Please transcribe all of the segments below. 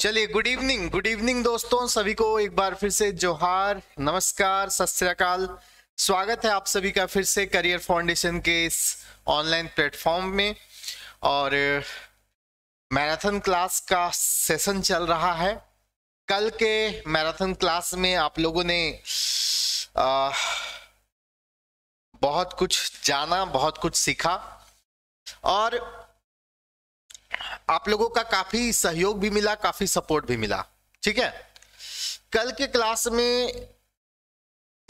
चलिए good evening good evening दोस्तों सभी को एक बार फिर से जोहार नमस्कार सत स्वागत है आप सभी का फिर से करियर फाउंडेशन के इस ऑनलाइन प्लेटफॉर्म में और मैराथन क्लास का सेशन चल रहा है कल के मैराथन क्लास में आप लोगों ने आ, बहुत कुछ जाना बहुत कुछ सीखा और आप लोगों का काफी सहयोग भी मिला काफी सपोर्ट भी मिला ठीक है कल के क्लास में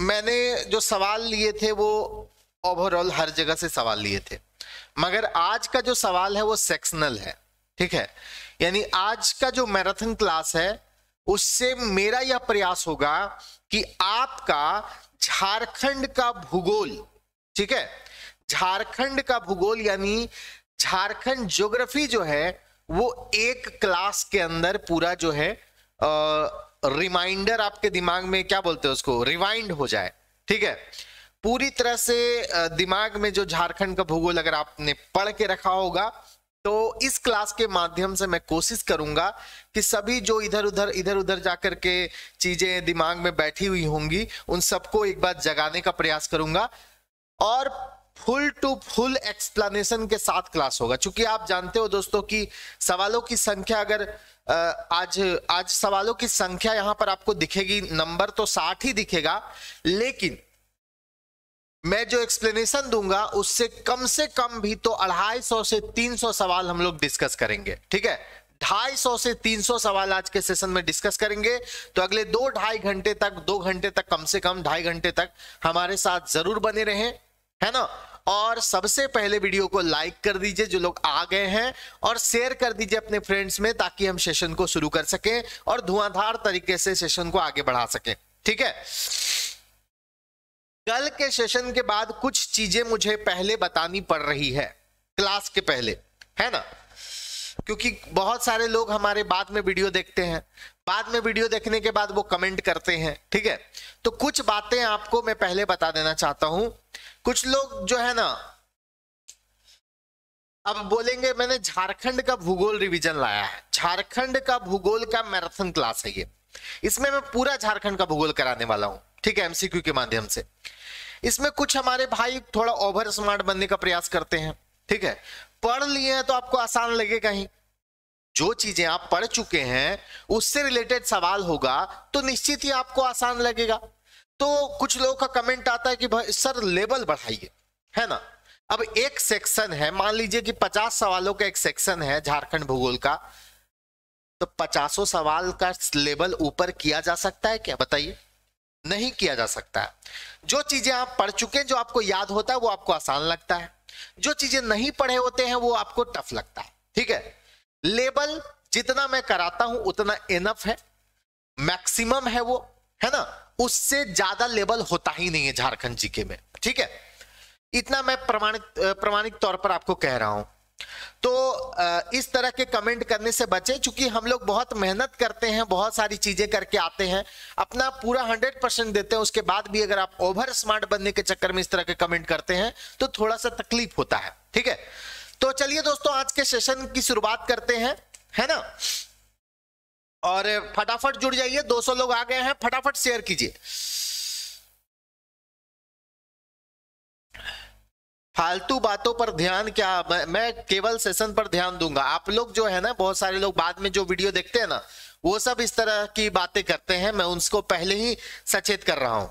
मैंने जो सवाल लिए थे वो ओवरऑल हर जगह से सवाल लिए थे मगर आज का जो सवाल है वो सेक्शनल है ठीक है यानी आज का जो मैराथन क्लास है उससे मेरा यह प्रयास होगा कि आपका झारखंड का भूगोल ठीक है झारखंड का भूगोल यानी झारखंड ज्योग्राफी जो है वो एक क्लास के अंदर पूरा जो है रिमाइंडर आपके दिमाग में क्या बोलते हैं उसको रिवाइंड हो जाए ठीक है पूरी तरह से दिमाग में जो झारखंड का भूगोल अगर आपने पढ़ के रखा होगा तो इस क्लास के माध्यम से मैं कोशिश करूंगा कि सभी जो इधर उधर इधर उधर जाकर के चीजें दिमाग में बैठी हुई होंगी उन सबको एक बार जगाने का प्रयास करूंगा और फुल टू फुल एक्सप्लेनेशन के साथ क्लास होगा क्योंकि आप जानते हो दोस्तों कि सवालों की संख्या अगर आज आज सवालों की संख्या यहां पर आपको दिखेगी नंबर तो साठ ही दिखेगा लेकिन मैं जो एक्सप्लेनेशन दूंगा उससे कम से कम भी तो अढ़ाई सौ से तीन सौ सवाल हम लोग डिस्कस करेंगे ठीक है ढाई सौ से तीन सौ सवाल आज के सेशन में डिस्कस करेंगे तो अगले दो ढाई घंटे तक दो घंटे तक कम से कम ढाई घंटे तक हमारे साथ जरूर बने रहें है ना और सबसे पहले वीडियो को लाइक कर दीजिए जो लोग आ गए हैं और शेयर कर दीजिए अपने फ्रेंड्स में ताकि हम सेशन को शुरू कर सकें और धुआंधार तरीके से सेशन को आगे बढ़ा सकें ठीक है कल के सेशन के बाद कुछ चीजें मुझे पहले बतानी पड़ रही है क्लास के पहले है ना क्योंकि बहुत सारे लोग हमारे बाद में वीडियो देखते हैं बाद में वीडियो देखने के बाद वो कमेंट करते हैं ठीक है तो कुछ बातें आपको मैं पहले बता देना चाहता हूं कुछ लोग जो है ना अब बोलेंगे मैंने झारखंड का भूगोल रिवीजन लाया है झारखंड का भूगोल का मैराथन क्लास है ये इसमें मैं पूरा झारखंड का भूगोल कराने वाला हूं ठीक है एमसीक्यू के माध्यम से इसमें कुछ हमारे भाई थोड़ा ओवर स्मार्ट बनने का प्रयास करते हैं ठीक है पढ़ लिए हैं तो आपको आसान लगेगा ही जो चीजें आप पढ़ चुके हैं उससे रिलेटेड सवाल होगा तो निश्चित ही आपको आसान लगेगा तो कुछ लोगों का कमेंट आता है कि भाई सर लेवल बढ़ाइए है ना अब एक सेक्शन है मान लीजिए कि पचास सवालों का एक सेक्शन है झारखंड भूगोल का तो पचासों सवाल का लेवल ऊपर किया जा सकता है क्या बताइए नहीं किया जा सकता है जो चीजें आप पढ़ चुके हैं जो आपको याद होता है वो आपको आसान लगता है जो चीजें नहीं पढ़े होते हैं वो आपको टफ लगता है ठीक है लेबल जितना मैं कराता हूं उतना इनफ है मैक्सिमम है वो है ना उससे ज्यादा लेवल होता ही नहीं है झारखंड जीके में ठीक है इतना मैं प्रमाणित प्रमाणिक तौर पर आपको कह रहा हूं तो इस तरह के कमेंट करने से बचे चूंकि हम लोग बहुत मेहनत करते हैं बहुत सारी चीजें करके आते हैं अपना पूरा हंड्रेड परसेंट देते हैं उसके बाद भी अगर आप ओवर स्मार्ट बनने के चक्कर में इस तरह के कमेंट करते हैं तो थोड़ा सा तकलीफ होता है ठीक है तो चलिए दोस्तों आज के सेशन की शुरुआत करते हैं है ना और फटाफट जुड़ जाइए 200 लोग आ गए हैं फटाफट शेयर कीजिए फालतू बातों पर ध्यान क्या मैं, केवल सेशन पर ध्यान दूंगा आप लोग जो है ना बहुत सारे लोग बाद में जो वीडियो देखते हैं ना वो सब इस तरह की बातें करते हैं मैं उनको पहले ही सचेत कर रहा हूं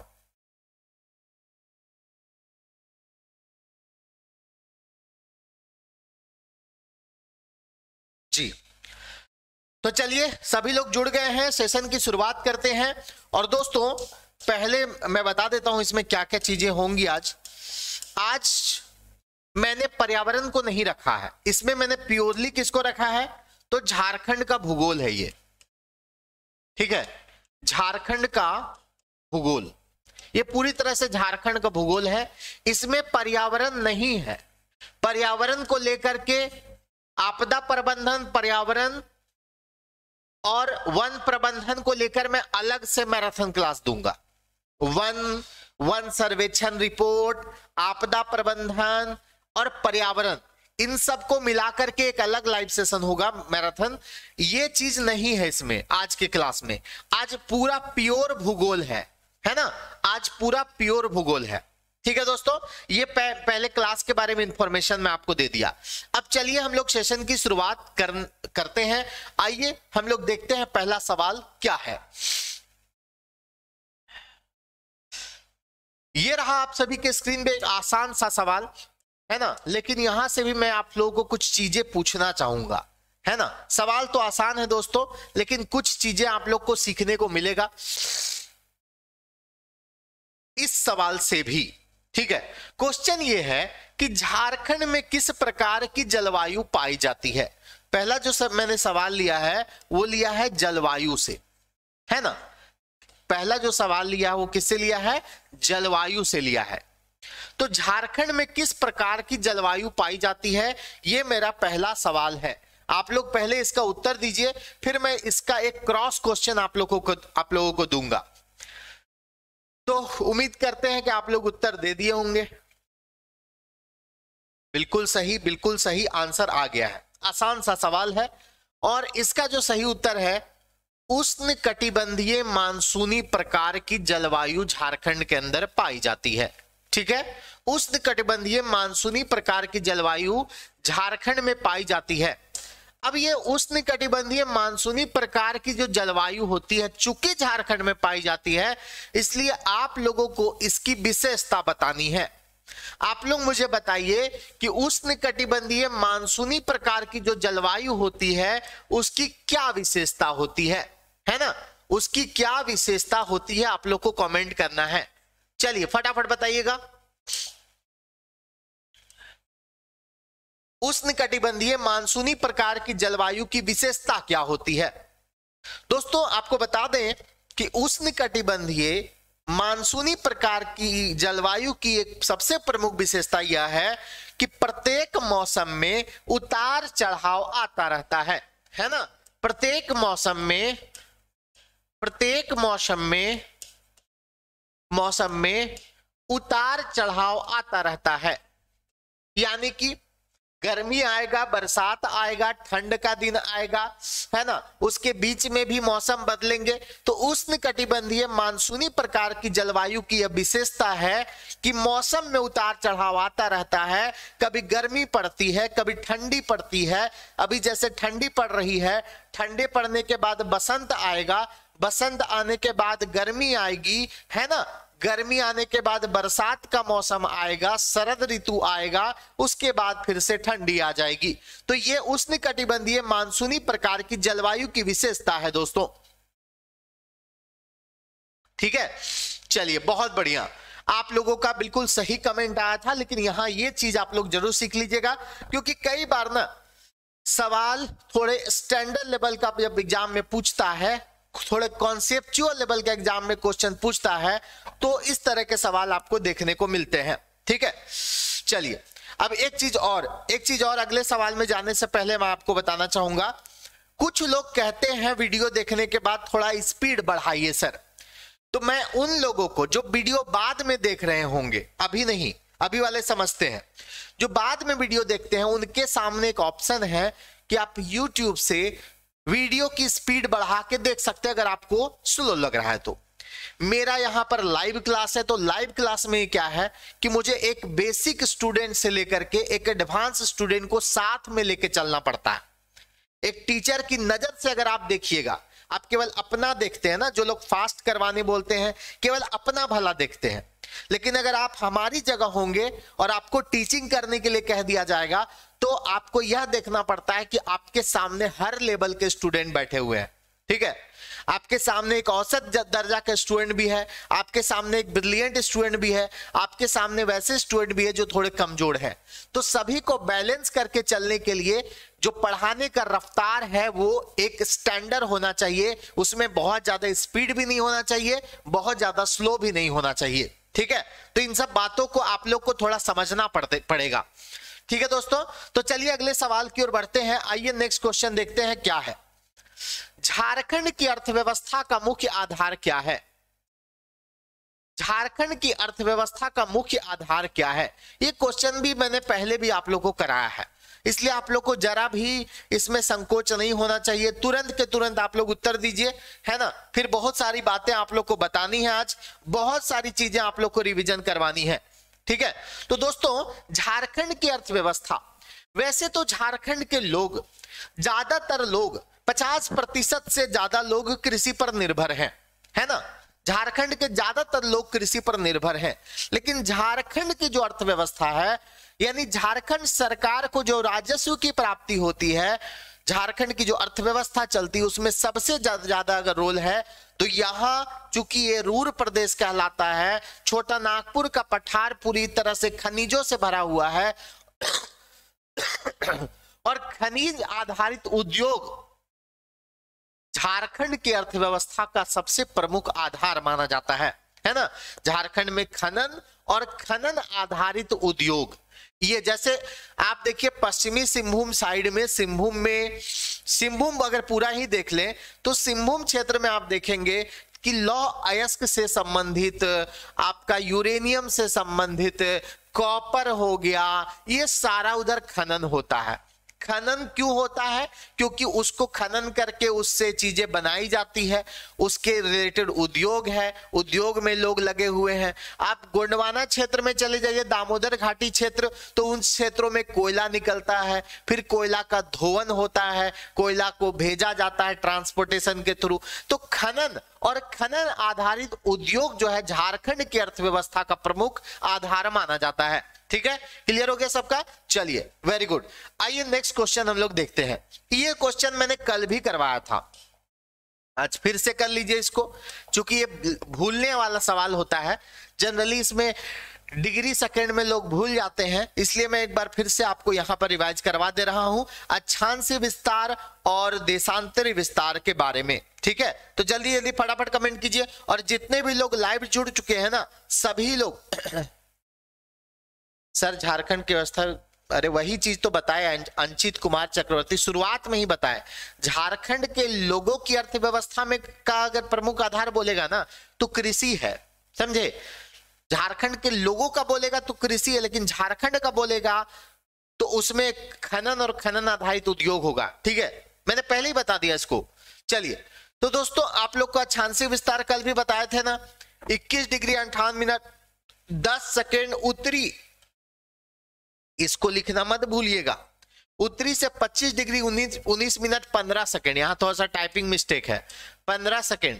जी तो चलिए सभी लोग जुड़ गए हैं सेशन की शुरुआत करते हैं और दोस्तों पहले मैं बता देता हूं इसमें क्या क्या चीजें होंगी आज आज मैंने पर्यावरण को नहीं रखा है इसमें मैंने प्योरली किसको रखा है तो झारखंड का भूगोल है ये ठीक है झारखंड का भूगोल ये पूरी तरह से झारखंड का भूगोल है इसमें पर्यावरण नहीं है पर्यावरण को लेकर के आपदा प्रबंधन पर्यावरण और वन प्रबंधन को लेकर मैं अलग से मैराथन क्लास दूंगा वन वन सर्वेक्षण रिपोर्ट आपदा प्रबंधन और पर्यावरण इन सब को मिलाकर के एक अलग लाइव सेशन होगा मैराथन ये चीज नहीं है इसमें आज के क्लास में आज पूरा प्योर भूगोल है है ना आज पूरा प्योर भूगोल है ठीक है दोस्तों ये पहले क्लास के बारे में इंफॉर्मेशन मैं आपको दे दिया अब चलिए हम लोग सेशन की शुरुआत कर, करते हैं आइए हम लोग देखते हैं पहला सवाल क्या है ये रहा आप सभी के स्क्रीन पे एक आसान सा सवाल है ना लेकिन यहां से भी मैं आप लोगों को कुछ चीजें पूछना चाहूंगा है ना सवाल तो आसान है दोस्तों लेकिन कुछ चीजें आप लोग को सीखने को मिलेगा इस सवाल से भी ठीक है क्वेश्चन ये है कि झारखंड में किस प्रकार की जलवायु पाई जाती है पहला जो सब मैंने सवाल लिया है वो लिया है जलवायु से है ना पहला जो सवाल लिया वो किससे लिया है जलवायु से लिया है तो झारखंड में किस प्रकार की जलवायु पाई जाती है ये मेरा पहला सवाल है आप लोग पहले इसका उत्तर दीजिए फिर मैं इसका एक क्रॉस क्वेश्चन आप लोगों को आप लोगों को दूंगा तो उम्मीद करते हैं कि आप लोग उत्तर दे दिए होंगे बिल्कुल सही बिल्कुल सही आंसर आ गया है आसान सा सवाल है और इसका जो सही उत्तर है उष्ण कटिबंधीय मानसूनी प्रकार की जलवायु झारखंड के अंदर पाई जाती है ठीक है उष्ण कटिबंधीय मानसूनी प्रकार की जलवायु झारखंड में पाई जाती है अब ये उष्ण कटिबंधीय मानसूनी प्रकार की जो जलवायु होती है चूंकि झारखंड में पाई जाती है इसलिए आप लोगों को इसकी विशेषता बतानी है आप लोग मुझे बताइए कि उष्ण कटिबंधीय मानसूनी प्रकार की जो जलवायु होती है उसकी क्या विशेषता होती है है ना उसकी क्या विशेषता होती है आप लोग को कमेंट करना है चलिए फटाफट बताइएगा उष्ण कटिबंधीय मानसूनी प्रकार की जलवायु की विशेषता क्या होती है दोस्तों आपको बता दें कि उष्ण कटिबंधीय मानसूनी प्रकार की जलवायु की एक सबसे प्रमुख विशेषता यह है कि प्रत्येक मौसम में उतार चढ़ाव आता रहता है है ना प्रत्येक मौसम में प्रत्येक मौसम में मौसम में उतार चढ़ाव आता रहता है यानी कि गर्मी आएगा बरसात आएगा ठंड का दिन आएगा है ना उसके बीच में भी मौसम बदलेंगे तो उष्ण कटिबंधीय मानसूनी प्रकार की जलवायु की यह विशेषता है कि मौसम में उतार चढ़ाव आता रहता है कभी गर्मी पड़ती है कभी ठंडी पड़ती है अभी जैसे ठंडी पड़ रही है ठंडे पड़ने के बाद बसंत आएगा बसंत आने के बाद गर्मी आएगी है ना गर्मी आने के बाद बरसात का मौसम आएगा शरद ऋतु आएगा उसके बाद फिर से ठंडी आ जाएगी तो ये उष्ण कटिबंधीय मानसूनी प्रकार की जलवायु की विशेषता है दोस्तों ठीक है चलिए बहुत बढ़िया आप लोगों का बिल्कुल सही कमेंट आया था लेकिन यहां ये चीज आप लोग जरूर सीख लीजिएगा क्योंकि कई बार ना सवाल थोड़े स्टैंडर्ड लेवल का जब एग्जाम में पूछता है थोड़े कॉन्सेप्चुअल लेवल के एग्जाम में क्वेश्चन पूछता है तो इस तरह के सवाल आपको देखने को मिलते हैं ठीक है चलिए अब एक चीज और एक चीज और अगले सवाल में जाने से पहले मैं आपको बताना चाहूंगा कुछ लोग कहते हैं वीडियो देखने के बाद थोड़ा स्पीड बढ़ाइए सर तो मैं उन लोगों को जो वीडियो बाद में देख रहे होंगे अभी नहीं अभी वाले समझते हैं जो बाद में वीडियो देखते हैं उनके सामने एक ऑप्शन है कि आप YouTube से वीडियो की स्पीड बढ़ा के देख सकते हैं अगर आपको स्लो लग रहा है तो मेरा यहां पर लाइव क्लास है तो लाइव क्लास में क्या है कि मुझे एक बेसिक स्टूडेंट से लेकर के एक एडवांस स्टूडेंट को साथ में लेके चलना पड़ता है एक टीचर की नजर से अगर आप देखिएगा आप केवल अपना देखते हैं ना जो लोग फास्ट करवाने बोलते हैं केवल अपना भला देखते हैं लेकिन अगर आप हमारी जगह होंगे और आपको टीचिंग करने के लिए कह दिया जाएगा तो आपको यह देखना पड़ता है कि आपके सामने हर लेवल के स्टूडेंट बैठे हुए हैं ठीक है आपके सामने एक औसत दर्जा का स्टूडेंट भी है आपके सामने एक ब्रिलियंट स्टूडेंट भी है आपके सामने वैसे स्टूडेंट भी है जो थोड़े कमजोर है तो सभी को बैलेंस करके चलने के लिए जो पढ़ाने का रफ्तार है वो एक स्टैंडर्ड होना चाहिए उसमें बहुत ज्यादा स्पीड भी नहीं होना चाहिए बहुत ज्यादा स्लो भी नहीं होना चाहिए ठीक है तो इन सब बातों को आप लोग को थोड़ा समझना पड़ते पड़ेगा ठीक है दोस्तों तो चलिए अगले सवाल की ओर बढ़ते हैं आइए नेक्स्ट क्वेश्चन देखते हैं क्या है झारखंड की अर्थव्यवस्था का मुख्य आधार क्या है झारखंड की अर्थव्यवस्था का मुख्य आधार क्या है ये क्वेश्चन भी मैंने पहले भी आप लोग को कराया है इसलिए आप लोग को जरा भी इसमें संकोच नहीं होना चाहिए तुरंत के तुरंत आप लोग उत्तर दीजिए है ना फिर बहुत सारी बातें आप लोग को बतानी है आज बहुत सारी चीजें आप लोग को रिविजन करवानी है ठीक है तो दोस्तों झारखंड की अर्थव्यवस्था वैसे तो झारखंड के लोग ज्यादातर लोग 50 प्रतिशत से ज्यादा लोग कृषि पर निर्भर हैं है ना झारखंड के ज्यादातर लोग कृषि पर निर्भर हैं लेकिन झारखंड की जो अर्थव्यवस्था है यानी झारखंड सरकार को जो राजस्व की प्राप्ति होती है झारखंड की जो अर्थव्यवस्था चलती है उसमें सबसे ज्यादा अगर रोल है तो यहाँ चूंकि ये रूर प्रदेश कहलाता है छोटा नागपुर का पठार पूरी तरह से खनिजों से भरा हुआ है और खनिज आधारित उद्योग झारखंड की अर्थव्यवस्था का सबसे प्रमुख आधार माना जाता है है ना झारखंड में खनन और खनन आधारित उद्योग ये जैसे आप देखिए पश्चिमी सिंहभूम साइड में सिंहभूम में सिंहभूम अगर पूरा ही देख लें तो सिंहभूम क्षेत्र में आप देखेंगे कि लौह अयस्क से संबंधित आपका यूरेनियम से संबंधित कॉपर हो गया ये सारा उधर खनन होता है खनन क्यों होता है क्योंकि उसको खनन करके उससे चीजें बनाई जाती है उसके रिलेटेड उद्योग है उद्योग में लोग लगे हुए हैं आप गोंडवाना क्षेत्र में चले जाइए दामोदर घाटी क्षेत्र तो उन क्षेत्रों में कोयला निकलता है फिर कोयला का धोवन होता है कोयला को भेजा जाता है ट्रांसपोर्टेशन के थ्रू तो खनन और खनन आधारित उद्योग जो है झारखंड की अर्थव्यवस्था का प्रमुख आधार माना जाता है ठीक है क्लियर हो गया सबका चलिए वेरी गुड आइए नेक्स्ट क्वेश्चन हम लोग देखते हैं ये क्वेश्चन मैंने कल भी करवाया था आज फिर से कर लीजिए इसको क्योंकि ये भूलने वाला सवाल होता है जनरली इसमें डिग्री सेकेंड में लोग भूल जाते हैं इसलिए मैं एक बार फिर से आपको यहाँ पर रिवाइज करवा दे रहा हूँ अच्छांश विस्तार और देशांतरी विस्तार के बारे में ठीक है तो जल्दी जल्दी फटाफट कमेंट कीजिए और जितने भी लोग लाइव जुड़ चुके हैं ना सभी लोग सर झारखंड की व्यवस्था अरे वही चीज तो बताए अंचित कुमार चक्रवर्ती शुरुआत में ही बताए झारखंड के लोगों की अर्थव्यवस्था में का अगर प्रमुख आधार बोलेगा ना तो कृषि है समझे झारखंड के लोगों का बोलेगा तो कृषि है लेकिन झारखंड का बोलेगा तो उसमें खनन और खनन आधारित उद्योग होगा ठीक है मैंने पहले ही बता दिया इसको चलिए तो दोस्तों आप लोग का छांसी विस्तार कल भी बताए थे ना 21 डिग्री अंठावन मिनट 10 सेकेंड उत्तरी इसको लिखना मत भूलिएगा उत्तरी से 25 डिग्री 19 19 मिनट 15 सेकंड यहाँ थोड़ा सा टाइपिंग मिस्टेक है 15 सेकंड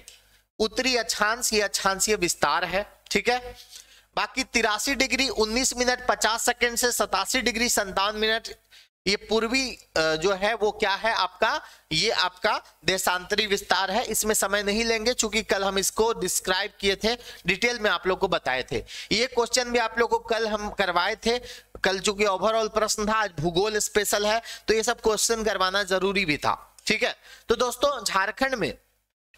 उत्तरी अक्षांश या अक्षांशीय विस्तार है ठीक है बाकी तिरासी डिग्री 19 मिनट 50 सेकंड से सतासी डिग्री संतावन मिनट ये पूर्वी जो है वो क्या है आपका ये आपका देशांतरी विस्तार है इसमें समय नहीं लेंगे क्योंकि कल हम इसको डिस्क्राइब किए थे डिटेल में आप लोग को बताए थे ये क्वेश्चन भी आप लोग को कल हम करवाए थे कल चूंकि ओवरऑल प्रश्न था आज भूगोल स्पेशल है तो ये सब क्वेश्चन करवाना जरूरी भी था ठीक है तो दोस्तों झारखंड में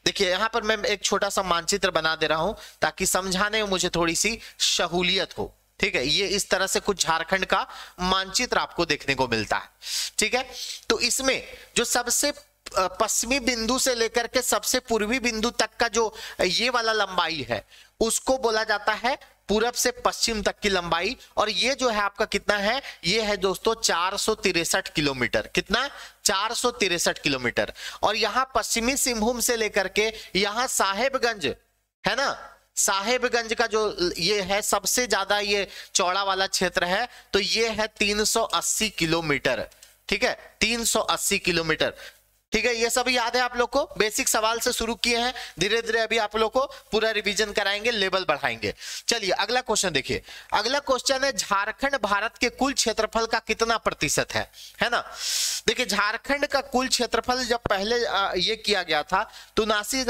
देखिए यहां पर मैं एक छोटा सा मानचित्र बना दे रहा हूं ताकि समझाने में मुझे थोड़ी सी सहूलियत हो ठीक है ये इस तरह से कुछ झारखंड का मानचित्र आपको देखने को मिलता है ठीक है तो इसमें जो सबसे पश्चिमी बिंदु से लेकर के सबसे पूर्वी बिंदु तक का जो ये वाला लंबाई है उसको बोला जाता है पूरब से पश्चिम तक की लंबाई और ये जो है आपका कितना है ये है दोस्तों चार किलोमीटर कितना चार किलोमीटर और यहां पश्चिमी सिंहभूम से लेकर के यहां साहेबगंज है ना साहेबगंज का जो ये है सबसे ज्यादा ये चौड़ा वाला क्षेत्र है तो ये है 380 किलोमीटर ठीक है 380 किलोमीटर ठीक है ये सब याद है आप लोग को बेसिक सवाल से शुरू किए हैं धीरे धीरे अभी आप लोग को पूरा रिवीजन कराएंगे लेवल बढ़ाएंगे चलिए अगला क्वेश्चन देखिए अगला क्वेश्चन है झारखंड भारत के कुल क्षेत्रफल का कितना प्रतिशत है है ना देखिए झारखंड का कुल क्षेत्रफल जब पहले ये किया गया था तो उनासी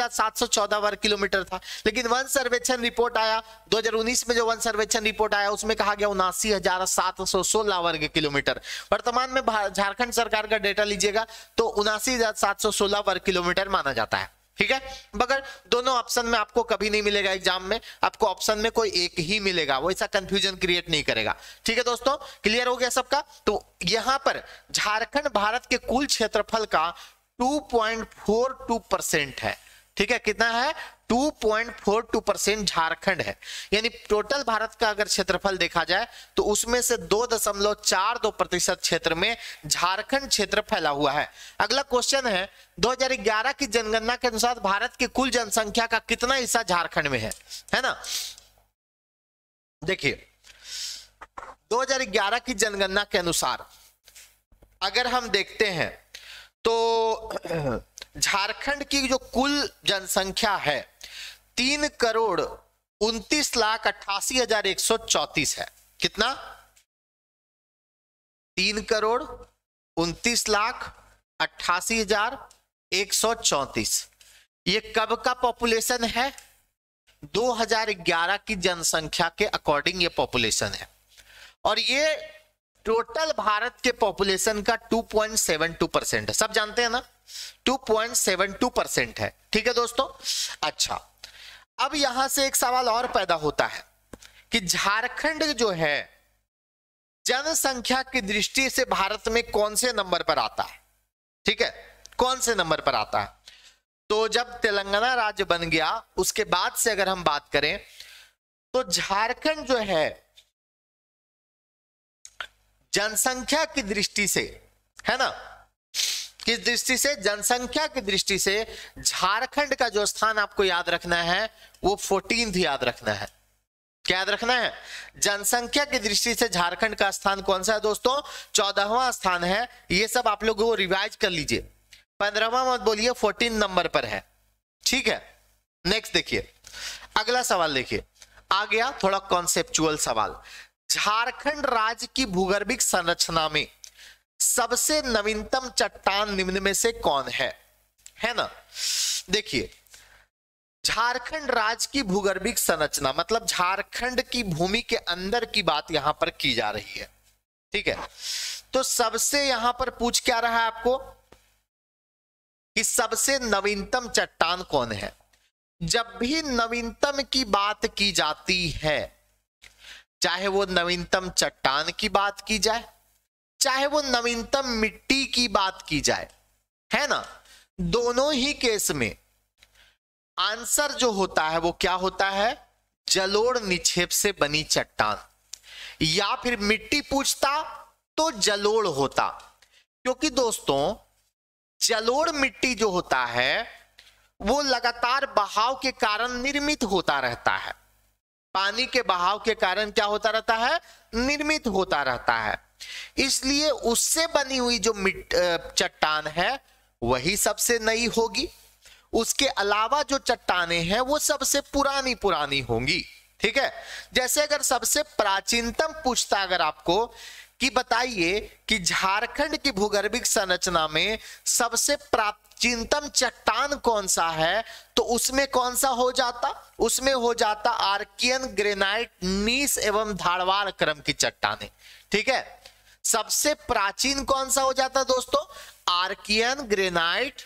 वर्ग किलोमीटर था लेकिन वन सर्वेक्षण रिपोर्ट आया दो में जो वन सर्वेक्षण रिपोर्ट आया उसमें कहा गया उनासी वर्ग किलोमीटर वर्तमान में झारखंड सरकार का डेटा लीजिएगा तो उनासी 716 वर्ग किलोमीटर माना जाता है ठीक है मगर दोनों ऑप्शन में आपको कभी नहीं मिलेगा एग्जाम में आपको ऑप्शन में कोई एक ही मिलेगा वो ऐसा कंफ्यूजन क्रिएट नहीं करेगा ठीक है दोस्तों क्लियर हो गया सबका तो यहां पर झारखंड भारत के कुल क्षेत्रफल का टू परसेंट है ठीक है कितना है 2.42 परसेंट झारखंड है यानी टोटल भारत का अगर क्षेत्रफल देखा जाए तो उसमें से दो दशमलव चार दो प्रतिशत क्षेत्र में झारखंड क्षेत्र फैला हुआ है अगला क्वेश्चन है 2011 की जनगणना के अनुसार भारत की कुल जनसंख्या का कितना हिस्सा झारखंड में है है ना देखिए 2011 की जनगणना के अनुसार अगर हम देखते हैं तो झारखंड की जो कुल जनसंख्या है तीन करोड़ उन्तीस लाख अट्ठासी हजार एक सौ चौतीस है कितना तीन करोड़ उन्तीस लाख अट्ठासी हजार एक सौ चौतीस ये कब का पॉपुलेशन है 2011 की जनसंख्या के अकॉर्डिंग ये पॉपुलेशन है और ये टोटल भारत के पॉपुलेशन का 2.72 परसेंट है सब जानते हैं ना 2.72 परसेंट है ठीक है दोस्तों अच्छा अब यहां से एक सवाल और पैदा होता है कि झारखंड जो है जनसंख्या की दृष्टि से भारत में कौन से नंबर पर आता है ठीक है कौन से नंबर पर आता है तो जब तेलंगाना राज्य बन गया उसके बाद से अगर हम बात करें तो झारखंड जो है जनसंख्या की दृष्टि से है ना किस दृष्टि से जनसंख्या की दृष्टि से झारखंड का जो स्थान आपको याद रखना है वो फोर्टीन याद रखना है क्या याद रखना है जनसंख्या की दृष्टि से झारखंड का स्थान कौन सा है दोस्तों चौदहवा स्थान है ये सब आप लोग वो रिवाइज कर लीजिए पंद्रहवा मत बोलिए फोर्टीन नंबर पर है ठीक है नेक्स्ट देखिए अगला सवाल देखिए आ गया थोड़ा कॉन्सेप्चुअल सवाल झारखंड राज्य की भूगर्भिक संरचना में सबसे नवीनतम चट्टान निम्न में से कौन है है ना देखिए झारखंड राज्य की भूगर्भिक संरचना मतलब झारखंड की भूमि के अंदर की बात यहां पर की जा रही है ठीक है तो सबसे यहां पर पूछ क्या रहा है आपको कि सबसे नवीनतम चट्टान कौन है जब भी नवीनतम की बात की जाती है चाहे वो नवीनतम चट्टान की बात की जाए चाहे वो नवीनतम मिट्टी की बात की जाए है ना दोनों ही केस में आंसर जो होता है वो क्या होता है जलोड़ निक्षेप से बनी चट्टान या फिर मिट्टी पूछता तो जलोड़ होता क्योंकि दोस्तों जलोड़ मिट्टी जो होता है वो लगातार बहाव के कारण निर्मित होता रहता है पानी के बहाव के कारण क्या होता रहता है निर्मित होता रहता है इसलिए उससे बनी हुई जो चट्टान है वही सबसे नई होगी उसके अलावा जो चट्टाने हैं वो सबसे पुरानी पुरानी होंगी ठीक है जैसे अगर सबसे प्राचीनतम पूछता अगर आपको कि बताइए कि झारखंड की भूगर्भिक संरचना में सबसे प्राचीनतम चट्टान कौन सा है तो उसमें कौन सा हो जाता उसमें हो जाता आर्कियन ग्रेनाइट नीस एवं धारवाड़ क्रम की चट्टाने ठीक है सबसे प्राचीन कौन सा हो जाता है दोस्तों Archean granite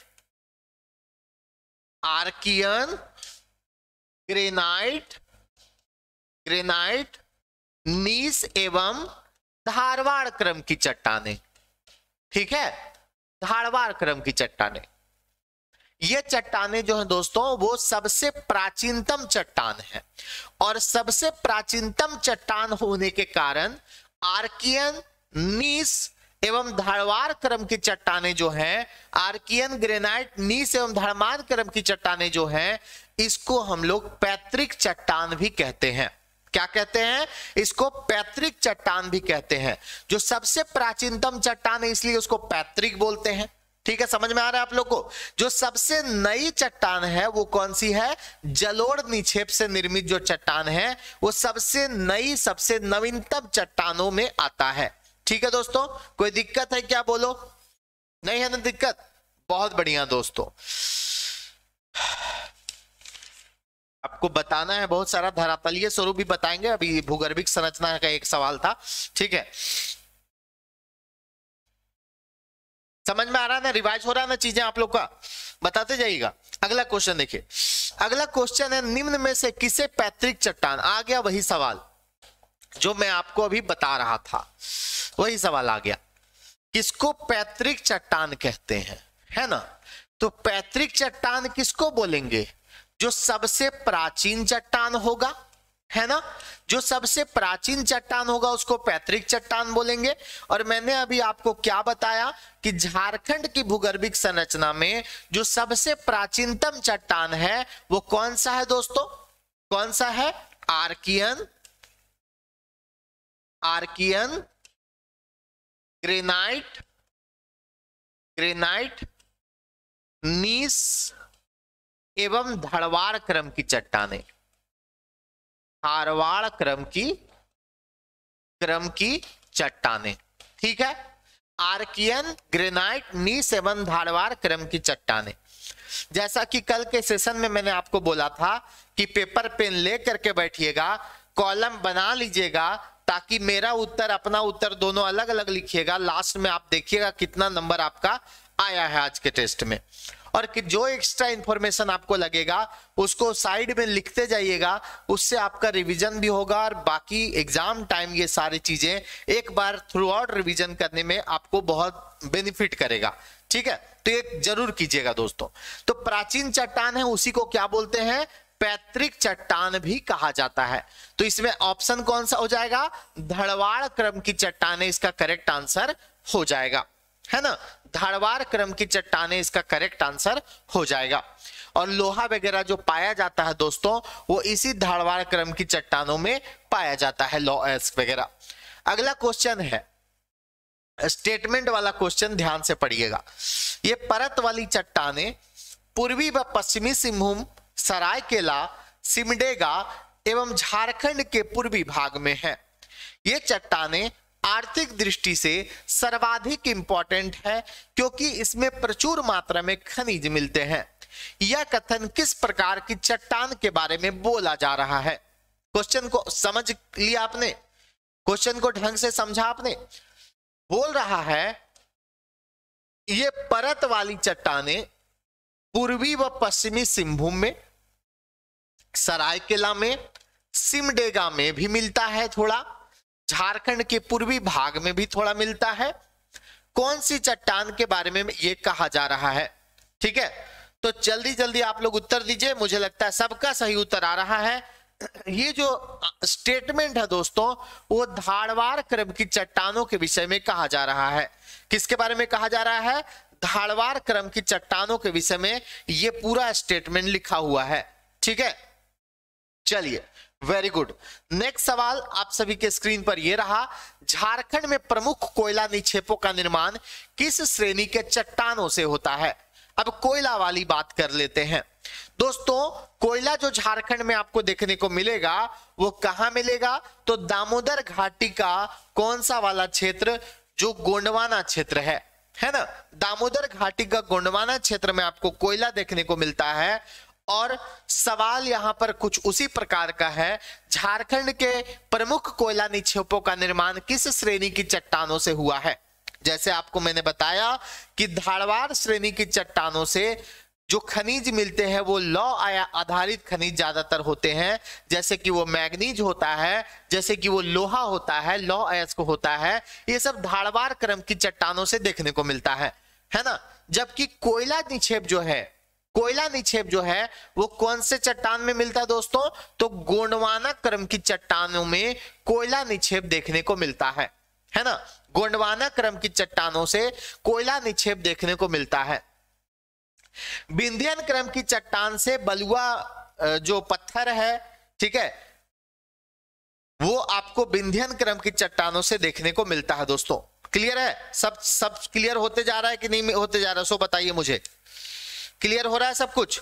Archean granite granite gneiss एवं धारवाड़ क्रम की चट्टाने ठीक है धारवाड़ क्रम की चट्टाने ये चट्टाने जो है दोस्तों वो सबसे प्राचीनतम चट्टान है और सबसे प्राचीनतम चट्टान होने के कारण आर्कियन नीस एवं धारवार क्रम की चट्टाने जो हैं आर्कियन ग्रेनाइट नीस एवं धारमान क्रम की चट्टाने जो हैं इसको हम लोग पैतृक चट्टान भी कहते हैं क्या कहते हैं इसको पैतृक चट्टान भी कहते हैं जो सबसे प्राचीनतम चट्टान है इसलिए उसको पैतृक बोलते हैं ठीक है समझ में आ रहा है आप लोग को जो सबसे नई चट्टान है वो कौन सी है जलोड़ निक्षेप से निर्मित जो चट्टान है वो सबसे नई सबसे नवीनतम चट्टानों में आता है ठीक है दोस्तों कोई दिक्कत है क्या बोलो नहीं है ना दिक्कत बहुत बढ़िया दोस्तों आपको बताना है बहुत सारा धरातलीय स्वरूप भी बताएंगे अभी भूगर्भिक संरचना का एक सवाल था ठीक है समझ में आ रहा है ना रिवाइज हो रहा ना चीजें आप लोग का बताते जाइएगा अगला क्वेश्चन देखिए अगला क्वेश्चन है निम्न में से किसे पैतृक चट्टान आ गया वही सवाल जो मैं आपको अभी बता रहा था वही सवाल आ गया किसको पैतृक चट्टान कहते हैं है ना तो पैतृक चट्टान किसको बोलेंगे जो सबसे प्राचीन चट्टान होगा है ना जो सबसे प्राचीन चट्टान होगा उसको पैतृक चट्टान बोलेंगे और मैंने अभी आपको क्या बताया कि झारखंड की भूगर्भिक संरचना में जो सबसे प्राचीनतम चट्टान है वो कौन सा है दोस्तों कौन सा है Archean Archean granite granite gneiss एवं धड़वाड़ क्रम की चट्टाने हारवाड़ क्रम की क्रम की चट्टाने ठीक है आर्कियन ग्रेनाइट नीस एवं धारवाड़ क्रम की चट्टाने जैसा कि कल के सेशन में मैंने आपको बोला था कि पेपर पेन ले करके बैठिएगा कॉलम बना लीजिएगा ताकि मेरा उत्तर अपना उत्तर दोनों अलग अलग लिखिएगा लास्ट में आप देखिएगा कितना नंबर आपका आया है आज के टेस्ट में और कि जो एक्स्ट्रा इंफॉर्मेशन आपको लगेगा उसको साइड में लिखते जाइएगा उससे आपका रिवीजन भी होगा और बाकी एग्जाम टाइम ये सारी चीजें एक बार थ्रू आउट रिविजन करने में आपको बहुत बेनिफिट करेगा ठीक है तो ये जरूर कीजिएगा दोस्तों तो प्राचीन चट्टान है उसी को क्या बोलते हैं पैतृक चट्टान भी कहा जाता है तो इसमें ऑप्शन कौन सा हो जाएगा धड़वाड़ क्रम की चट्टाने इसका करेक्ट आंसर हो जाएगा है ना धारवार क्रम की चट्टाने इसका करेक्ट आंसर हो जाएगा और लोहा वगैरह जो पाया जाता है दोस्तों वो इसी धारवार क्रम की चट्टानों में पाया जाता है लॉ वगैरह अगला क्वेश्चन है स्टेटमेंट वाला क्वेश्चन ध्यान से पढ़िएगा ये परत वाली चट्टाने पूर्वी व पश्चिमी सिंहभूम सरायकेला सिमडेगा एवं झारखंड के पूर्वी भाग में है ये चट्टाने आर्थिक दृष्टि से सर्वाधिक इंपॉर्टेंट है क्योंकि इसमें प्रचुर मात्रा में खनिज मिलते हैं यह कथन किस प्रकार की चट्टान के बारे में बोला जा रहा है क्वेश्चन को समझ लिया आपने क्वेश्चन को ढंग से समझा आपने बोल रहा है ये परत वाली चट्टाने पूर्वी व पश्चिमी सिंहभूम में सरायकेला में सिमडेगा में भी मिलता है थोड़ा झारखंड के पूर्वी भाग में भी थोड़ा मिलता है कौन सी चट्टान के बारे में ये कहा जा रहा है ठीक है तो जल्दी जल्दी आप लोग उत्तर दीजिए मुझे लगता है सबका सही उत्तर आ रहा है ये जो स्टेटमेंट है दोस्तों वो धारवार क्रम की चट्टानों के विषय में कहा जा रहा है किसके बारे में कहा जा रहा है धारवाड़ क्रम की चट्टानों के विषय में ये पूरा स्टेटमेंट लिखा हुआ है ठीक है चलिए वेरी गुड नेक्स्ट सवाल आप सभी के स्क्रीन पर यह रहा झारखंड में प्रमुख कोयला निक्षेपों का निर्माण किस श्रेणी के चट्टानों से होता है अब कोयला वाली बात कर लेते हैं दोस्तों कोयला जो झारखंड में आपको देखने को मिलेगा वो कहा मिलेगा तो दामोदर घाटी का कौन सा वाला क्षेत्र जो गोंडवाना क्षेत्र है है ना दामोदर घाटी का गोंडवाना क्षेत्र में आपको कोयला देखने को मिलता है और सवाल यहां पर कुछ उसी प्रकार का है झारखंड के प्रमुख कोयला निक्षेपों का निर्माण किस श्रेणी की चट्टानों से हुआ है जैसे आपको मैंने बताया कि धारवाड़ श्रेणी की चट्टानों से जो खनिज मिलते हैं वो लौ आया आधारित खनिज ज्यादातर होते हैं जैसे कि वो मैग्नीज होता है जैसे कि वो लोहा होता है लौ अयस्क होता है ये सब धारवार क्रम की चट्टानों से देखने को मिलता है है ना जबकि कोयला निक्षेप जो है कोयला निक्षेप जो है वो कौन से चट्टान में मिलता है दोस्तों तो गोंडवाना क्रम की चट्टानों में कोयला निक्षेप देखने को मिलता है है ना गोंडवाना क्रम की चट्टानों से कोयला निक्षेप देखने को मिलता है बिंध्यन क्रम की चट्टान से बलुआ जो पत्थर है ठीक है वो आपको बिंध्यन क्रम की चट्टानों से देखने को मिलता है दोस्तों क्लियर है सब सब क्लियर होते जा रहा है कि नहीं होते जा रहा है सो बताइए मुझे क्लियर हो रहा है सब कुछ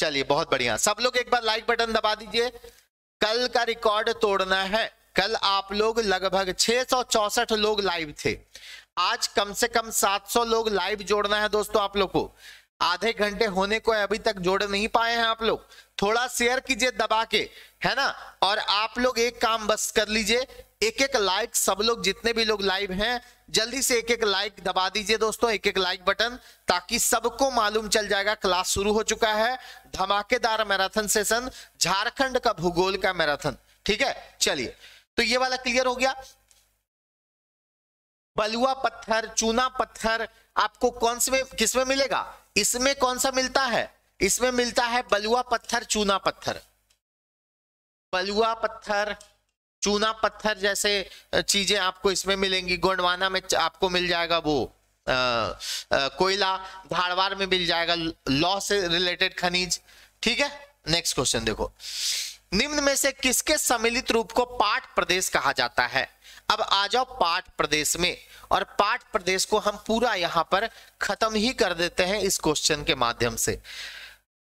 चलिए बहुत बढ़िया सब लोग एक बार लाइक बटन दबा दीजिए कल का रिकॉर्ड तोड़ना है कल आप लोग लगभग छह लोग लाइव थे आज कम से कम 700 लोग लाइव जोड़ना है दोस्तों आप लोग को आधे घंटे होने को अभी तक जोड़ नहीं पाए हैं आप लोग थोड़ा शेयर कीजिए दबा के है ना और आप लोग एक काम बस कर लीजिए एक एक लाइक सब लोग जितने भी लोग लाइव हैं जल्दी से एक एक लाइक दबा दीजिए दोस्तों एक एक लाइक बटन ताकि सबको मालूम चल जाएगा क्लास शुरू हो चुका है धमाकेदार मैराथन सेशन झारखंड का भूगोल का मैराथन ठीक है चलिए तो ये वाला क्लियर हो गया बलुआ पत्थर चूना पत्थर आपको कौन से किसमें मिलेगा इसमें कौन सा मिलता है इसमें मिलता है बलुआ पत्थर चूना पत्थर बलुआ पत्थर चूना पत्थर जैसे चीजें आपको इसमें मिलेंगी गोंडवाना में आपको मिल जाएगा वो कोयला धारवाड़ में मिल जाएगा लॉ से रिलेटेड खनिज ठीक है नेक्स्ट क्वेश्चन देखो निम्न में से किसके सम्मिलित रूप को पाठ प्रदेश कहा जाता है अब आ जाओ पाठ प्रदेश में और पाठ प्रदेश को हम पूरा यहां पर खत्म ही कर देते हैं इस क्वेश्चन के माध्यम से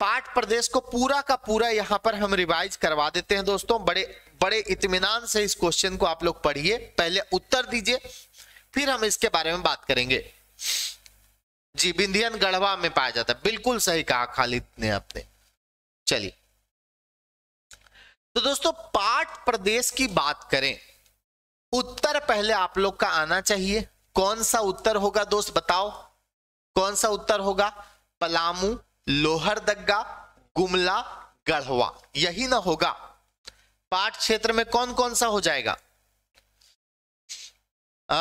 पाठ प्रदेश को पूरा का पूरा यहां पर हम रिवाइज करवा देते हैं दोस्तों बड़े बड़े इतमान से इस क्वेश्चन को आप लोग पढ़िए पहले उत्तर दीजिए फिर हम इसके बारे में बात करेंगे जी बिंदियन गढ़वा में पाया जाता है बिल्कुल सही कहा खालिद ने आपने चलिए तो दोस्तों पाठ प्रदेश की बात करें उत्तर पहले आप लोग का आना चाहिए कौन सा उत्तर होगा दोस्त बताओ कौन सा उत्तर होगा पलामू लोहरदग्गा गुमला गढ़वा यही ना होगा पाठ क्षेत्र में कौन कौन सा हो जाएगा आ?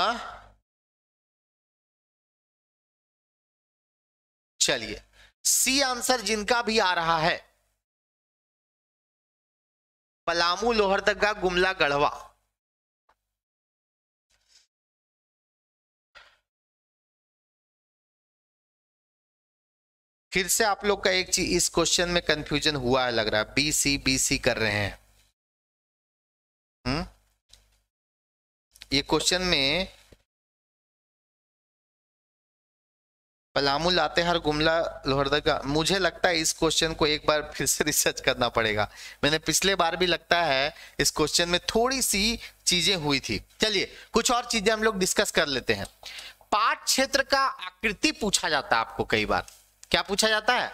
चलिए सी आंसर जिनका भी आ रहा है पलामू लोहरदगा गुमला गढ़वा फिर से आप लोग का एक चीज इस क्वेश्चन में कंफ्यूजन हुआ है लग रहा है बी सी बी सी कर रहे हैं ये क्वेश्चन में पलामू लातेहार गुमला लोहरदगा मुझे लगता है इस क्वेश्चन को एक बार फिर से रिसर्च करना पड़ेगा मैंने पिछले बार भी लगता है इस क्वेश्चन में थोड़ी सी चीजें हुई थी चलिए कुछ और चीजें हम लोग डिस्कस कर लेते हैं पाठ क्षेत्र का आकृति पूछा जाता है आपको कई बार क्या पूछा जाता है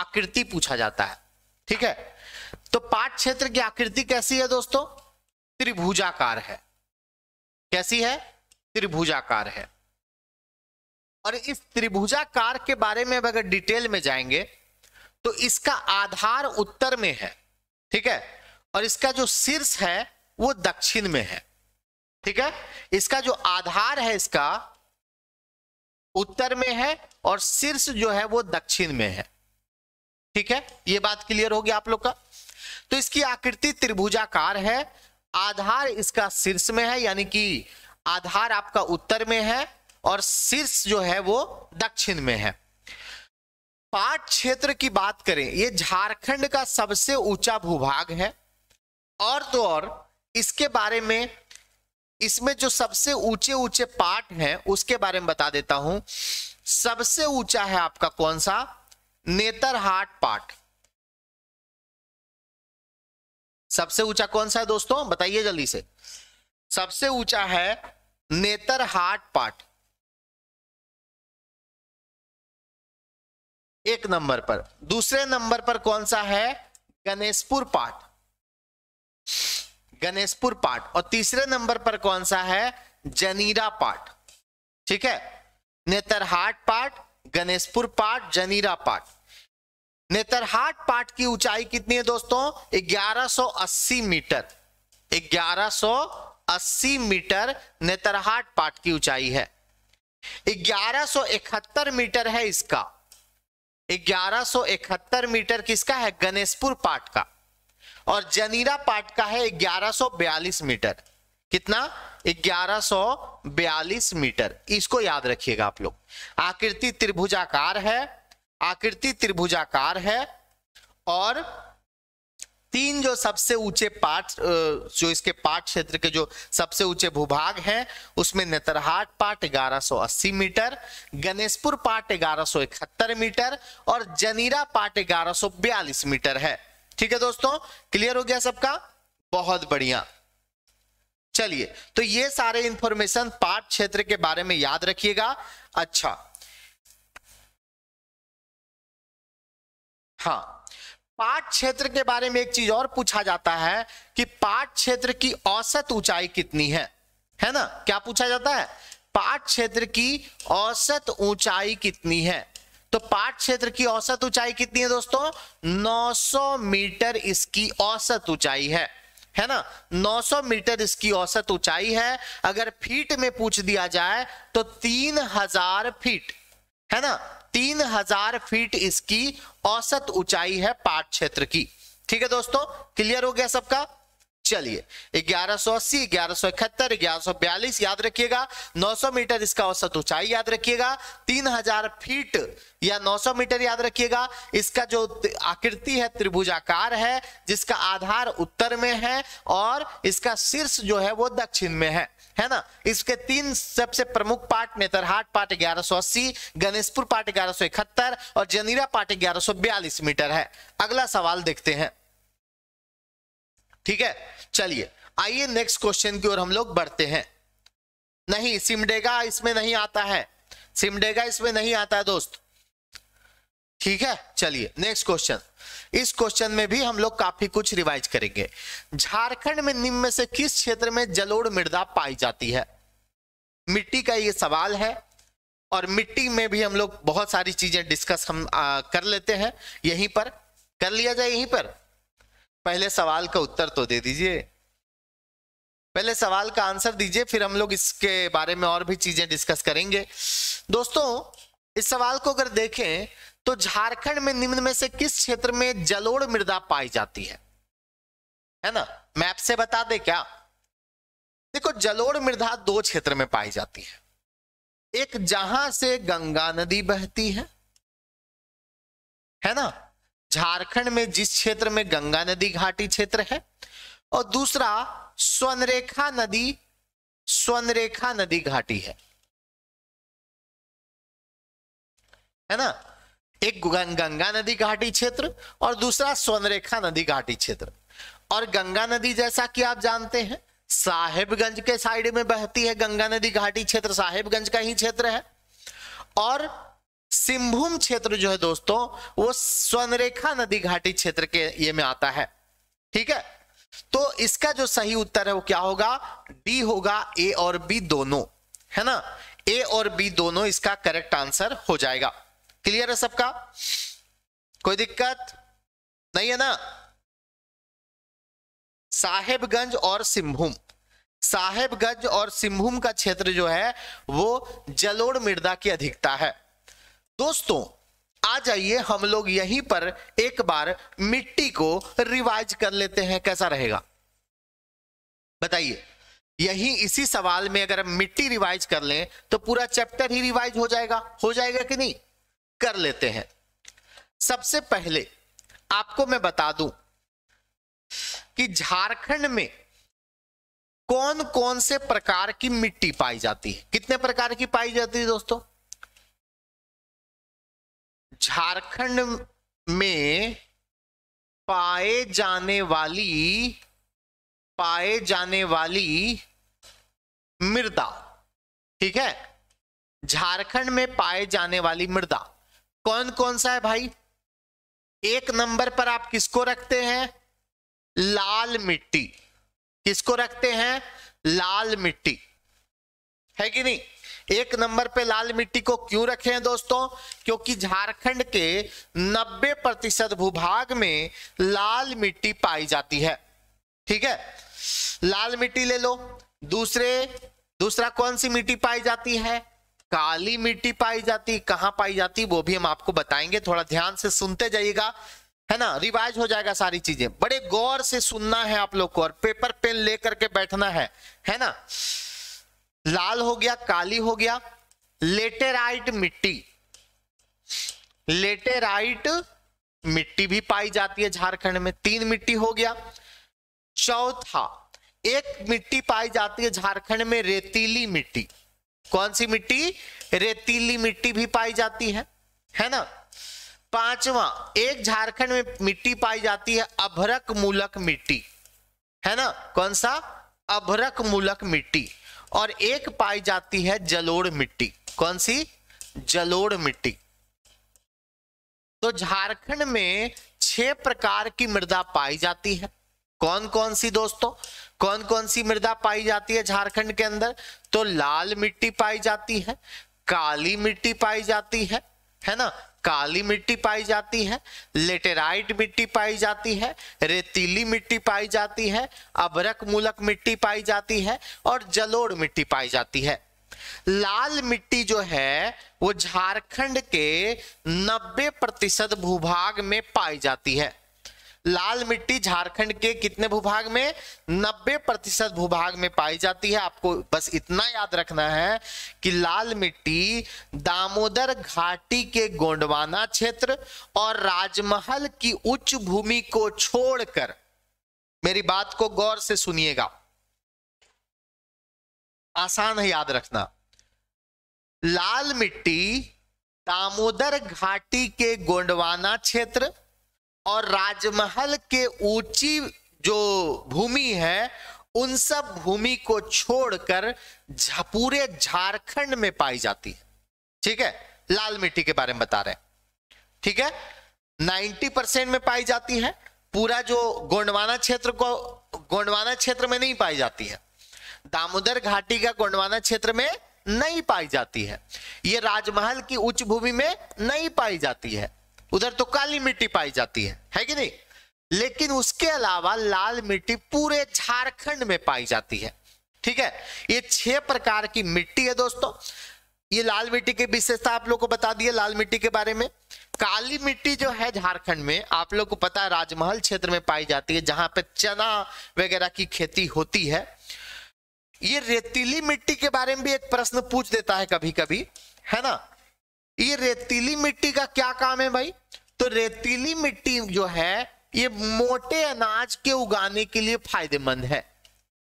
आकृति पूछा जाता है ठीक है तो पाठ क्षेत्र की आकृति कैसी है दोस्तों त्रिभुजाकार है कैसी है त्रिभुजाकार है और इस त्रिभुजाकार के बारे में अगर डिटेल में जाएंगे तो इसका आधार उत्तर में है ठीक है और इसका जो शीर्ष है वो दक्षिण में है ठीक है इसका जो आधार है इसका उत्तर में है और शीर्ष जो है वो दक्षिण में है ठीक है ये बात क्लियर होगी आप लोग का तो इसकी आकृति त्रिभुजाकार है आधार इसका शीर्ष में है यानी कि आधार आपका उत्तर में है और शीर्ष जो है वो दक्षिण में है पाट क्षेत्र की बात करें ये झारखंड का सबसे ऊंचा भूभाग है और तो और इसके बारे में इसमें जो सबसे ऊंचे ऊंचे पाठ हैं उसके बारे में बता देता हूं सबसे ऊंचा है आपका कौन सा नेतरहाट पाठ सबसे ऊंचा कौन सा है दोस्तों बताइए जल्दी से सबसे ऊंचा है नेतर हार्ट पार्ट एक नंबर पर दूसरे नंबर पर कौन सा है गणेशपुर पाठ गणेशपुर पाठ और तीसरे नंबर पर कौन सा है जनीरा पाठ ठीक है नेतरहाट पाठ गणेशपुर पाठ जनीरा पाठ नेतरहाट पाट की ऊंचाई कितनी है दोस्तों 1180 मीटर 1180 मीटर नेतरहाट पाट की ऊंचाई है 1171 मीटर है इसका 1171 मीटर किसका है गणेशपुर पाट का और जनीरा पाट का है 1142 मीटर कितना 1142 मीटर इसको याद रखिएगा आप लोग आकृति त्रिभुजाकार है आकृति त्रिभुजाकार है और तीन जो सबसे ऊंचे पाठ जो इसके पाठ क्षेत्र के जो सबसे ऊंचे भूभाग हैं उसमें नेतरहाट पाट 1180 मीटर गणेशपुर पाट 1171 मीटर और जनीरा पाट 1142 मीटर है ठीक है दोस्तों क्लियर हो गया सबका बहुत बढ़िया चलिए तो ये सारे इंफॉर्मेशन पाठ क्षेत्र के बारे में याद रखिएगा अच्छा हाँ पाठ क्षेत्र के बारे में एक चीज और पूछा जाता है कि पाठ क्षेत्र की औसत ऊंचाई कितनी है है ना क्या पूछा जाता है पाठ क्षेत्र की औसत ऊंचाई कितनी है तो पाठ क्षेत्र की औसत ऊंचाई कितनी है दोस्तों 900 मीटर इसकी औसत ऊंचाई है है ना 900 मीटर इसकी औसत ऊंचाई है अगर फीट में पूछ दिया जाए तो 3000 फीट है ना तीन हजार फीट इसकी औसत ऊंचाई है पाट क्षेत्र की ठीक है दोस्तों क्लियर हो गया सबका चलिए ग्यारह सौ अस्सी ग्यारह सौ इकहत्तर ग्यारह सौ बयालीस याद रखिएगा 900 मीटर इसका औसत ऊंचाई याद रखिएगा 3000 फीट या 900 मीटर याद रखिएगा इसका जो आकृति है त्रिभुजाकार है जिसका आधार उत्तर में है और इसका शीर्ष जो है वो दक्षिण में है है ना इसके तीन सबसे प्रमुख पार्ट ग्यारह पार्ट अस्सी गणेशपुर पार्ट इकहत्तर और जनीरा पार्ट बयालीस मीटर है अगला सवाल देखते हैं ठीक है चलिए आइए नेक्स्ट क्वेश्चन की ओर हम लोग बढ़ते हैं नहीं सिमडेगा इसमें नहीं आता है सिमडेगा इसमें नहीं आता है दोस्त ठीक है चलिए नेक्स्ट क्वेश्चन इस क्वेश्चन में भी हम लोग काफी कुछ रिवाइज करेंगे झारखंड में निम्न में से किस क्षेत्र में जलोड़ मृदा पाई जाती है मिट्टी का ये सवाल है और मिट्टी में भी हम लोग बहुत सारी चीजें डिस्कस हम आ, कर लेते हैं यहीं पर कर लिया जाए यहीं पर पहले सवाल का उत्तर तो दे दीजिए पहले सवाल का आंसर दीजिए फिर हम लोग इसके बारे में और भी चीजें डिस्कस करेंगे दोस्तों इस सवाल को अगर देखें तो झारखंड में निम्न में से किस क्षेत्र में जलोड़ मृदा पाई जाती है है ना मैप से बता दे क्या देखो जलोड़ मृदा दो क्षेत्र में पाई जाती है एक जहां से गंगा नदी बहती है है ना झारखंड में जिस क्षेत्र में गंगा नदी घाटी क्षेत्र है और दूसरा स्वर्णरेखा नदी स्वर्णरेखा नदी घाटी है है ना एक गंगा नदी घाटी क्षेत्र और दूसरा स्वर्णरेखा नदी घाटी क्षेत्र और गंगा नदी जैसा कि आप जानते हैं साहेबगंज के साइड में बहती है गंगा नदी घाटी क्षेत्र साहेबगंज का ही क्षेत्र है और सिंभूम क्षेत्र जो है दोस्तों वो स्वर्णरेखा नदी घाटी क्षेत्र के ये में आता है ठीक है तो इसका जो सही उत्तर है वो क्या होगा डी होगा ए और बी दोनों है ना ए और बी दोनों इसका करेक्ट आंसर हो जाएगा क्लियर है सबका कोई दिक्कत नहीं है ना साहेबगंज और सिंभूम साहेबगंज और सिंहभूम का क्षेत्र जो है वो जलोड़ मृदा की अधिकता है दोस्तों आ जाइए हम लोग यहीं पर एक बार मिट्टी को रिवाइज कर लेते हैं कैसा रहेगा बताइए यही इसी सवाल में अगर मिट्टी रिवाइज कर लें तो पूरा चैप्टर ही रिवाइज हो जाएगा हो जाएगा कि नहीं कर लेते हैं सबसे पहले आपको मैं बता दूं कि झारखंड में कौन कौन से प्रकार की मिट्टी पाई जाती है कितने प्रकार की पाई जाती है दोस्तों झारखंड में पाए जाने वाली पाए जाने वाली मृदा ठीक है झारखंड में पाए जाने वाली मृदा कौन कौन सा है भाई एक नंबर पर आप किसको रखते हैं लाल मिट्टी किसको रखते हैं लाल मिट्टी है कि नहीं एक नंबर पे लाल मिट्टी को क्यों रखे हैं दोस्तों क्योंकि झारखंड के 90 प्रतिशत भूभाग में लाल मिट्टी पाई जाती है ठीक है लाल मिट्टी ले लो दूसरे दूसरा कौन सी मिट्टी पाई जाती है काली मिट्टी पाई जाती कहाँ पाई जाती वो भी हम आपको बताएंगे थोड़ा ध्यान से सुनते जाइएगा है ना रिवाइज हो जाएगा सारी चीजें बड़े गौर से सुनना है आप लोग को और पेपर पेन लेकर के बैठना है है ना लाल हो गया काली हो गया लेटेराइट मिट्टी लेटेराइट मिट्टी भी पाई जाती है झारखंड में तीन मिट्टी हो गया चौथा एक मिट्टी पाई जाती है झारखंड में रेतीली मिट्टी कौन सी मिट्टी रेतीली मिट्टी भी पाई जाती है है ना पांचवा एक झारखंड में मिट्टी पाई जाती है अभरक मूलक मिट्टी है ना कौन सा अभरक मूलक मिट्टी और एक पाई जाती है जलोड़ मिट्टी कौन सी जलोड़ मिट्टी तो झारखंड में छह प्रकार की मृदा पाई जाती है कौन कौन सी दोस्तों कौन कौन सी मृदा पाई जाती है झारखंड के अंदर तो लाल मिट्टी पाई जाती है काली मिट्टी पाई जाती है है ना काली मिट्टी पाई जाती है लेटेराइट मिट्टी पाई जाती है रेतीली मिट्टी पाई जाती है अबरक मूलक मिट्टी पाई जाती है और जलोड़ मिट्टी पाई जाती है लाल मिट्टी जो है वो झारखंड के 90 प्रतिशत भूभाग में पाई जाती है लाल मिट्टी झारखंड के कितने भूभाग में 90 प्रतिशत भूभाग में पाई जाती है आपको बस इतना याद रखना है कि लाल मिट्टी दामोदर घाटी के गोंडवाना क्षेत्र और राजमहल की उच्च भूमि को छोड़कर मेरी बात को गौर से सुनिएगा आसान है याद रखना लाल मिट्टी दामोदर घाटी के गोंडवाना क्षेत्र और राजमहल के ऊंची जो भूमि है उन सब भूमि को छोड़कर पूरे झारखंड में पाई जाती है ठीक है लाल मिट्टी के बारे में बता रहे हैं ठीक है 90 परसेंट में पाई जाती है पूरा जो गोंडवाना क्षेत्र को गोंडवाना क्षेत्र में नहीं पाई जाती है दामोदर घाटी का गोंडवाना क्षेत्र में नहीं पाई जाती है यह राजमहल की उच्च भूमि में नहीं पाई जाती है उधर तो काली मिट्टी पाई जाती है है कि नहीं लेकिन उसके अलावा लाल मिट्टी पूरे झारखंड में पाई जाती है ठीक है ये छह प्रकार की मिट्टी है दोस्तों ये लाल मिट्टी की विशेषता आप लोग को बता दी लाल मिट्टी के बारे में काली मिट्टी जो है झारखंड में आप लोग को पता है राजमहल क्षेत्र में पाई जाती है जहां पे चना वगैरह की खेती होती है ये रेतीली मिट्टी के बारे में भी एक प्रश्न पूछ देता है कभी कभी है ना ये रेतीली मिट्टी का क्या काम है भाई तो रेतीली मिट्टी जो है ये मोटे अनाज के उगाने के लिए फायदेमंद है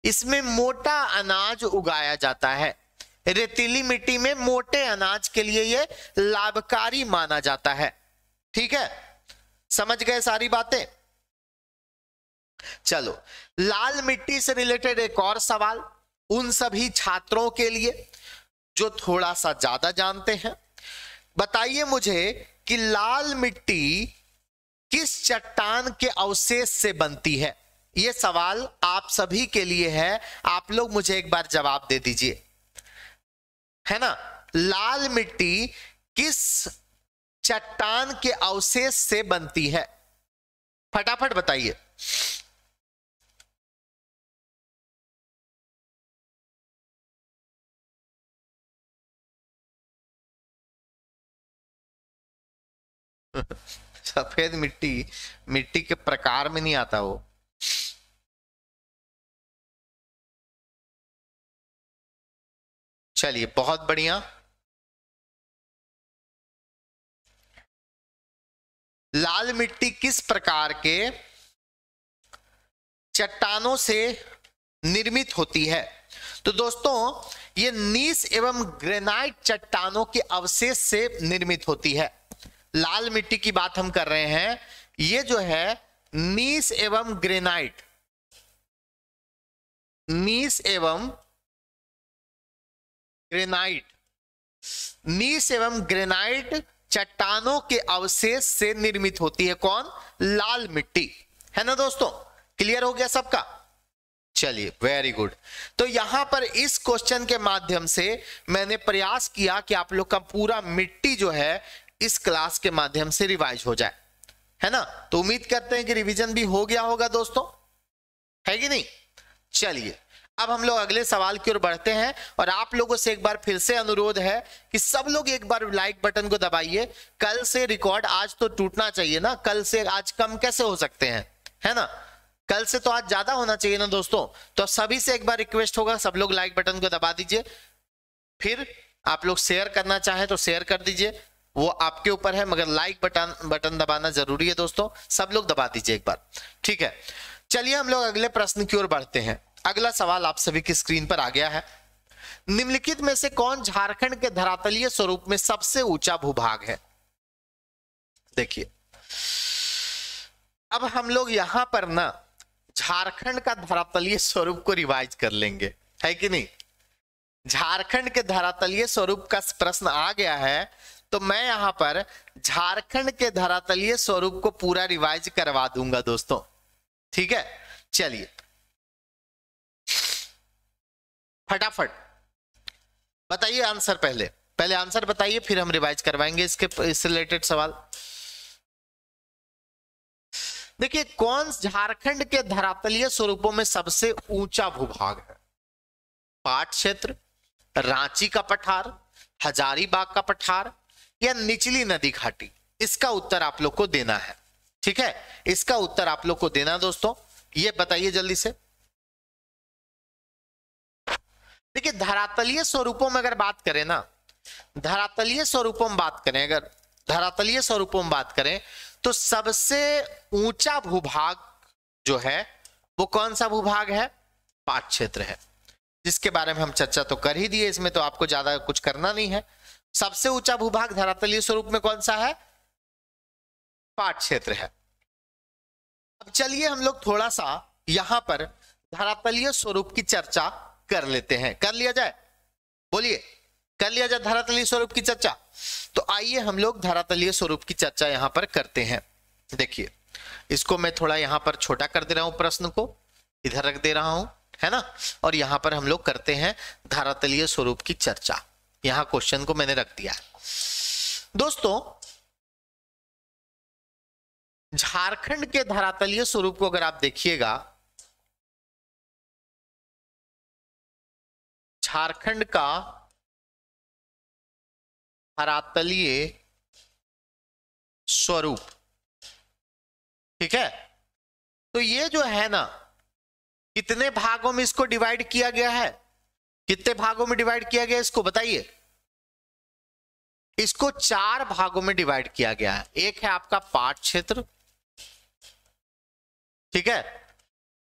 इसमें मोटा अनाज उगाया जाता है रेतीली मिट्टी में मोटे अनाज के लिए ये लाभकारी माना जाता है ठीक है समझ गए सारी बातें चलो लाल मिट्टी से रिलेटेड एक और सवाल उन सभी छात्रों के लिए जो थोड़ा सा ज्यादा जानते हैं बताइए मुझे कि लाल मिट्टी किस चट्टान के अवशेष से बनती है यह सवाल आप सभी के लिए है आप लोग मुझे एक बार जवाब दे दीजिए है ना लाल मिट्टी किस चट्टान के अवशेष से बनती है फटाफट बताइए सफेद मिट्टी मिट्टी के प्रकार में नहीं आता वो चलिए बहुत बढ़िया लाल मिट्टी किस प्रकार के चट्टानों से निर्मित होती है तो दोस्तों ये नीस एवं ग्रेनाइट चट्टानों के अवशेष से निर्मित होती है लाल मिट्टी की बात हम कर रहे हैं ये जो है नीस एवं ग्रेनाइट नीस एवं ग्रेनाइट नीस एवं ग्रेनाइट चट्टानों के अवशेष से निर्मित होती है कौन लाल मिट्टी है ना दोस्तों क्लियर हो गया सबका चलिए वेरी गुड तो यहां पर इस क्वेश्चन के माध्यम से मैंने प्रयास किया कि आप लोग का पूरा मिट्टी जो है इस क्लास के माध्यम से रिवाइज हो जाए है ना तो उम्मीद करते हैं कि रिवीजन भी हो गया होगा दोस्तों है कि नहीं चलिए अब हम लोग अगले सवाल की ओर बढ़ते हैं और आप लोगों से एक बार फिर से अनुरोध है कि सब लोग एक बार लाइक बटन को दबाइए कल से रिकॉर्ड आज तो टूटना चाहिए ना कल से आज कम कैसे हो सकते हैं है ना कल से तो आज ज्यादा होना चाहिए ना दोस्तों तो सभी से एक बार रिक्वेस्ट होगा सब लोग लाइक बटन को दबा दीजिए फिर आप लोग शेयर करना चाहें तो शेयर कर दीजिए वो आपके ऊपर है मगर लाइक बटन बटन दबाना जरूरी है दोस्तों सब लोग दबा दीजिए एक बार ठीक है चलिए हम लोग अगले प्रश्न की ओर बढ़ते हैं अगला सवाल आप सभी की स्क्रीन पर आ गया है निम्नलिखित में से कौन झारखंड के धरातलीय स्वरूप में सबसे ऊंचा भूभाग है देखिए अब हम लोग यहां पर ना झारखंड का धरातलीय स्वरूप को रिवाइज कर लेंगे है कि नहीं झारखंड के धरातलीय स्वरूप का प्रश्न आ गया है तो मैं यहां पर झारखंड के धरातलीय स्वरूप को पूरा रिवाइज करवा दूंगा दोस्तों ठीक है चलिए फटाफट बताइए आंसर पहले पहले आंसर बताइए फिर हम रिवाइज करवाएंगे इसके इस रिलेटेड सवाल देखिए कौन झारखंड के धरातलीय स्वरूपों में सबसे ऊंचा भूभाग है पाट क्षेत्र रांची का पठार हजारीबाग का पठार या निचली नदी घाटी इसका उत्तर आप लोग को देना है ठीक है इसका उत्तर आप लोग को देना दोस्तों ये बताइए जल्दी से देखिए धरातलीय स्वरूपों में अगर बात करें ना धरातलीय स्वरूपों में बात करें अगर धरातलीय स्वरूपों में बात करें तो सबसे ऊंचा भूभाग जो है वो कौन सा भूभाग है पाठ क्षेत्र है जिसके बारे में हम चर्चा तो कर ही दिए इसमें तो आपको ज्यादा कुछ करना नहीं है सबसे ऊंचा भूभाग धरातलीय स्वरूप में कौन सा है पाट क्षेत्र है अब चलिए हम लोग थोड़ा सा यहां पर धरातलीय स्वरूप की चर्चा कर लेते हैं कर लिया जाए बोलिए कर लिया जाए धरातलीय स्वरूप की चर्चा तो आइए हम लोग धरातलीय स्वरूप की चर्चा यहां पर करते हैं देखिए इसको मैं थोड़ा यहां पर छोटा कर दे रहा हूं प्रश्न को इधर रख दे रहा हूं है ना और यहां पर हम लोग करते हैं धरातलीय स्वरूप की चर्चा यहां क्वेश्चन को मैंने रख दिया दोस्तों झारखंड के धरातलीय स्वरूप को अगर आप देखिएगा झारखंड का धरातलीय स्वरूप ठीक है तो ये जो है ना कितने भागों में इसको डिवाइड किया गया है कितने भागों में डिवाइड किया गया इसको बताइए इसको चार भागों में डिवाइड किया गया है एक है आपका पाठ क्षेत्र ठीक है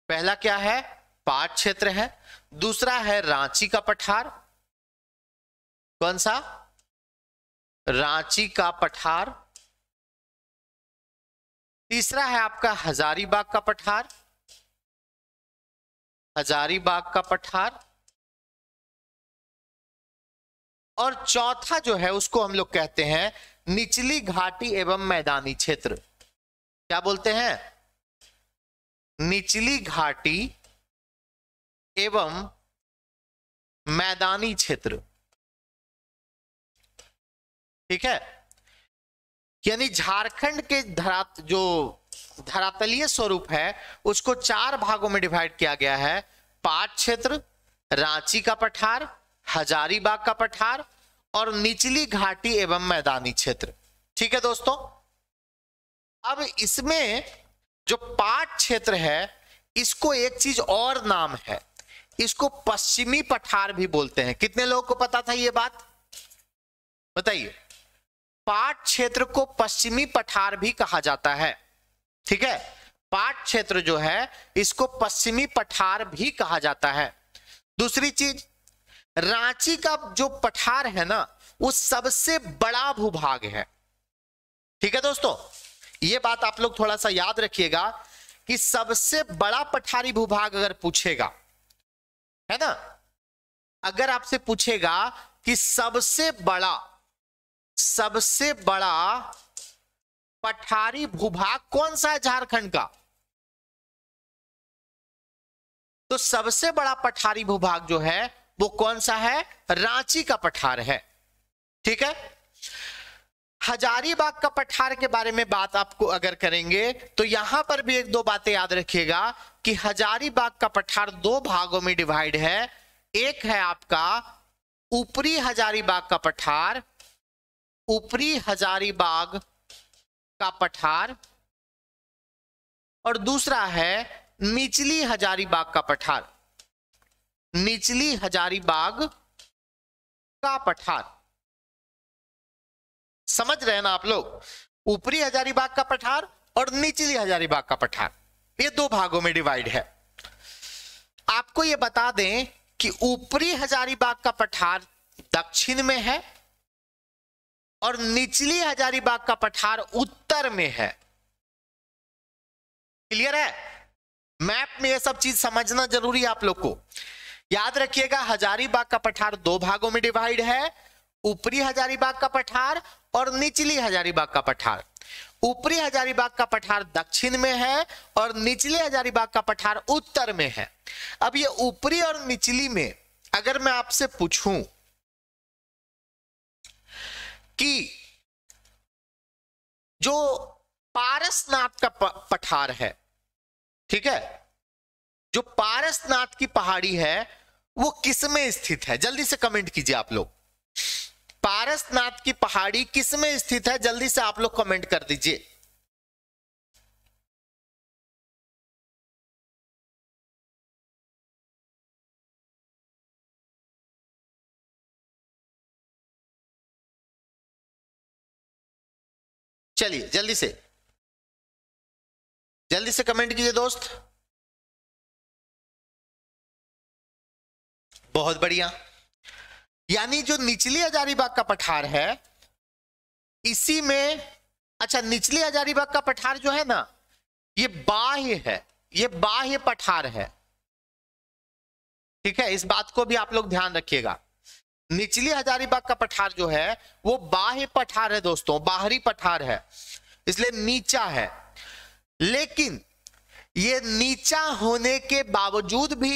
पहला क्या है पाठ क्षेत्र है दूसरा है रांची का पठार कौन सा रांची का पठार तीसरा है आपका हजारीबाग का पठार हजारीबाग का पठार और चौथा जो है उसको हम लोग कहते हैं निचली घाटी एवं मैदानी क्षेत्र क्या बोलते हैं निचली घाटी एवं मैदानी क्षेत्र ठीक है यानी झारखंड के धरा जो धरातलीय स्वरूप है उसको चार भागों में डिवाइड किया गया है पाट क्षेत्र रांची का पठार हजारीबाग का पठार और निचली घाटी एवं मैदानी क्षेत्र ठीक है दोस्तों अब इसमें जो पाट क्षेत्र है इसको एक चीज और नाम है इसको पश्चिमी पठार भी बोलते हैं कितने लोगों को पता था ये बात बताइए पाट क्षेत्र को पश्चिमी पठार भी कहा जाता है ठीक है पाट क्षेत्र जो है इसको पश्चिमी पठार भी कहा जाता है दूसरी चीज रांची का जो पठार है ना वो सबसे बड़ा भूभाग है ठीक है दोस्तों ये बात आप लोग थोड़ा सा याद रखिएगा कि सबसे बड़ा पठारी भूभाग अगर पूछेगा है ना अगर आपसे पूछेगा कि सबसे बड़ा सबसे बड़ा पठारी भूभाग कौन सा है झारखंड का तो सबसे बड़ा पठारी भूभाग जो है वो कौन सा है रांची का पठार है ठीक है हजारीबाग का पठार के बारे में बात आपको अगर करेंगे तो यहां पर भी एक दो बातें याद रखिएगा कि हजारीबाग का पठार दो भागों में डिवाइड है एक है आपका ऊपरी हजारीबाग का पठार ऊपरी हजारीबाग का पठार और दूसरा है निचली हजारीबाग का पठार निचली हजारीबाग का पठार समझ रहे हैं ना आप लोग ऊपरी हजारीबाग का पठार और निचली हजारीबाग का पठार ये दो भागों में डिवाइड है आपको ये बता दें कि ऊपरी हजारीबाग का पठार दक्षिण में है और निचली हजारीबाग का पठार उत्तर में है क्लियर है मैप में ये सब चीज समझना जरूरी है आप लोग को याद रखिएगा हजारीबाग का पठार दो भागों में डिवाइड है ऊपरी हजारीबाग का पठार और निचली हजारीबाग का पठार ऊपरी हजारीबाग का पठार दक्षिण में है और निचले हजारीबाग का पठार उत्तर में है अब ये ऊपरी और निचली में अगर मैं आपसे पूछूं कि जो पारसनाथ का पठार है ठीक है जो पारसनाथ की पहाड़ी है वो किस में स्थित है जल्दी से कमेंट कीजिए आप लोग पारसनाथ की पहाड़ी किस में स्थित है जल्दी से आप लोग कमेंट कर दीजिए चलिए जल्दी से जल्दी से कमेंट कीजिए दोस्त बहुत बढ़िया यानी जो निचली हजारीबाग का पठार है इसी में अच्छा निचली हजारीबाग का पठार जो है ना ये बाह्य है ये बाह्य पठार है ठीक है इस बात को भी आप लोग ध्यान रखिएगा निचली हजारीबाग का पठार जो है वो बाह्य पठार है दोस्तों बाहरी पठार है इसलिए नीचा है लेकिन ये नीचा होने के बावजूद भी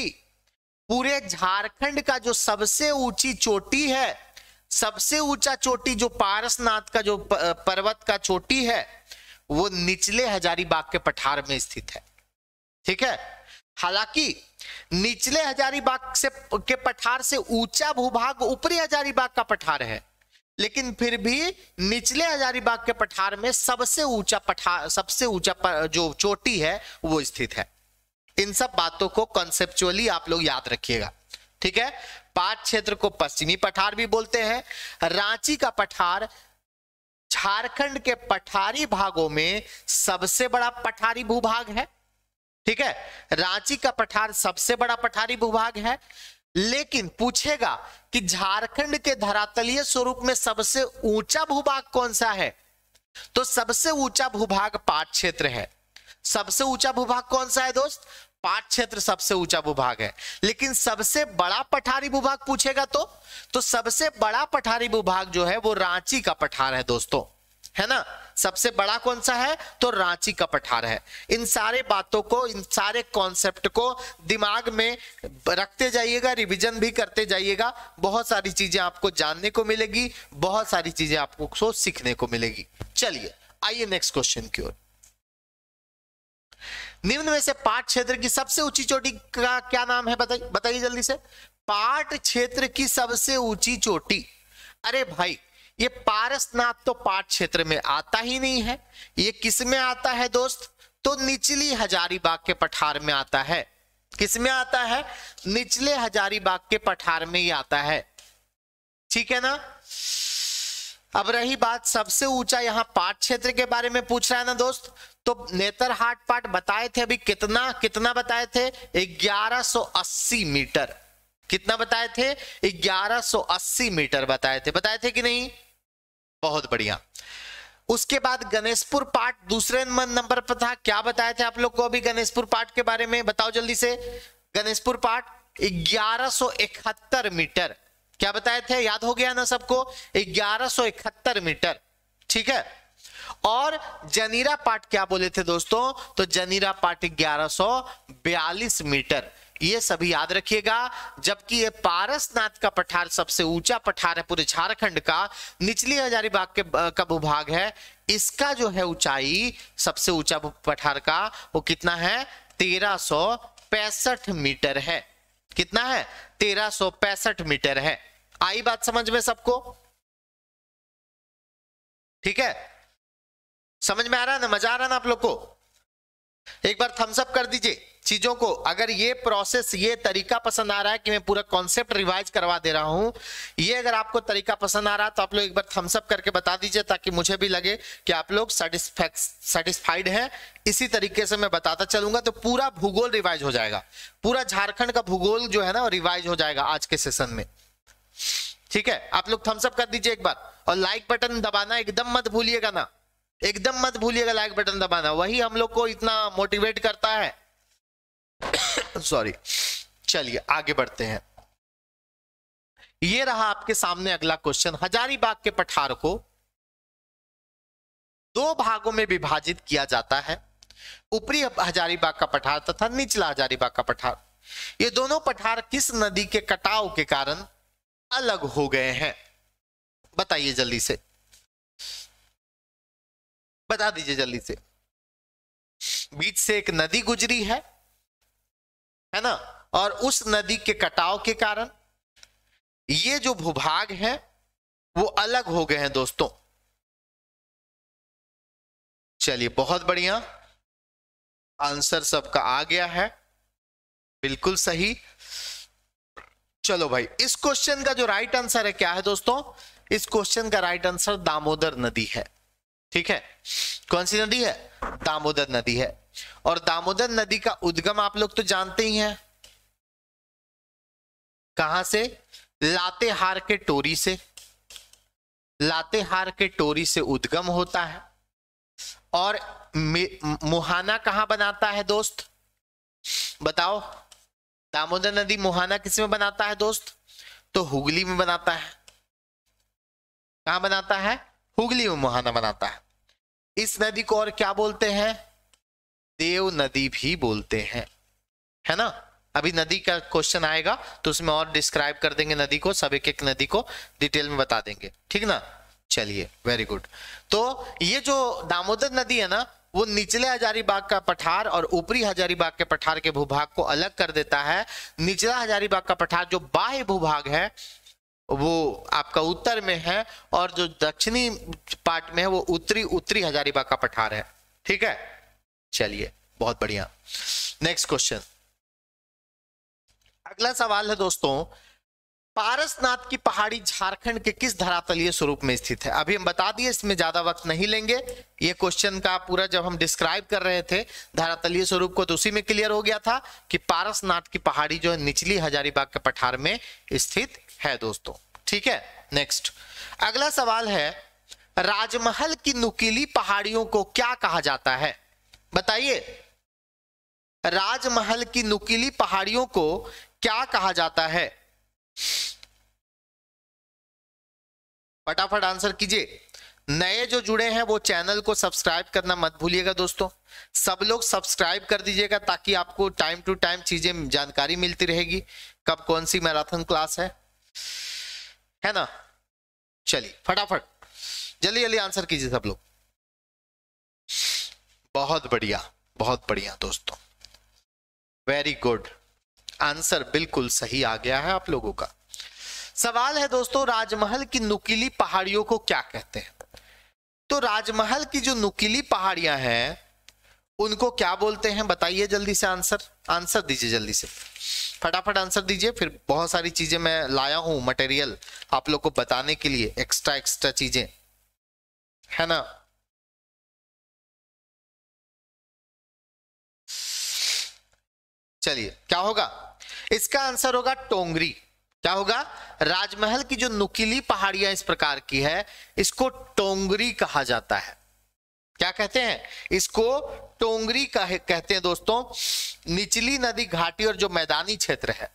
पूरे झारखंड का जो सबसे ऊंची चोटी है सबसे ऊंचा चोटी जो पारसनाथ का जो पर्वत का चोटी है वो निचले हजारीबाग के पठार में स्थित है ठीक है हालांकि निचले हजारीबाग से के पठार से ऊंचा भूभाग ऊपरी हजारीबाग का पठार है लेकिन फिर भी निचले हजारीबाग के पठार में सबसे ऊंचा पठार सबसे ऊंचा जो चोटी है वो स्थित है इन सब बातों को कॉन्सेप्चुअली आप लोग याद रखिएगा ठीक है पाठ क्षेत्र को पश्चिमी पठार भी बोलते हैं रांची का पठार झारखंड के पठारी भागों में सबसे बड़ा पठारी भूभाग है ठीक है रांची का पठार सबसे बड़ा पठारी भूभाग है लेकिन पूछेगा कि झारखंड के धरातलीय स्वरूप में सबसे ऊंचा भूभाग कौन सा है तो सबसे ऊंचा भूभाग पाट क्षेत्र है सबसे ऊंचा भूभाग कौन सा है दोस्त पाट क्षेत्र सबसे ऊंचा भूभाग है लेकिन सबसे बड़ा पठारी भूभाग पूछेगा तो तो सबसे बड़ा पठारी भूभाग जो है वो रांची का पठार है दोस्तों है ना सबसे बड़ा कौन सा है तो रांची का पठार है इन सारे बातों को इन सारे कॉन्सेप्ट को दिमाग में रखते जाइएगा रिवीजन भी करते जाइएगा बहुत सारी चीजें आपको जानने को मिलेगी बहुत सारी चीजें आपको सीखने को मिलेगी चलिए आइए नेक्स्ट क्वेश्चन की ओर निम्न में से पाट क्षेत्र की सबसे ऊंची चोटी का क्या नाम है बताइए बताइए जल्दी से पाट क्षेत्र की सबसे ऊंची चोटी अरे भाई ये पारसनाथ तो पाट क्षेत्र में आता ही नहीं है ये किस में आता है दोस्त तो निचली हजारीबाग के पठार में आता है किस में आता है निचले हजारीबाग के पठार में ही आता है ठीक है ना अब रही बात सबसे ऊंचा यहां पाट क्षेत्र के बारे में पूछ रहा है ना दोस्त तो नेतर हाट पाट बताए थे अभी कितना कितना बताए थे 1180 मीटर कितना बताए थे 1180 मीटर बताए थे बताए थे कि नहीं बहुत बढ़िया उसके बाद गणेशपुर पार्ट दूसरे नंबर पर था क्या बताए थे आप लोग को अभी गणेशपुर पार्ट के बारे में बताओ जल्दी से गणेशपुर पार्ट ग्यारह मीटर क्या बताए थे याद हो गया ना सबको ग्यारह मीटर ठीक है और जनीरा पार्ट क्या बोले थे दोस्तों तो जनीरा पार्ट 1142 मीटर ये सभी याद रखिएगा जबकि ये पारसनाथ का पठार सबसे ऊंचा पठार है पूरे झारखंड का निचली हजारीबाग के का भूभाग है इसका जो है ऊंचाई सबसे ऊंचा पठार का वो कितना है तेरह मीटर है कितना है तेरह मीटर है आई बात समझ में सबको ठीक है समझ में आ रहा है ना मजा आ रहा है ना आप लोग को एक बार थम्सअप कर दीजिए चीजों को अगर ये प्रोसेस ये तरीका पसंद आ रहा है कि मैं पूरा कॉन्सेप्ट रिवाइज करवा दे रहा हूं ये अगर आपको तरीका पसंद आ रहा है तो आप लोग एक बार थम्सअप करके बता दीजिए ताकि मुझे भी लगे कि आप लोग सेटिस्फाइड हैं इसी तरीके से मैं बताता चलूंगा तो पूरा भूगोल रिवाइज हो जाएगा पूरा झारखंड का भूगोल जो है ना रिवाइज हो जाएगा आज के सेशन में ठीक है आप लोग थम्सअप कर दीजिए एक बार और लाइक बटन दबाना एकदम मत भूलिएगा ना एकदम मत भूलिएगा लाइक बटन दबाना वही हम लोग को इतना मोटिवेट करता है सॉरी चलिए आगे बढ़ते हैं ये रहा आपके सामने अगला क्वेश्चन हजारीबाग के पठार को दो भागों में विभाजित किया जाता है ऊपरी हजारीबाग का पठार तथा निचला हजारीबाग का पठार ये दोनों पठार किस नदी के कटाव के कारण अलग हो गए हैं बताइए जल्दी से बता दीजिए जल्दी से बीच से एक नदी गुजरी है है ना और उस नदी के कटाव के कारण ये जो भूभाग है वो अलग हो गए हैं दोस्तों चलिए बहुत बढ़िया आंसर सबका आ गया है बिल्कुल सही चलो भाई इस क्वेश्चन का जो राइट आंसर है क्या है दोस्तों इस क्वेश्चन का राइट आंसर दामोदर नदी है ठीक है कौन सी नदी है दामोदर नदी है और दामोदर नदी का उद्गम आप लोग तो जानते ही हैं कहां से लातेहार के टोरी से लातेहार के टोरी से उद्गम होता है और मुहाना कहां बनाता है दोस्त बताओ दामोदर नदी मुहाना किस में बनाता है दोस्त तो हुगली में बनाता है कहां बनाता है हुगली मुहाना बनाता है इस नदी को और क्या बोलते हैं देव नदी भी बोलते हैं है ना अभी नदी का क्वेश्चन आएगा तो उसमें और डिस्क्राइब कर देंगे नदी को सब एक एक नदी को डिटेल में बता देंगे ठीक ना चलिए वेरी गुड तो ये जो दामोदर नदी है ना वो निचले हजारीबाग का पठार और ऊपरी हजारीबाग के पठार के भूभाग को अलग कर देता है निचला हजारीबाग का पठार जो बाह्य भूभाग है वो आपका उत्तर में है और जो दक्षिणी पार्ट में है वो उत्तरी उत्तरी हजारीबाग का पठार है ठीक है चलिए बहुत बढ़िया नेक्स्ट क्वेश्चन अगला सवाल है दोस्तों पारसनाथ की पहाड़ी झारखंड के किस धरातलीय स्वरूप में स्थित है अभी हम बता दिए इसमें ज्यादा वक्त नहीं लेंगे ये क्वेश्चन का पूरा जब हम डिस्क्राइब कर रहे थे धरातलीय स्वरूप को तो उसी में क्लियर हो गया था कि पारसनाथ की पहाड़ी जो है निचली हजारीबाग के पठार में स्थित है दोस्तों ठीक है नेक्स्ट अगला सवाल है राजमहल की नुकीली पहाड़ियों को क्या कहा जाता है बताइए राजमहल की नुकीली पहाड़ियों को क्या कहा जाता है फटाफट आंसर कीजिए नए जो जुड़े हैं वो चैनल को सब्सक्राइब करना मत भूलिएगा दोस्तों सब लोग सब्सक्राइब कर दीजिएगा ताकि आपको टाइम टू टाइम चीजें जानकारी मिलती रहेगी कब कौन सी मैराथन क्लास है है ना चलिए फटाफट जल्दी जल्दी आंसर कीजिए सब लोग बहुत बढ़िया बहुत बढ़िया दोस्तों वेरी गुड आंसर बिल्कुल सही आ गया है आप लोगों का सवाल है दोस्तों राजमहल की नुकीली पहाड़ियों को क्या कहते हैं तो राजमहल की जो नुकीली पहाड़ियां हैं उनको क्या बोलते हैं बताइए जल्दी से आंसर आंसर दीजिए जल्दी से फटाफट आंसर दीजिए फिर बहुत सारी चीजें मैं लाया हूं मटेरियल आप लोग को बताने के लिए एक्स्ट्रा एक्स्ट्रा चीजें है ना चलिए क्या होगा इसका आंसर होगा टोंगरी क्या होगा राजमहल की जो नुकीली पहाड़ियां इस प्रकार की है इसको टोंगरी कहा जाता है क्या कहते हैं इसको टोंगरी कह, कहते हैं दोस्तों निचली नदी घाटी और जो मैदानी क्षेत्र है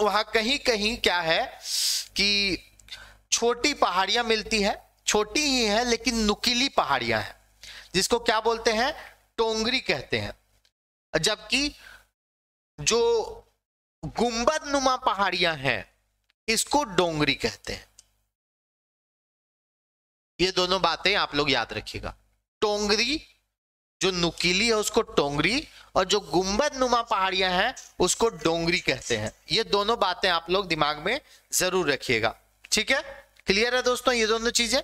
वहां कहीं कहीं क्या है कि छोटी पहाड़ियां मिलती है छोटी ही है लेकिन नुकीली पहाड़ियां हैं जिसको क्या बोलते हैं टोंगरी कहते हैं जबकि जो गुंबद नुमा पहाड़ियां हैं इसको डोंगरी कहते हैं ये दोनों बातें आप लोग याद रखिएगा टोंगरी जो नुकीली है उसको टोंगरी और जो गुंबद नुमा पहाड़ियां हैं उसको डोंगरी कहते हैं ये दोनों बातें आप लोग दिमाग में जरूर रखिएगा ठीक है क्लियर है दोस्तों ये दोनों चीजें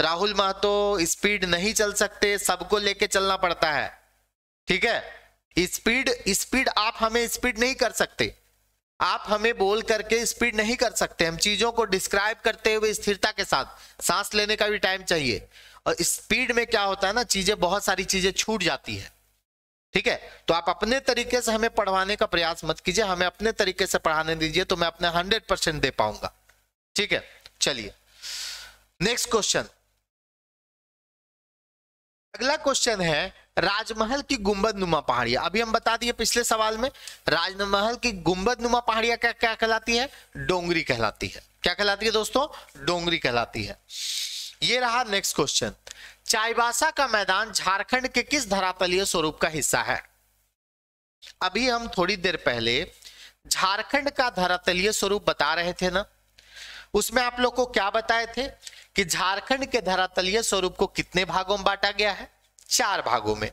राहुल महतो स्पीड नहीं चल सकते सबको लेके चलना पड़ता है ठीक है स्पीड स्पीड आप हमें स्पीड नहीं कर सकते आप हमें बोल करके स्पीड नहीं कर सकते हम चीजों को डिस्क्राइब करते हुए स्थिरता के साथ सांस लेने का भी टाइम चाहिए और स्पीड में क्या होता है ना चीजें बहुत सारी चीजें छूट जाती है ठीक है तो आप अपने तरीके से हमें पढ़वाने का प्रयास मत कीजिए हमें अपने तरीके से पढ़ाने दीजिए तो मैं अपने हंड्रेड परसेंट दे पाऊंगा ठीक है चलिए नेक्स्ट क्वेश्चन अगला क्वेश्चन है राजमहल की गुंबद नुमा पहाड़िया अभी हम बता दिए पिछले सवाल में राजमहल की गुंबद नुमा पहाड़िया क्या क्या कहलाती है डोंगरी कहलाती है क्या कहलाती है दोस्तों डोंगरी कहलाती है ये रहा नेक्स्ट क्वेश्चन चाईबासा का मैदान झारखंड के किस धरातलीय स्वरूप का हिस्सा है अभी हम थोड़ी देर पहले झारखंड का धरातलीय स्वरूप बता रहे थे ना उसमें आप लोग को क्या बताए थे कि झारखंड के धरातलीय स्वरूप को कितने भागों में बांटा गया है चार भागों में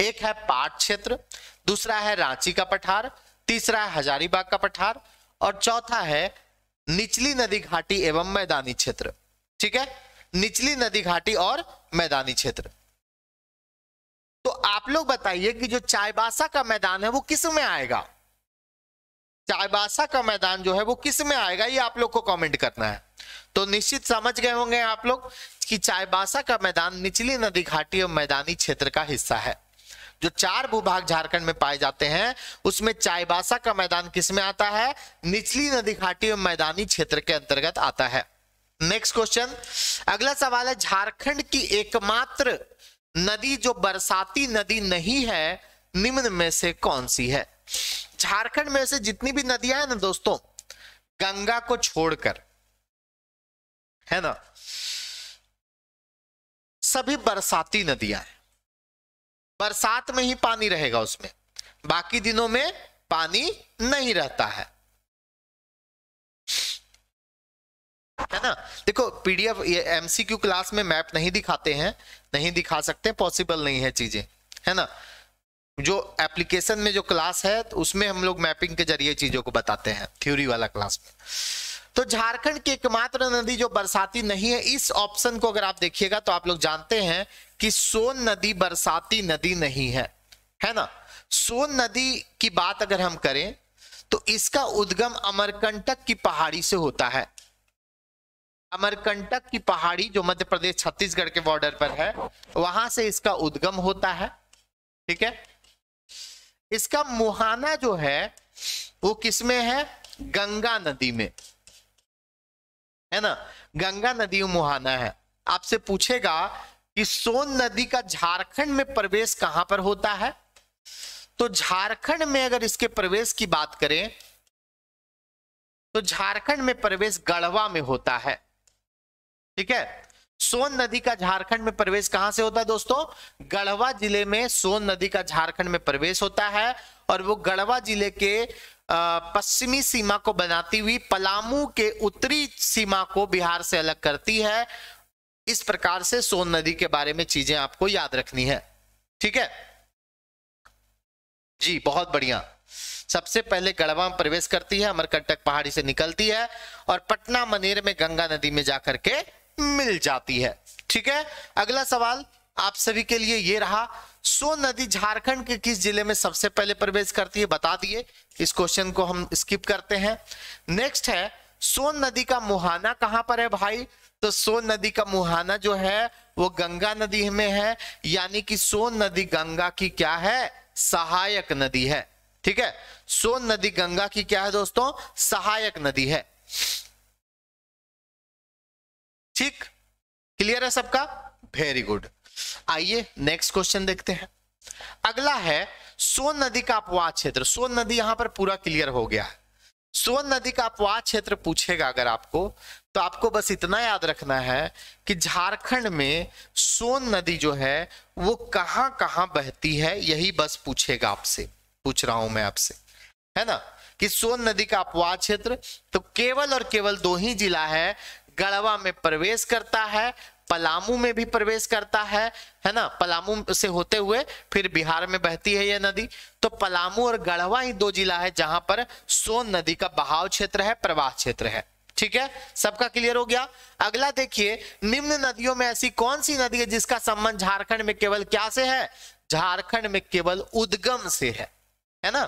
एक है पाट क्षेत्र दूसरा है रांची का पठार तीसरा है हजारीबाग का पठार और चौथा है निचली नदी घाटी एवं मैदानी क्षेत्र ठीक है निचली नदी घाटी और मैदानी क्षेत्र तो आप लोग बताइए कि जो चायबासा का मैदान है वो किस में आएगा चायबासा का मैदान जो है वो किस में आएगा ये आप लोग को कमेंट करना है तो निश्चित समझ गए होंगे आप लोग कि चायबासा का मैदान निचली नदी घाटी और मैदानी क्षेत्र का हिस्सा है जो चार भूभाग झारखंड में पाए जाते हैं उसमें चायबासा का मैदान किसमें आता है निचली नदी घाटी और मैदानी क्षेत्र के अंतर्गत आता है नेक्स्ट क्वेश्चन अगला सवाल है झारखंड की एकमात्र नदी जो बरसाती नदी नहीं है निम्न में से कौन सी है झारखंड में से जितनी भी नदियां हैं ना दोस्तों गंगा को छोड़कर है ना सभी बरसाती नदियां हैं बरसात में ही पानी रहेगा उसमें बाकी दिनों में पानी नहीं रहता है है ना देखो पीडीएफ एमसीक्यू क्लास में मैप नहीं दिखाते हैं नहीं दिखा सकते पॉसिबल नहीं है चीजें है ना जो एप्लीकेशन में जो क्लास है तो उसमें हम लोग मैपिंग के जरिए चीजों को बताते हैं थ्योरी वाला क्लास में तो झारखंड की एकमात्र नदी जो बरसाती नहीं है इस ऑप्शन को अगर आप देखिएगा तो आप लोग जानते हैं कि सोन नदी बरसाती नदी नहीं है है ना सोन नदी की बात अगर हम करें तो इसका उद्गम अमरकंटक की पहाड़ी से होता है अमरकंटक की पहाड़ी जो मध्य प्रदेश छत्तीसगढ़ के बॉर्डर पर है वहां से इसका उद्गम होता है ठीक है इसका मुहाना जो है वो किसमें है गंगा नदी में है ना गंगा नदी मुहाना है आपसे पूछेगा कि सोन नदी का झारखंड में प्रवेश कहां पर होता है तो झारखंड में अगर इसके प्रवेश की बात करें तो झारखंड में प्रवेश गढ़वा में होता है ठीक है सोन नदी का झारखंड में प्रवेश कहां से होता है दोस्तों गढ़वा जिले में सोन नदी का झारखंड में प्रवेश होता है और वो गढ़वा जिले के पश्चिमी सीमा को बनाती हुई पलामू के उत्तरी सीमा को बिहार से अलग करती है इस प्रकार से सोन नदी के बारे में चीजें आपको याद रखनी है ठीक है जी बहुत बढ़िया सबसे पहले गढ़वा में प्रवेश करती है अमरकंटक पहाड़ी से निकलती है और पटना मनेर में गंगा नदी में जाकर के मिल जाती है ठीक है अगला सवाल आप सभी के लिए ये रहा सो नदी झारखंड के किस जिले में सबसे पहले प्रवेश करती है बता दिए इस क्वेश्चन को हम स्किप करते हैं नेक्स्ट है सोन नदी का मुहाना कहां पर है भाई तो सोन नदी का मुहाना जो है वो गंगा नदी में है यानी कि सोन नदी गंगा की क्या है सहायक नदी है ठीक है सोन नदी गंगा की क्या है दोस्तों सहायक नदी है ठीक क्लियर है सबका वेरी गुड आइए नेक्स्ट क्वेश्चन देखते हैं अगला है सोन नदी का अपवाह क्षेत्र सोन नदी यहां पर पूरा क्लियर हो गया है सोन नदी का अपवाह क्षेत्र पूछेगा अगर आपको तो आपको बस इतना याद रखना है कि झारखंड में सोन नदी जो है वो कहाँ कहां बहती है यही बस पूछेगा आपसे पूछ रहा हूं मैं आपसे है ना कि सोन नदी का अपवाह क्षेत्र तो केवल और केवल दो ही जिला है गढ़वा में प्रवेश करता है पलामू में भी प्रवेश करता है है ना पलामू से होते हुए फिर बिहार में बहती है यह नदी तो पलामू और गढ़वा ही दो जिला है जहां पर सोन नदी का बहाव क्षेत्र है प्रवाह क्षेत्र है ठीक है सबका क्लियर हो गया अगला देखिए निम्न नदियों में ऐसी कौन सी नदी है जिसका संबंध झारखंड में केवल क्या से है झारखंड में केवल उद्गम से है है ना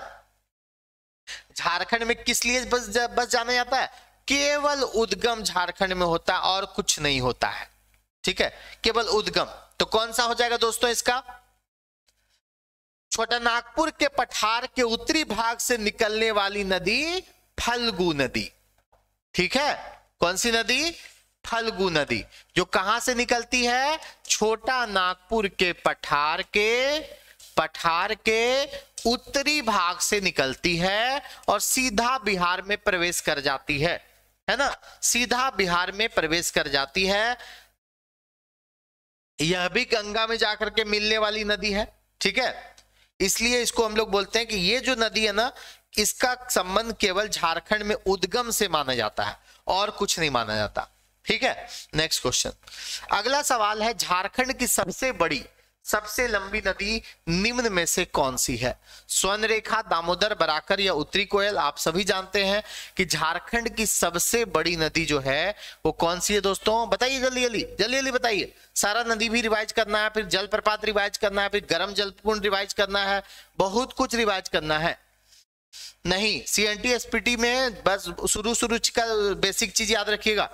झारखंड में किस लिए बस बस जाना जाता है केवल उद्गम झारखंड में होता है और कुछ नहीं होता है ठीक है केवल उद्गम तो कौन सा हो जाएगा दोस्तों इसका छोटा नागपुर के पठार के उत्तरी भाग से निकलने वाली नदी फलगु नदी ठीक है कौन सी नदी फलगु नदी जो कहां से निकलती है छोटा नागपुर के पठार के पठार के उत्तरी भाग से निकलती है और सीधा बिहार में प्रवेश कर जाती है है ना सीधा बिहार में प्रवेश कर जाती है यह भी गंगा में जाकर के मिलने वाली नदी है ठीक है इसलिए इसको हम लोग बोलते हैं कि ये जो नदी है ना इसका संबंध केवल झारखंड में उद्गम से माना जाता है और कुछ नहीं माना जाता ठीक है नेक्स्ट क्वेश्चन अगला सवाल है झारखंड की सबसे बड़ी सबसे लंबी नदी निम्न में से कौन सी है स्वर्णरेखा दामोदर बराकर या उत्तरी कोयल आप सभी जानते हैं कि झारखंड की सबसे बड़ी नदी जो है वो कौन सी है दोस्तों बताइए जल्दी जल्दी जल्दी जल्दी बताइए सारा नदी भी रिवाइज करना है फिर जलप्रपात रिवाइज करना है फिर गर्म जलकुंड रिवाइज करना है बहुत कुछ रिवाइज करना है नहीं सी एन में बस शुरू शुरू का बेसिक चीज याद रखिएगा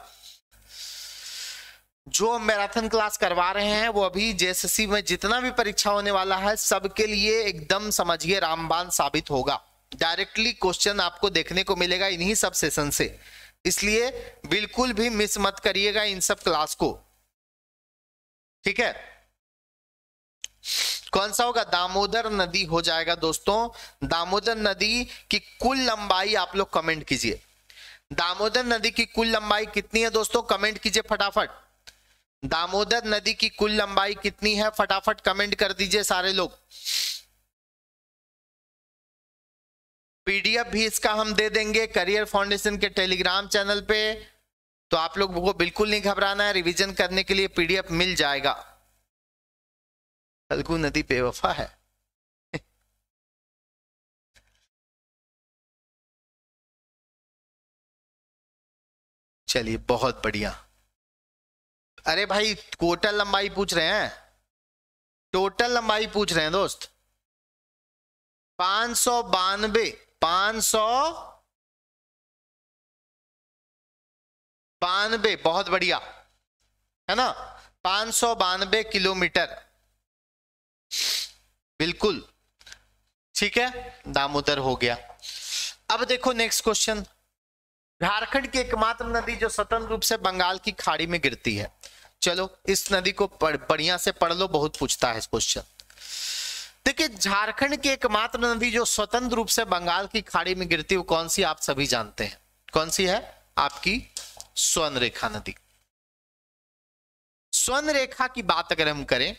जो हम मैराथन क्लास करवा रहे हैं वो अभी जेएसएससी में जितना भी परीक्षा होने वाला है सबके लिए एकदम समझिए रामबान साबित होगा डायरेक्टली क्वेश्चन आपको देखने को मिलेगा इन्हीं सब सेशन से इसलिए बिल्कुल भी मिस मत करिएगा इन सब क्लास को ठीक है कौन सा होगा दामोदर नदी हो जाएगा दोस्तों दामोदर नदी की कुल लंबाई आप लोग कमेंट कीजिए दामोदर नदी की कुल लंबाई कितनी है दोस्तों कमेंट कीजिए फटाफट दामोदर नदी की कुल लंबाई कितनी है फटाफट कमेंट कर दीजिए सारे लोग पीडीएफ भी इसका हम दे देंगे करियर फाउंडेशन के टेलीग्राम चैनल पे तो आप लोग को बिल्कुल नहीं घबराना है रिवीजन करने के लिए पीडीएफ मिल जाएगा अलगू नदी बेवफा है चलिए बहुत बढ़िया अरे भाई टोटल लंबाई पूछ रहे हैं टोटल लंबाई पूछ रहे हैं दोस्त पांच सौ बानवे पांच सौ बानवे बहुत बढ़िया है ना पांच सौ बानवे किलोमीटर बिल्कुल ठीक है दामोदर हो गया अब देखो नेक्स्ट क्वेश्चन झारखंड की एकमात्र नदी जो स्वतंत्र रूप से बंगाल की खाड़ी में गिरती है चलो इस नदी को बढ़िया से पढ़ लो बहुत पूछता है क्वेश्चन देखिए झारखंड की एकमात्र नदी जो स्वतंत्र रूप से बंगाल की खाड़ी में गिरती है वो कौन सी आप सभी जानते हैं कौन सी है आपकी स्वर्ण रेखा नदी स्वर्ण रेखा की बात अगर हम करें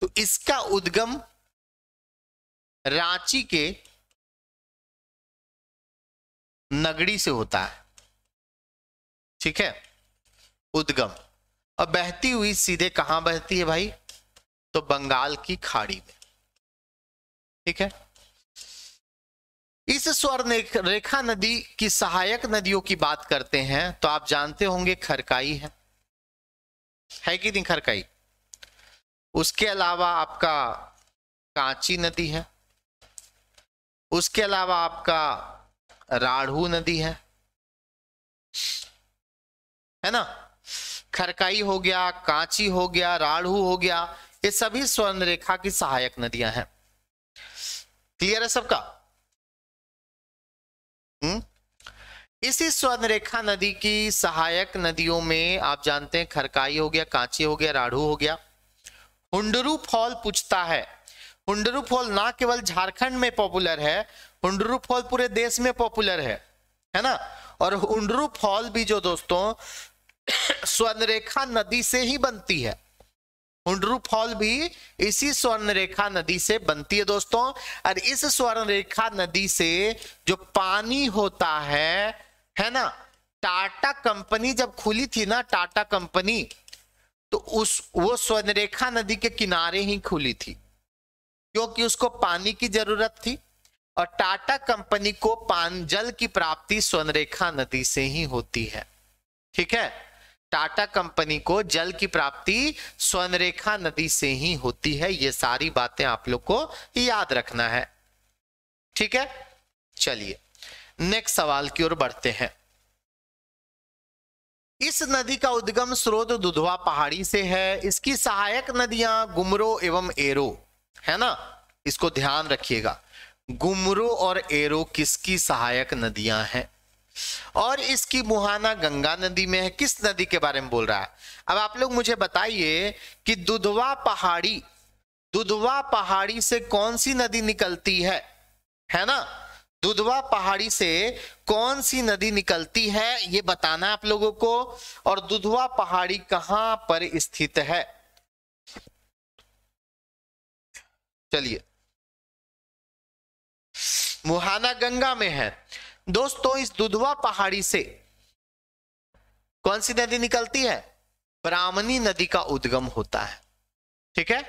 तो इसका उद्गम रांची के नगड़ी से होता है ठीक है उद्गम और बहती हुई सीधे कहां बहती है भाई तो बंगाल की खाड़ी में ठीक है इस स्वर्ण रेखा नदी की सहायक नदियों की बात करते हैं तो आप जानते होंगे खरकाई है है कि नहीं खरकाई उसके अलावा आपका कांची नदी है उसके अलावा आपका राढ़ू नदी है है ना खरकाई हो गया कांची हो गया राढ़ू हो गया ये सभी स्वर्ण रेखा की सहायक नदियां हैं क्लियर है सबका हम्म? इसी स्वर्ण रेखा नदी की सहायक नदियों में आप जानते हैं खरकाई हो गया कांची हो गया राढ़ू हो गया हुंडरू फॉल पूछता है हुंडरू फॉल ना केवल झारखंड में पॉपुलर है हुडरू फॉल पूरे देश में पॉपुलर है है ना और हुंडरू फॉल भी जो दोस्तों स्वर्णरेखा नदी से ही बनती है हुंडरू फॉल भी इसी स्वर्णरेखा नदी से बनती है दोस्तों और इस स्वर्णरेखा नदी से जो पानी होता है है ना टाटा कंपनी जब खुली थी ना टाटा कंपनी तो उस वो स्वर्णरेखा नदी के किनारे ही खुली थी क्योंकि उसको पानी की जरूरत थी और टाटा कंपनी को पान जल की प्राप्ति स्वर्णरेखा नदी से ही होती है ठीक है टाटा कंपनी को जल की प्राप्ति स्वर्णरेखा नदी से ही होती है ये सारी बातें आप लोग को याद रखना है ठीक है चलिए नेक्स्ट सवाल की ओर बढ़ते हैं इस नदी का उद्गम स्रोत दुधवा पहाड़ी से है इसकी सहायक नदियां गुमरो एवं एरो है ना इसको ध्यान रखिएगा गुमरो और एरो किसकी सहायक नदियां हैं और इसकी मुहाना गंगा नदी में है किस नदी के बारे में बोल रहा है अब आप लोग मुझे बताइए कि दुधवा पहाड़ी दुधवा पहाड़ी से कौन सी नदी निकलती है है ना दुधवा पहाड़ी से कौन सी नदी निकलती है ये बताना है आप लोगों को और दुधवा पहाड़ी कहां पर स्थित है चलिए मुहाना गंगा में है दोस्तों इस दुधवा पहाड़ी से कौन सी नदी निकलती है ब्राह्मणी नदी का उद्गम होता है ठीक है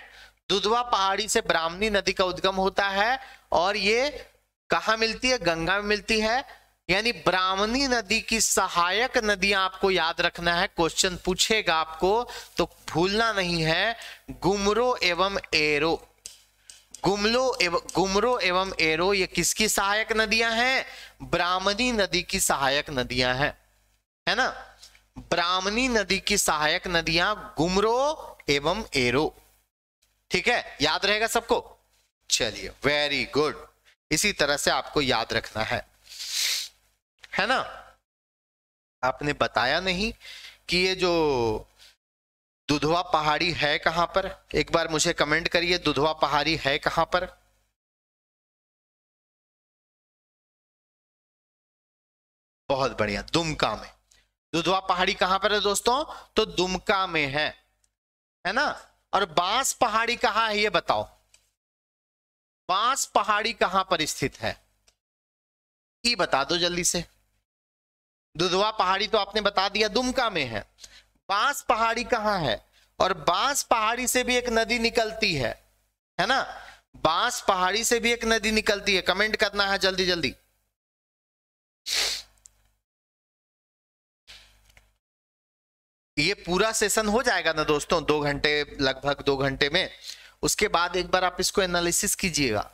दुधवा पहाड़ी से ब्राह्मणी नदी का उद्गम होता है और ये कहा मिलती है गंगा में मिलती है यानी ब्राह्मणी नदी की सहायक नदियां आपको याद रखना है क्वेश्चन पूछेगा आपको तो भूलना नहीं है गुमरो एवं एरो गुमलो एवं गुमरो एवं एरो ये किसकी सहायक नदियां हैं ब्राह्मणी नदी की सहायक नदियां हैं है ना ब्राह्मणी नदी की सहायक नदियां गुमरो एवं एरो ठीक है याद रहेगा सबको चलिए वेरी गुड इसी तरह से आपको याद रखना है है ना आपने बताया नहीं कि ये जो दुधवा पहाड़ी है कहां पर एक बार मुझे कमेंट करिए दुधवा पहाड़ी है कहां पर बहुत बढ़िया दुमका में दुधवा पहाड़ी कहां पर है दोस्तों तो दुमका में है है ना और बांस पहाड़ी कहां है ये बताओ बांस पहाड़ी कहां पर स्थित है ये बता दो जल्दी से दुधवा पहाड़ी तो आपने बता दिया दुमका में है बांस पहाड़ी कहाँ है और बांस पहाड़ी से भी एक नदी निकलती है है ना बांस पहाड़ी से भी एक नदी निकलती है कमेंट करना है जल्दी जल्दी ये पूरा सेशन हो जाएगा ना दोस्तों दो घंटे लगभग दो घंटे में उसके बाद एक बार आप इसको एनालिसिस कीजिएगा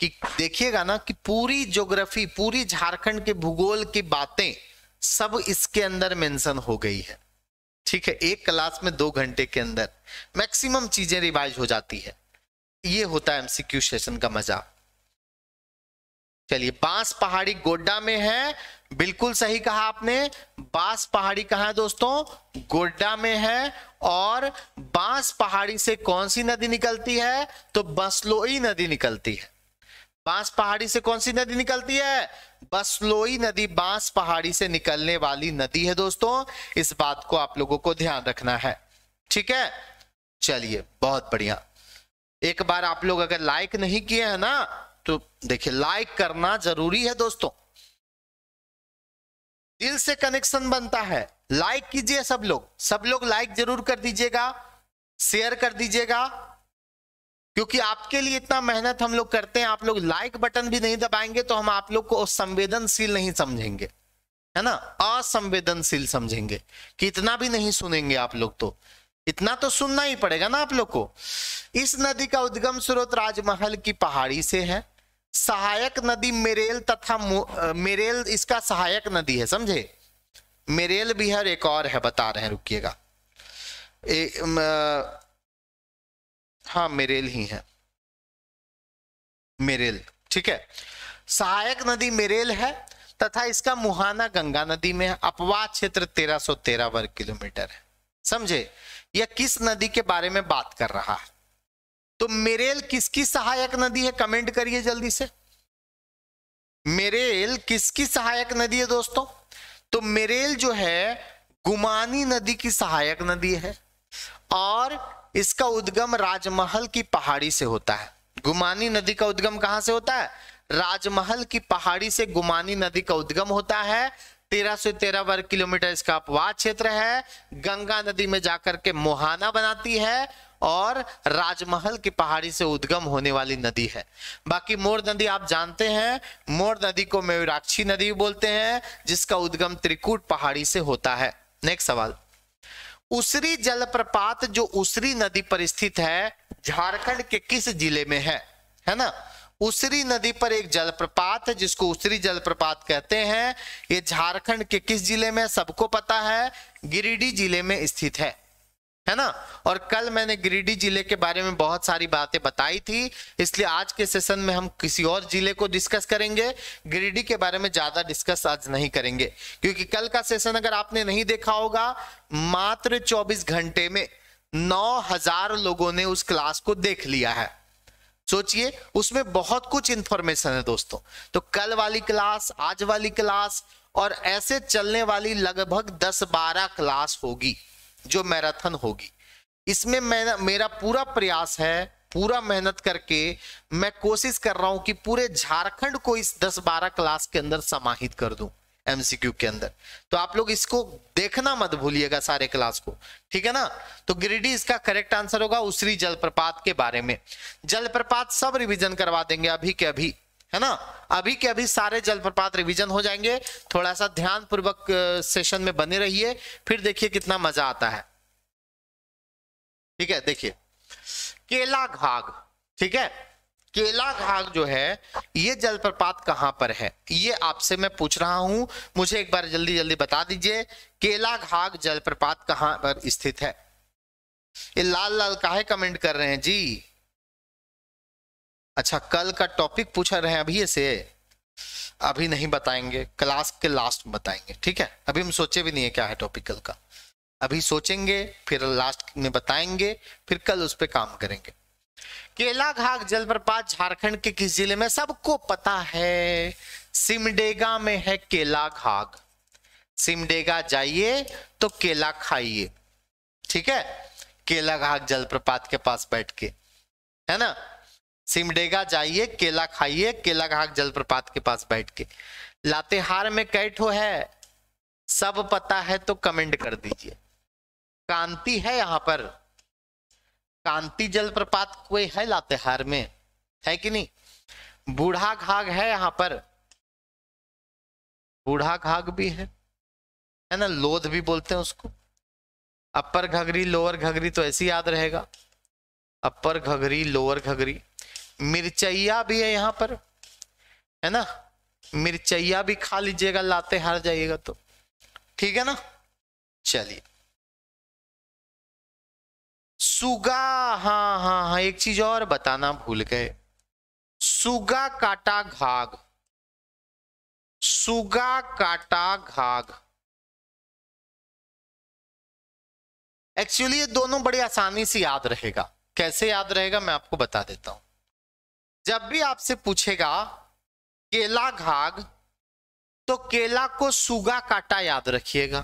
कि देखिएगा ना कि पूरी ज्योग्राफी पूरी झारखंड के भूगोल की बातें सब इसके अंदर मेंशन हो गई है ठीक है एक क्लास में दो घंटे के अंदर मैक्सिमम चीजें रिवाइज हो जाती है ये होता है एमसीक्यू सेशन का मजा चलिए बांस पहाड़ी गोड्डा में है बिल्कुल सही कहा आपने बांस पहाड़ी कहा है दोस्तों गोड्डा में है और बांस पहाड़ी से कौन सी नदी निकलती है तो बसलोई नदी निकलती है बांस पहाड़ी से कौन सी नदी निकलती है बसलोई नदी बांस पहाड़ी से निकलने वाली नदी है दोस्तों इस बात को आप लोगों को ध्यान रखना है ठीक है चलिए बहुत बढ़िया एक बार आप लोग अगर लाइक नहीं किए हैं ना तो देखिए लाइक करना जरूरी है दोस्तों दिल से कनेक्शन बनता है लाइक कीजिए सब लोग सब लोग लाइक जरूर कर दीजिएगा शेयर कर दीजिएगा क्योंकि आपके लिए इतना मेहनत हम लोग करते हैं आप लोग लाइक बटन भी नहीं दबाएंगे तो हम आप लोग को संवेदनशील नहीं समझेंगे है ना असंवेदनशील समझेंगे कि इतना भी नहीं सुनेंगे आप लोग तो इतना तो सुनना ही पड़ेगा ना आप लोग को इस नदी का उद्गम स्रोत राजमहल की पहाड़ी से है सहायक नदी मेरेल तथा मेरेल इसका सहायक नदी है समझे मेरेल भी है एक और है बता रहे हैं रुकिएगा हाँ मेरेल ही है मेरेल ठीक है सहायक नदी मेरेल है तथा इसका मुहाना गंगा नदी में है अपवाद क्षेत्र 1313 वर्ग किलोमीटर है समझे यह किस नदी के बारे में बात कर रहा है तो मेरेल किसकी सहायक नदी है कमेंट करिए जल्दी से मेरेल किसकी सहायक नदी है दोस्तों तो मेरेल जो है गुमानी नदी की सहायक नदी है और इसका उद्गम राजमहल की पहाड़ी से होता है गुमानी नदी का उद्गम कहां से होता है राजमहल की पहाड़ी से गुमानी नदी का उद्गम होता है तेरह सौ तेरह वर्ग किलोमीटर इसका अपवाद क्षेत्र है गंगा नदी में जाकर के मोहाना बनाती है और राजमहल की पहाड़ी से उद्गम होने वाली नदी है बाकी मोर नदी आप जानते हैं मोर नदी को मयूराक्षी नदी बोलते हैं जिसका उद्गम त्रिकूट पहाड़ी से होता है नेक्स्ट सवाल उसरी जलप्रपात जो उसरी नदी पर स्थित है झारखंड के किस जिले में है है ना उसरी नदी पर एक जलप्रपात है जिसको उसरी जलप्रपात कहते हैं ये झारखंड के किस जिले में सबको पता है गिरिडीह जिले में स्थित है है ना और कल मैंने गिरिडीह जिले के बारे में बहुत सारी बातें बताई थी इसलिए आज के सेशन में हम किसी और जिले को डिस्कस करेंगे गिरिडीह के बारे में ज्यादा डिस्कस आज नहीं करेंगे क्योंकि कल का सेशन अगर आपने नहीं देखा होगा मात्र 24 घंटे में हजार लोगों ने उस क्लास को देख लिया है सोचिए उसमें बहुत कुछ इंफॉर्मेशन है दोस्तों तो कल वाली क्लास आज वाली क्लास और ऐसे चलने वाली लगभग 10-12 क्लास होगी जो मैराथन होगी इसमें मैं मेरा पूरा प्रयास है पूरा मेहनत करके मैं कोशिश कर रहा हूं कि पूरे झारखंड को इस दस बारह क्लास के अंदर समाहित कर दूं एमसीक्यू के अंदर तो आप लोग इसको देखना मत भूलिएगा सारे क्लास को ठीक है ना तो गिरिडीह इसका करेक्ट आंसर होगा उसरी जलप्रपात के बारे में जलप्रपात सब रिवीजन करवा देंगे अभी के अभी है ना अभी के अभी सारे जलप्रपात रिवीजन हो जाएंगे थोड़ा सा ध्यान पूर्वक सेशन में बने रहिए फिर देखिए कितना मजा आता है ठीक है देखिए केला घाग ठीक है केला घाघ जो है ये जलप्रपात कहां पर है ये आपसे मैं पूछ रहा हूं मुझे एक बार जल्दी जल्दी बता दीजिए केला घाघ जलप्रपात कहां पर स्थित है ये लाल लाल काहे कमेंट कर रहे हैं जी अच्छा कल का टॉपिक पूछा रहे अभी से अभी नहीं बताएंगे क्लास के लास्ट में बताएंगे ठीक है अभी हम सोचे भी नहीं है क्या है टॉपिक कल का अभी सोचेंगे फिर लास्ट में बताएंगे फिर कल उस पर काम करेंगे केला घाघ जलप्रपात झारखंड के किस जिले में सबको पता है सिमडेगा में है केला घाघ सिमडेगा जाइए तो केला खाइए ठीक है केला घाघ जलप्रपात के पास बैठ के है ना सिमडेगा जाइए केला खाइए केला घाक जलप्रपात के पास बैठ के लातेहार में कैठो है सब पता है तो कमेंट कर दीजिए कांति है यहाँ पर कांति जलप्रपात कोई है लातेहार में है कि नहीं बूढ़ा घाघ है यहाँ पर बूढ़ा घाघ भी है है ना लोध भी बोलते हैं उसको अपर घघरी लोअर घघरी तो ऐसे याद रहेगा अपर घघरी लोअर घघरी मिर्चैया भी है यहाँ पर है ना मिर्चैया भी खा लीजिएगा लाते हार जाइएगा तो ठीक है ना चलिए सुगा हाँ हाँ हाँ एक चीज और बताना भूल गए सुगा काटा घाग सुगा काटा घाघ एक्चुअली ये दोनों बड़ी आसानी से याद रहेगा कैसे याद रहेगा मैं आपको बता देता हूं जब भी आपसे पूछेगा केला घाघ तो केला को सुगा काटा याद रखिएगा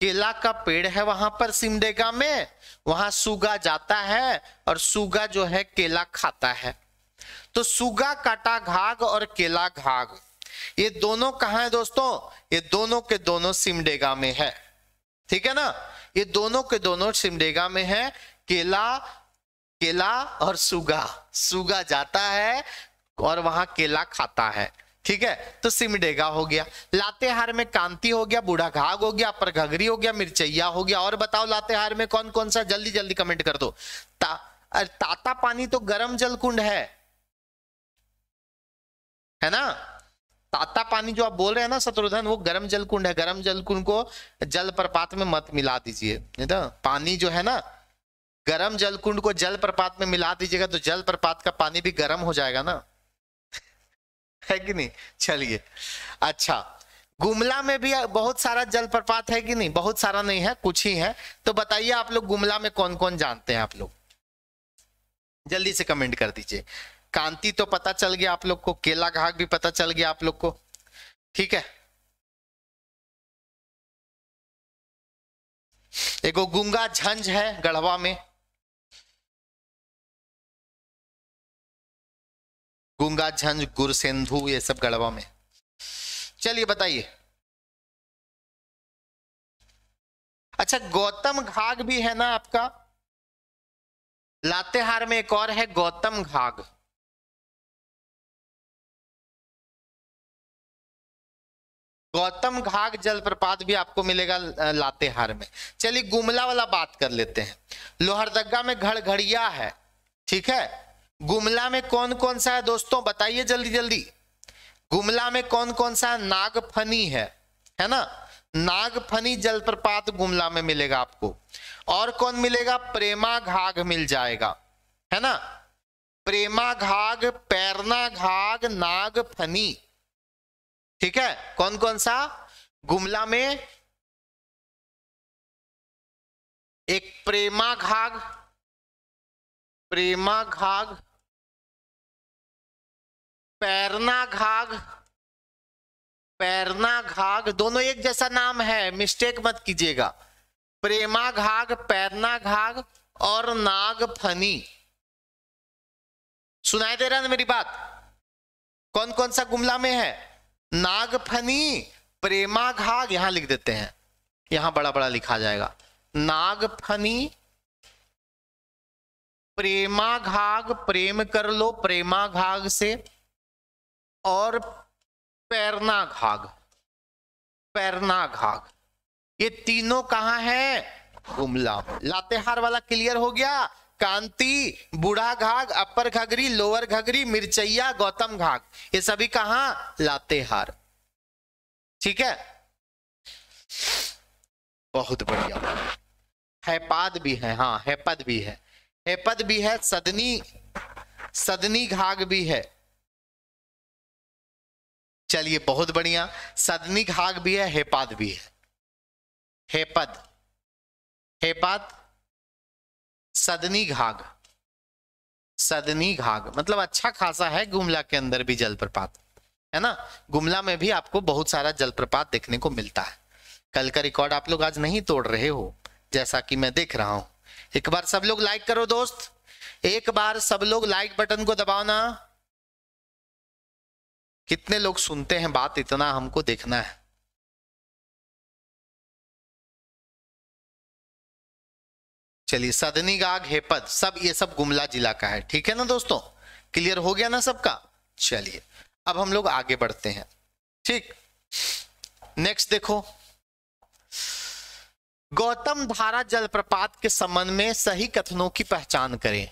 केला का पेड़ है वहां पर सिमडेगा में वहां सुगा जाता है और सुगा जो है केला खाता है तो सुगा काटा घाघ और केला घाघ ये दोनों कहा है दोस्तों ये दोनों के दोनों सिमडेगा में है ठीक है ना ये दोनों के दोनों सिमडेगा में है केला केला और सुगा सुगा जाता है और वहां केला खाता है ठीक है तो सिमडेगा हो गया लातेहार में कांति हो गया बूढ़ा घाघ हो गया परघगरी हो गया मिर्चैया हो गया और बताओ लातेहार में कौन कौन सा जल्दी जल्दी कमेंट कर दो ता, अरे ताता पानी तो गर्म जल कुंड है है ना ताता पानी जो आप बोल रहे हैं ना शत्रुधन वो गर्म जल कुंड है गर्म जल कुंड को जल प्रपात में मत मिला दीजिए पानी जो है ना गर्म जल कुंड को जल प्रपात में मिला दीजिएगा तो जल प्रपात का पानी भी गर्म हो जाएगा ना है कि नहीं चलिए अच्छा गुमला में भी बहुत सारा प्रपात है कि नहीं बहुत सारा नहीं है कुछ ही है तो बताइए आप लोग गुमला में कौन कौन जानते हैं आप लोग जल्दी से कमेंट कर दीजिए कांति तो पता चल गया आप लोग को केला घाघ भी पता चल गया आप लोग को ठीक है एगो गुंगा झंझ है गढ़वा में गुंगा झंझ गुरसेंधु ये सब गढ़वा में चलिए बताइए अच्छा गौतम घाघ भी है ना आपका लातेहार में एक और है गौतम घाघ गौतम घाघ जलप्रपात भी आपको मिलेगा लातेहार में चलिए गुमला वाला बात कर लेते हैं लोहरदगा में घड़घड़िया है ठीक है गुमला में कौन कौन सा है दोस्तों बताइए जल्दी जल्दी गुमला में कौन कौन सा नागफनी है है ना नागफनी जलप्रपात गुमला में मिलेगा आपको और कौन मिलेगा प्रेमा घाघ मिल जाएगा है ना प्रेमा घाघ पैरना घाघ नागफनी ठीक है कौन कौन सा गुमला में एक प्रेमा घाघ प्रेमा घाघ पैरना घाघ पैरना घाघ दोनों एक जैसा नाम है मिस्टेक मत कीजिएगा प्रेमा घाघ पैरना घाघ और नाग फनी सुनाई दे रहा ना मेरी बात कौन कौन सा गुमला में है नाग फनी प्रेमा घाघ यहां लिख देते हैं यहां बड़ा बड़ा लिखा जाएगा नाग फनी प्रेमा घाघ प्रेम कर लो प्रेमा घाघ से और पैरना घाघ पैरना घाघ ये तीनों कहाँ है गुमला लातेहार वाला क्लियर हो गया कांति बूढ़ा घाघ अपर घघरी लोअर घघरी मिर्चैया गौतम घाघ ये सभी कहा लातेहार ठीक है बहुत बढ़िया हैपाद भी है हाँ हैपद भी है हैपद भी है सदनी सदनी घाघ भी है चलिए बहुत बढ़िया सदनी घाग भी है हेपाद भी है हेपद हेपाद सदनी घाग सदनी घाग मतलब अच्छा खासा है गुमला के अंदर भी जलप्रपात है ना गुमला में भी आपको बहुत सारा जलप्रपात देखने को मिलता है कल का रिकॉर्ड आप लोग आज नहीं तोड़ रहे हो जैसा कि मैं देख रहा हूं एक बार सब लोग लाइक करो दोस्त एक बार सब लोग लाइक बटन को दबाओ ना कितने लोग सुनते हैं बात इतना हमको देखना है चलिए सदनी गाग हेपद सब ये सब गुमला जिला का है ठीक है ना दोस्तों क्लियर हो गया ना सबका चलिए अब हम लोग आगे बढ़ते हैं ठीक नेक्स्ट देखो गौतम धारा जलप्रपात के संबंध में सही कथनों की पहचान करें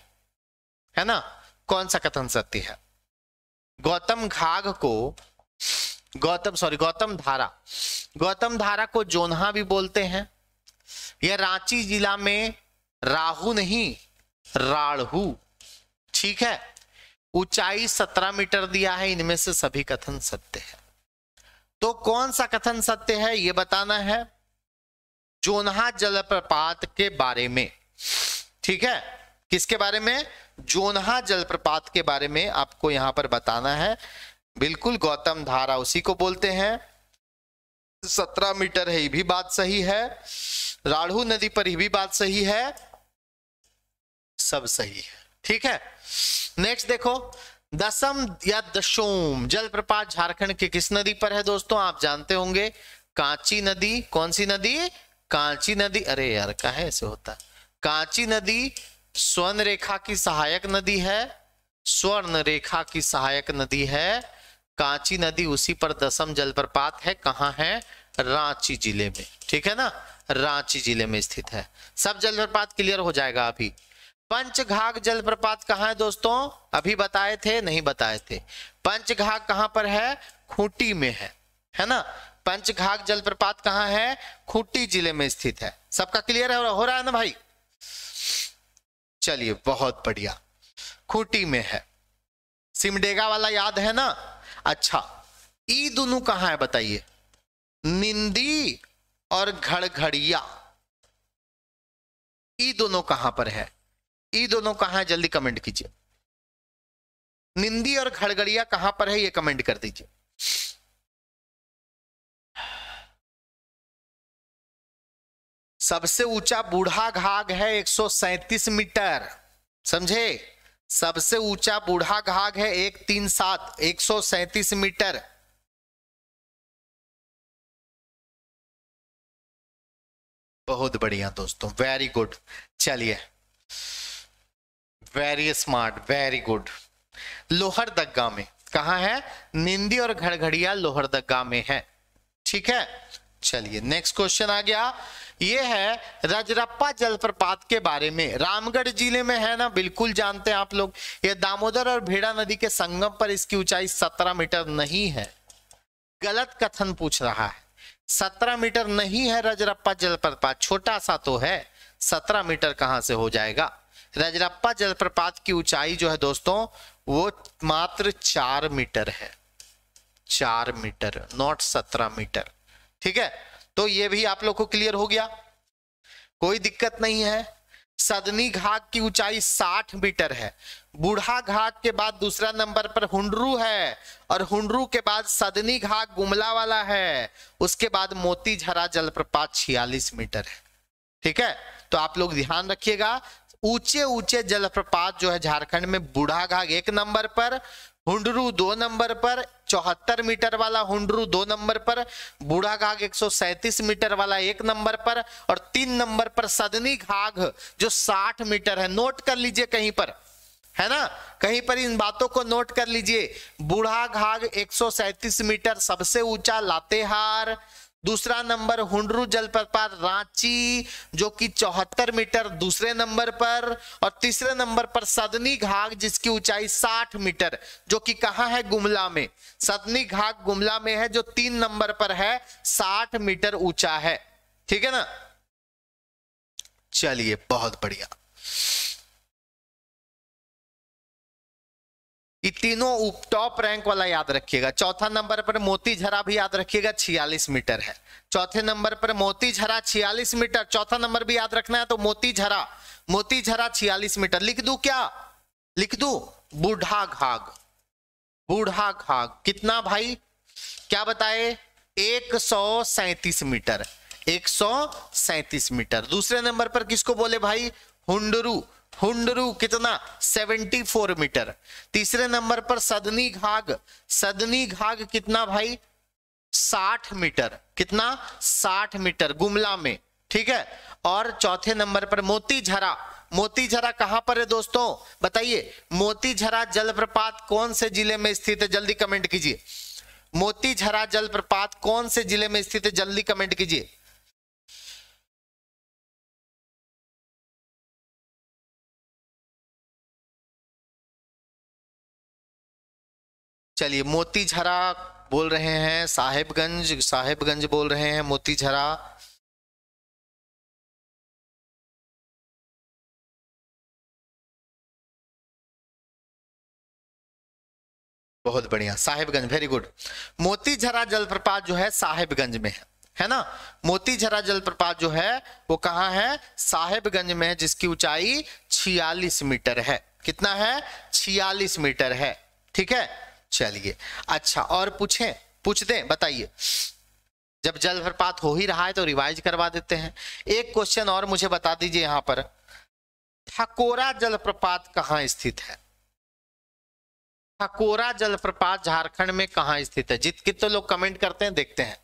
है ना कौन सा कथन सत्य है गौतम घाघ को गौतम सॉरी गौतम धारा गौतम धारा को जोनहा भी बोलते हैं यह रांची जिला में राहु नहीं राहु ठीक है ऊंचाई सत्रह मीटर दिया है इनमें से सभी कथन सत्य है तो कौन सा कथन सत्य है यह बताना है जोनहा जलप्रपात के बारे में ठीक है किसके बारे में जोनहा जलप्रपात के बारे में आपको यहां पर बताना है बिल्कुल गौतम धारा उसी को बोलते हैं सत्रह मीटर है ये भी बात सही है राढ़ू नदी पर ही भी बात सही है सब सही है ठीक है नेक्स्ट देखो दसम या दशोम जलप्रपात झारखंड के किस नदी पर है दोस्तों आप जानते होंगे कांची नदी कौन सी नदी कांची नदी अरे यार कहा ऐसे होता है कांची नदी स्वर्ण रेखा की सहायक नदी है स्वर्ण रेखा की सहायक नदी है कांची नदी उसी पर दसम जलप्रपात है कहाँ है रांची जिले में ठीक है ना रांची जिले में स्थित है सब जलप्रपात क्लियर हो जाएगा अभी पंचघाग जलप्रपात कहाँ है दोस्तों अभी बताए थे नहीं बताए थे पंचघाग कहाँ पर है खूंटी में है है ना पंचघाग जलप्रपात कहाँ है खूंटी जिले में स्थित है सबका क्लियर है हो रहा है ना भाई चलिए बहुत बढ़िया खूटी में है सिमडेगा वाला याद है ना अच्छा ई दोनों कहाँ है बताइए निंदी और घड़घड़िया ई दोनों कहां पर है ई दोनों कहां है जल्दी कमेंट कीजिए निंदी और घड़घड़िया कहां पर है ये कमेंट कर दीजिए सबसे ऊंचा बूढ़ा घाघ है 137 मीटर समझे सबसे ऊंचा बूढ़ा घाघ है एक तीन सात एक सौ सैतीस मीटर बहुत बढ़िया दोस्तों वेरी गुड चलिए very smart very good Lohardaga में कहा है निंदी और घड़घड़िया लोहरदगा में है ठीक है चलिए नेक्स्ट क्वेश्चन आ गया ये है रजरप्पा जलप्रपात के बारे में रामगढ़ जिले में है ना बिल्कुल जानते हैं आप लोग ये दामोदर और भेड़ा नदी के संगम पर इसकी ऊंचाई 17 मीटर नहीं है गलत कथन पूछ रहा है 17 मीटर नहीं है रजरप्पा जलप्रपात छोटा सा तो है 17 मीटर कहां से हो जाएगा रजरप्पा जलप्रपात की ऊंचाई जो है दोस्तों वो मात्र चार मीटर है चार मीटर नॉट सत्रह मीटर ठीक है तो ये भी आप लोग को क्लियर हो गया कोई दिक्कत नहीं है सदनी घाट की ऊंचाई 60 मीटर है बूढ़ा घाट के बाद दूसरा नंबर पर हुंडरू है और हुंडरू के बाद सदनी घाट गुमला वाला है उसके बाद मोती झरा जलप्रपात 46 मीटर है ठीक है तो आप लोग ध्यान रखिएगा ऊंचे ऊंचे जलप्रपात जो है झारखंड में बूढ़ा घाट एक नंबर पर हुंडरू दो नंबर पर चौहत्तर मीटर वाला हुंडरू दो नंबर पर बूढ़ा घाघ 137 मीटर वाला एक नंबर पर और तीन नंबर पर सदनी घाघ जो 60 मीटर है नोट कर लीजिए कहीं पर है ना कहीं पर इन बातों को नोट कर लीजिए बूढ़ा घाघ 137 मीटर सबसे ऊंचा लातेहार दूसरा नंबर हुंडरू जलप्रपात रांची जो कि चौहत्तर मीटर दूसरे नंबर पर और तीसरे नंबर पर सदनी घाग जिसकी ऊंचाई 60 मीटर जो कि कहा है गुमला में सदनी घाग गुमला में है जो तीन नंबर पर है 60 मीटर ऊंचा है ठीक है ना चलिए बहुत बढ़िया ये तीनों टॉप रैंक वाला याद रखिएगा चौथा नंबर पर मोती झरा भी याद रखिएगा 46 मीटर है चौथे नंबर पर मोती झरा 46 मीटर चौथा नंबर भी याद रखना है तो मोती झरा मोती झरा 46 मीटर लिख दू क्या लिख दू बूढ़ा घाग बूढ़ा घाग कितना भाई क्या बताए एक मीटर एक मीटर दूसरे नंबर पर किसको बोले भाई हुंडरू हुंडरू कितना 74 मीटर तीसरे नंबर पर सदनी घाघ सदनी घाघ कितना भाई 60 मीटर कितना 60 मीटर गुमला में ठीक है और चौथे नंबर पर मोती झरा मोती झरा कहां पर है दोस्तों बताइए मोती झरा जलप्रपात कौन से जिले में स्थित है जल्दी कमेंट कीजिए मोती झरा जलप्रपात कौन से जिले में स्थित है जल्दी कमेंट कीजिए चलिए मोती झरा बोल रहे हैं साहेबगंज साहेबगंज बोल रहे हैं मोती झरा बहुत बढ़िया साहेबगंज वेरी गुड मोती झरा जलप्रपात जो है साहेबगंज में है है ना मोती झरा जलप्रपात जो है वो कहां है साहेबगंज में है जिसकी ऊंचाई 46 मीटर है कितना है 46 मीटर है ठीक है चलिए अच्छा और पूछे पूछ दे बताइए जब जलप्रपात हो ही रहा है तो रिवाइज करवा देते हैं एक क्वेश्चन और मुझे बता दीजिए यहां पर ठकोरा जलप्रपात कहाँ स्थित है ठकोरा जलप्रपात झारखंड में कहाँ स्थित है जित कितने लोग कमेंट करते हैं देखते हैं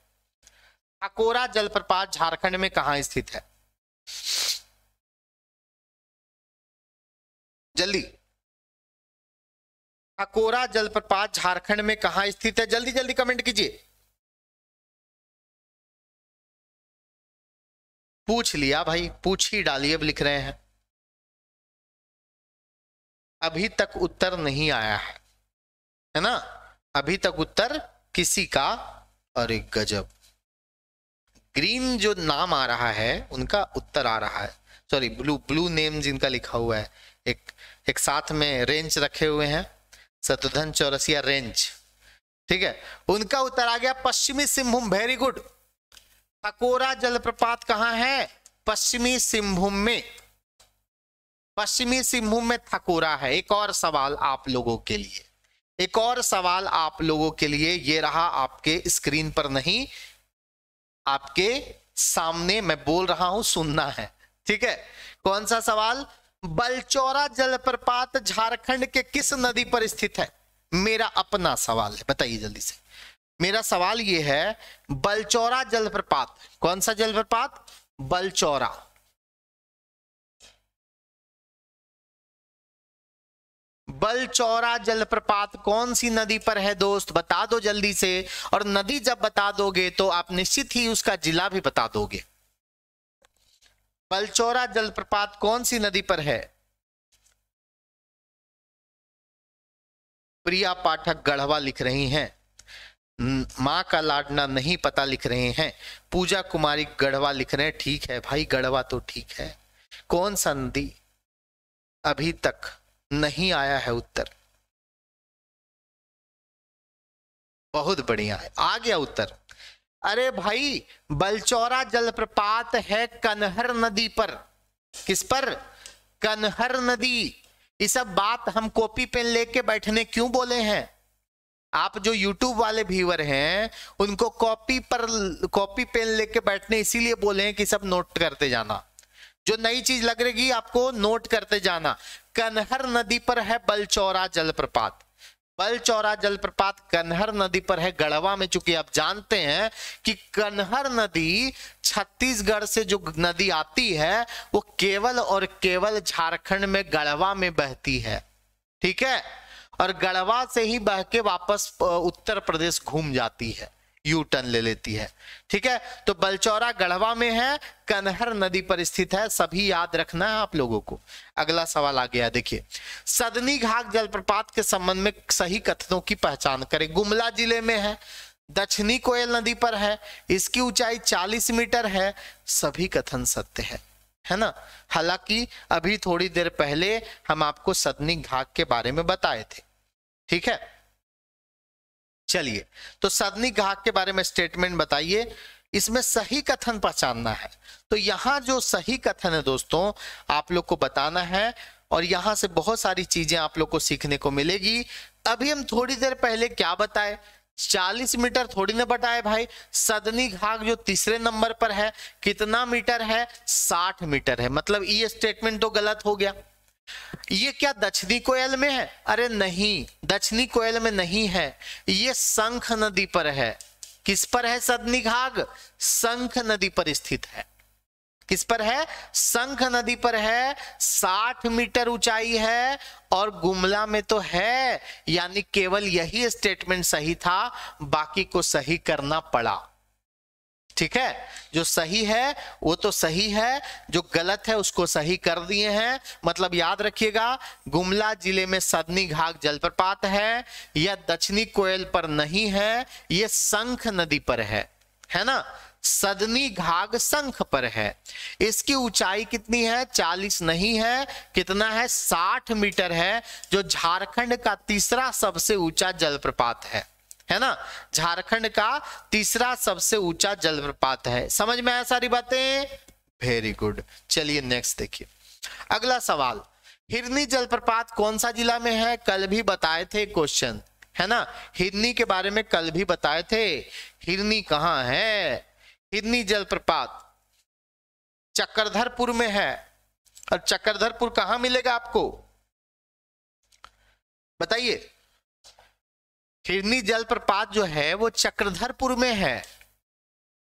ठकोरा जलप्रपात झारखंड में कहाँ स्थित है जल्दी अकोरा जलप्रपात झारखंड में कहा स्थित है जल्दी जल्दी कमेंट कीजिए पूछ लिया भाई पूछ ही डालिए अब लिख रहे हैं अभी तक उत्तर नहीं आया है है ना अभी तक उत्तर किसी का अरे गजब ग्रीन जो नाम आ रहा है उनका उत्तर आ रहा है सॉरी ब्लू ब्लू नेम जिनका लिखा हुआ है एक एक साथ में रेंज रखे हुए हैं शतुधन चौरसिया रेंज ठीक है उनका उत्तर आ गया पश्चिमी सिंहभूम वेरी गुड अकोरा जलप्रपात कहां है पश्चिमी सिंहभूम में पश्चिमी सिंहभूम में थकोरा है एक और सवाल आप लोगों के लिए एक और सवाल आप लोगों के लिए ये रहा आपके स्क्रीन पर नहीं आपके सामने मैं बोल रहा हूं सुनना है ठीक है कौन सा सवाल बलचौरा जलप्रपात झारखंड के किस नदी पर स्थित है मेरा अपना सवाल है बताइए जल्दी से मेरा सवाल यह है बलचौरा जलप्रपात कौन सा जलप्रपात बलचौरा बलचौरा जलप्रपात कौन सी नदी पर है दोस्त बता दो जल्दी से और नदी जब बता दोगे तो आप निश्चित ही उसका जिला भी बता दोगे बलचौरा जलप्रपात कौन सी नदी पर है प्रिया पाठक गढ़वा लिख रही हैं माँ का लाडना नहीं पता लिख रहे हैं पूजा कुमारी गढ़वा लिख रहे हैं ठीक है भाई गढ़वा तो ठीक है कौन सा नदी अभी तक नहीं आया है उत्तर बहुत बढ़िया है आ गया उत्तर अरे भाई बलचौरा जलप्रपात है कन्हर नदी पर किस पर कन्हर नदी ये सब बात हम कॉपी पेन लेके बैठने क्यों बोले हैं आप जो YouTube वाले व्यूवर हैं उनको कॉपी पर कॉपी पेन लेके बैठने इसीलिए बोले हैं कि सब नोट करते जाना जो नई चीज लग रही आपको नोट करते जाना कन्हर नदी पर है बलचौरा जलप्रपात बलचौरा जलप्रपात कन्हर नदी पर है गढ़वा में चूंकि आप जानते हैं कि कन्हर नदी छत्तीसगढ़ से जो नदी आती है वो केवल और केवल झारखंड में गढ़वा में बहती है ठीक है और गढ़वा से ही बह के वापस उत्तर प्रदेश घूम जाती है यू टर्न ले लेती है ठीक है तो बलचौरा गढ़वा में है कन्हर नदी पर स्थित है सभी याद रखना है आप लोगों को अगला सवाल आ गया देखिए सदनी घाट जलप्रपात के संबंध में सही कथनों की पहचान करें गुमला जिले में है दक्षिणी कोयल नदी पर है इसकी ऊंचाई 40 मीटर है सभी कथन सत्य है है ना हालांकि अभी थोड़ी देर पहले हम आपको सदनी घाट के बारे में बताए थे ठीक है चलिए तो सदनी घाक के बारे में स्टेटमेंट बताइए इसमें सही कथन पहचानना है तो यहाँ जो सही कथन है दोस्तों आप लोग को बताना है और यहाँ से बहुत सारी चीजें आप लोग को सीखने को मिलेगी अभी हम थोड़ी देर पहले क्या बताए 40 मीटर थोड़ी ना बताए भाई सदनी घाक जो तीसरे नंबर पर है कितना मीटर है 60 मीटर है मतलब ये स्टेटमेंट तो गलत हो गया ये क्या दक्षिणी कोयल में है अरे नहीं दक्षिणी कोयल में नहीं है ये संख नदी पर है किस पर है सदनी घाघ संख नदी पर स्थित है किस पर है संख नदी पर है 60 मीटर ऊंचाई है और गुमला में तो है यानी केवल यही स्टेटमेंट सही था बाकी को सही करना पड़ा ठीक है जो सही है वो तो सही है जो गलत है उसको सही कर दिए हैं मतलब याद रखिएगा गुमला जिले में सदनी घाघ जलप्रपात है यह दक्षिणी कोयल पर नहीं है यह शंख नदी पर है है ना सदनी घाघ संख पर है इसकी ऊंचाई कितनी है 40 नहीं है कितना है 60 मीटर है जो झारखंड का तीसरा सबसे ऊंचा जलप्रपात है है ना झारखंड का तीसरा सबसे ऊंचा जलप्रपात है समझ में आया सारी बातें वेरी गुड चलिए नेक्स्ट देखिए अगला सवाल हिरनी जलप्रपात कौन सा जिला में है कल भी बताए थे क्वेश्चन है ना हिरनी के बारे में कल भी बताए थे हिरनी कहाँ है हिरनी जलप्रपात चक्करधरपुर में है और चक्करधरपुर कहां मिलेगा आपको बताइए हिरनी जलप्रपात जो है वो चक्रधरपुर में है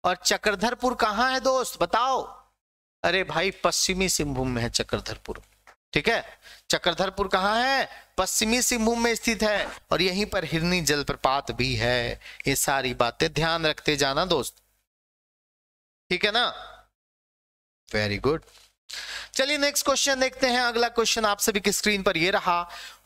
और चक्रधरपुर कहाँ है दोस्त बताओ अरे भाई पश्चिमी सिंहभूम में है चक्रधरपुर ठीक है चक्रधरपुर कहाँ है पश्चिमी सिंहभूम में स्थित है और यहीं पर हिरनी जलप्रपात भी है ये सारी बातें ध्यान रखते जाना दोस्त ठीक है ना वेरी गुड चलिए नेक्स्ट क्वेश्चन देखते हैं अगला क्वेश्चन आप सभी की स्क्रीन पर यह रहा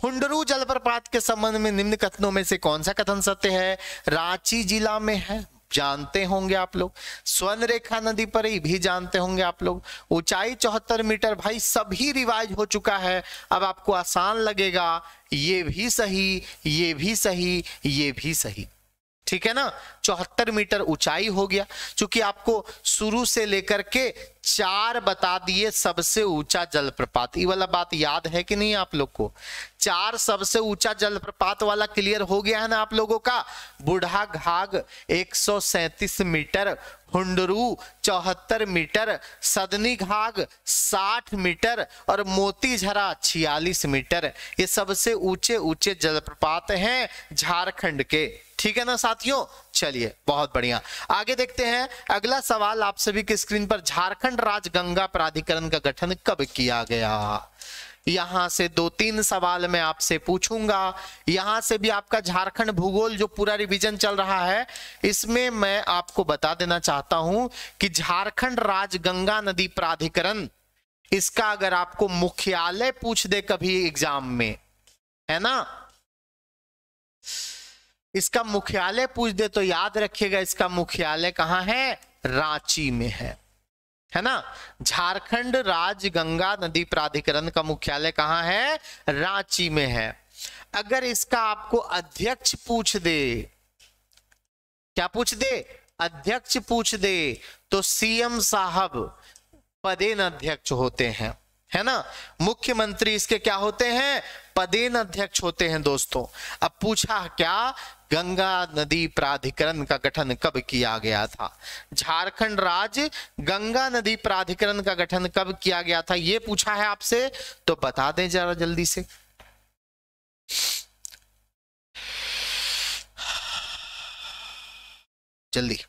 हुंडरू जलप्रपात के संबंध में निम्न कथनों में से कौन सा कथन सत्य है रांची जिला में है जानते होंगे आप लोग स्वर्ण रेखा नदी पर ही भी जानते होंगे आप लोग ऊंचाई चौहत्तर मीटर भाई सभी रिवाज हो चुका है अब आपको आसान लगेगा ये भी सही ये भी सही ये भी सही ठीक है ना चौहत्तर मीटर ऊंचाई हो गया क्योंकि आपको शुरू से लेकर के चार बता दिए सबसे ऊंचा जलप्रपात ये वाला बात याद है कि नहीं आप लोग को चार सबसे ऊंचा जलप्रपात वाला क्लियर हो गया है ना आप लोगों का बूढ़ा घाघ 137 मीटर हुंडरू चौहत्तर मीटर सदनी घाघ 60 मीटर और मोती झरा छियालीस मीटर ये सबसे ऊंचे ऊंचे जलप्रपात हैं झारखंड के ठीक है ना साथियों चलिए बहुत बढ़िया आगे देखते हैं अगला सवाल आप सभी की स्क्रीन पर झारखंड राज्य गंगा प्राधिकरण का गठन कब किया गया यहां से दो तीन सवाल मैं आपसे पूछूंगा यहां से भी आपका झारखंड भूगोल जो पूरा रिवीजन चल रहा है इसमें मैं आपको बता देना चाहता हूं कि झारखंड राज गंगा नदी प्राधिकरण इसका अगर आपको मुख्यालय पूछ दे कभी एग्जाम में है ना इसका मुख्यालय पूछ दे तो याद रखिएगा इसका मुख्यालय कहाँ है रांची में है है ना झारखंड राज गंगा नदी प्राधिकरण का मुख्यालय कहाँ है रांची में है अगर इसका आपको अध्यक्ष पूछ दे क्या पूछ दे अध्यक्ष पूछ दे तो सीएम साहब पदेन अध्यक्ष होते हैं है ना मुख्यमंत्री इसके क्या होते हैं पदेन अध्यक्ष होते हैं दोस्तों अब पूछा क्या गंगा नदी प्राधिकरण का गठन कब किया गया था झारखंड राज्य गंगा नदी प्राधिकरण का गठन कब किया गया था यह पूछा है आपसे तो बता दें जरा जल्दी से जल्दी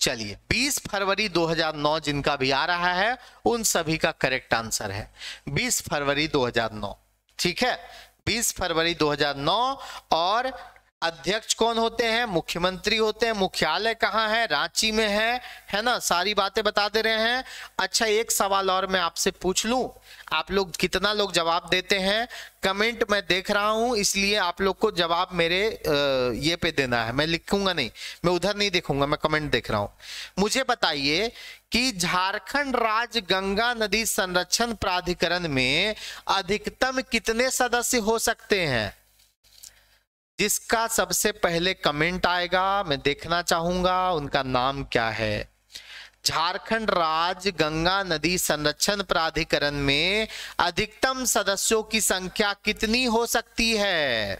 चलिए 20 फरवरी 2009 जिनका भी आ रहा है उन सभी का करेक्ट आंसर है 20 फरवरी 2009 ठीक है 20 फरवरी 2009 और अध्यक्ष कौन होते हैं मुख्यमंत्री होते हैं मुख्यालय कहाँ है रांची में है है ना सारी बातें बता दे रहे हैं अच्छा एक सवाल और मैं आपसे पूछ लूं आप लोग कितना लोग जवाब देते हैं कमेंट मैं देख रहा हूं इसलिए आप लोग को जवाब मेरे ये पे देना है मैं लिखूंगा नहीं मैं उधर नहीं देखूंगा मैं कमेंट देख रहा हूं मुझे बताइए कि झारखंड राज्य गंगा नदी संरक्षण प्राधिकरण में अधिकतम कितने सदस्य हो सकते हैं जिसका सबसे पहले कमेंट आएगा मैं देखना चाहूंगा उनका नाम क्या है झारखंड राज्य गंगा नदी संरक्षण प्राधिकरण में अधिकतम सदस्यों की संख्या कितनी हो सकती है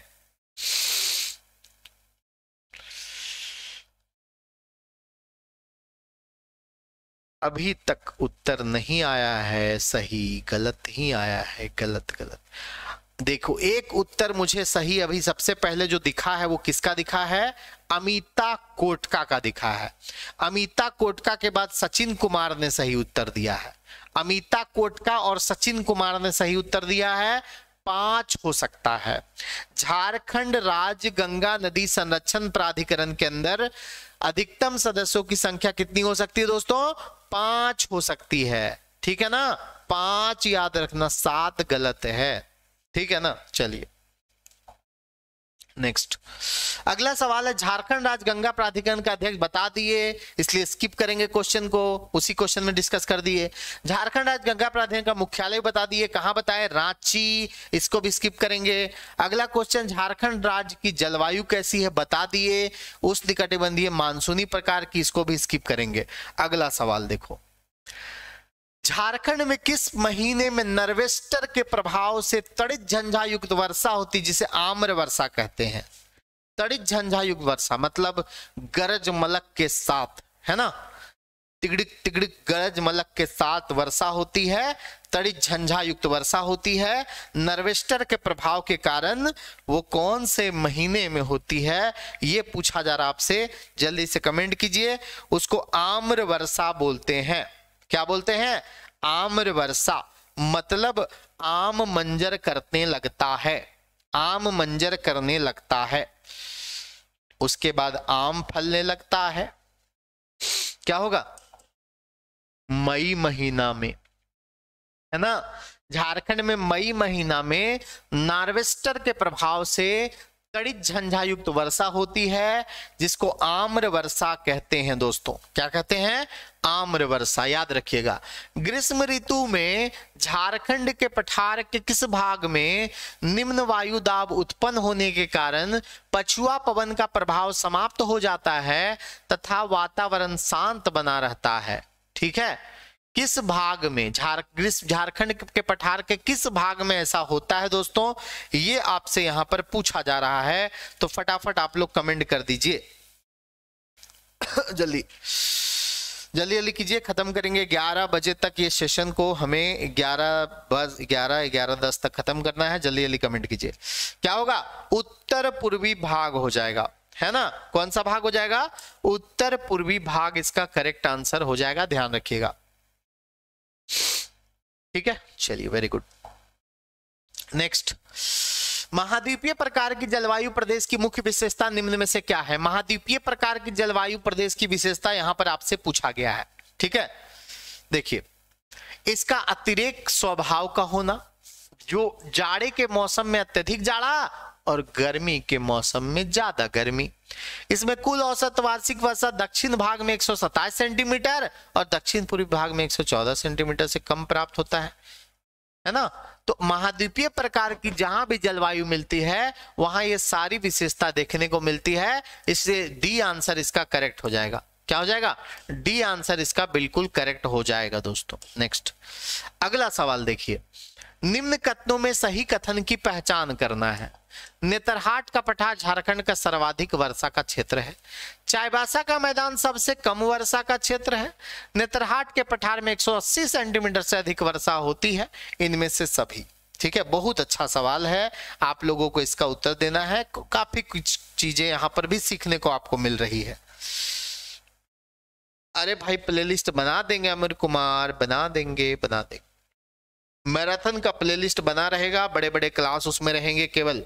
अभी तक उत्तर नहीं आया है सही गलत ही आया है गलत गलत देखो एक उत्तर मुझे सही अभी सबसे पहले जो दिखा है वो किसका दिखा है अमिता कोटका का दिखा है अमिता कोटका के बाद सचिन कुमार ने सही उत्तर दिया है अमिता कोटका और सचिन कुमार ने सही उत्तर दिया है पांच हो सकता है झारखंड राज्य गंगा नदी संरक्षण प्राधिकरण के अंदर अधिकतम सदस्यों की संख्या कितनी हो सकती है दोस्तों पांच हो सकती है ठीक है ना पांच याद रखना सात गलत है ठीक है ना चलिए नेक्स्ट अगला सवाल है झारखंड राज्य गंगा प्राधिकरण का अध्यक्ष बता दिए इसलिए स्किप करेंगे क्वेश्चन को उसी क्वेश्चन में डिस्कस कर दिए झारखंड राज्य गंगा प्राधिकरण का मुख्यालय बता दिए कहाँ बताए रांची इसको भी स्किप करेंगे अगला क्वेश्चन झारखंड राज्य की जलवायु कैसी है बता दिए उस निकटबंधीय मानसूनी प्रकार की इसको भी स्किप करेंगे अगला सवाल देखो झारखंड में किस महीने में नर्वेस्टर के प्रभाव से तड़ित झंझा युक्त वर्षा होती जिसे आम्र वर्षा कहते हैं तड़ित झंझा युक्त वर्षा मतलब गरज मलक के साथ है ना तिगड़िक तिगड़िक गरज मलक के साथ वर्षा होती है तड़ित झंझा युक्त वर्षा होती है नर्वेस्टर के प्रभाव के कारण वो कौन से महीने में होती है ये पूछा जा रहा आपसे जल्दी से कमेंट कीजिए उसको आम्र वर्षा बोलते हैं क्या बोलते हैं आम्र वर्षा मतलब आम मंजर करने लगता है आम मंजर करने लगता है उसके बाद आम फलने लगता है क्या होगा मई महीना में है ना झारखंड में मई महीना में नार्वेस्टर के प्रभाव से कड़ित झंझायुक्त वर्षा होती है जिसको आम्र वर्षा कहते हैं दोस्तों क्या कहते हैं आम्र वर्षा याद रखिएगा ग्रीष्म ऋतु में झारखंड के पठार के किस भाग में निम्न वायु दाब उत्पन्न होने के कारण पछुआ पवन का प्रभाव समाप्त हो जाता है तथा वातावरण शांत बना रहता है ठीक है किस भाग में झार झारखंड के पठार के किस भाग में ऐसा होता है दोस्तों ये आपसे यहां पर पूछा जा रहा है तो फटाफट आप लोग कमेंट कर दीजिए जल्दी जल्दी जल्दी कीजिए खत्म करेंगे 11 बजे तक ये सेशन को हमें 11 बज 11 ग्यारह दस तक खत्म करना है जल्दी जल्दी कमेंट कीजिए क्या होगा उत्तर पूर्वी भाग हो जाएगा है ना कौन सा भाग हो जाएगा उत्तर पूर्वी भाग इसका करेक्ट आंसर हो जाएगा ध्यान रखिएगा ठीक है चलिए वेरी गुड नेक्स्ट महाद्वीपीय प्रकार की जलवायु प्रदेश की मुख्य विशेषता निम्न में से क्या है महाद्वीपीय प्रकार की जलवायु प्रदेश की विशेषता यहां पर आपसे पूछा गया है ठीक है देखिए इसका अतिरेक स्वभाव का होना जो जाड़े के मौसम में अत्यधिक जाड़ा और गर्मी के मौसम में ज्यादा गर्मी इसमें कुल औसत वार्षिक वर्षा दक्षिण भाग में एक सेंटीमीटर और दक्षिण पूर्वी भाग में एक सेंटीमीटर से कम प्राप्त होता है है ना तो महाद्वीपीय प्रकार की जहां भी जलवायु मिलती है वहां ये सारी विशेषता देखने को मिलती है इससे डी आंसर इसका करेक्ट हो जाएगा क्या हो जाएगा डी आंसर इसका बिल्कुल करेक्ट हो जाएगा दोस्तों नेक्स्ट अगला सवाल देखिए निम्न कथनों में सही कथन की पहचान करना है नेतरहाट का पठा झारखंड का सर्वाधिक वर्षा का क्षेत्र है चाईबासा का मैदान सबसे कम वर्षा का क्षेत्र है नेतरहाट के पठार में 180 सेंटीमीटर से अधिक वर्षा होती है इनमें से सभी ठीक है बहुत अच्छा सवाल है आप लोगों को इसका उत्तर देना है काफी कुछ चीजें यहाँ पर भी सीखने को आपको मिल रही है अरे भाई प्लेलिस्ट बना देंगे अमर कुमार बना देंगे बना देंगे मैराथन का प्लेलिस्ट बना रहेगा बड़े बड़े क्लास उसमें रहेंगे केवल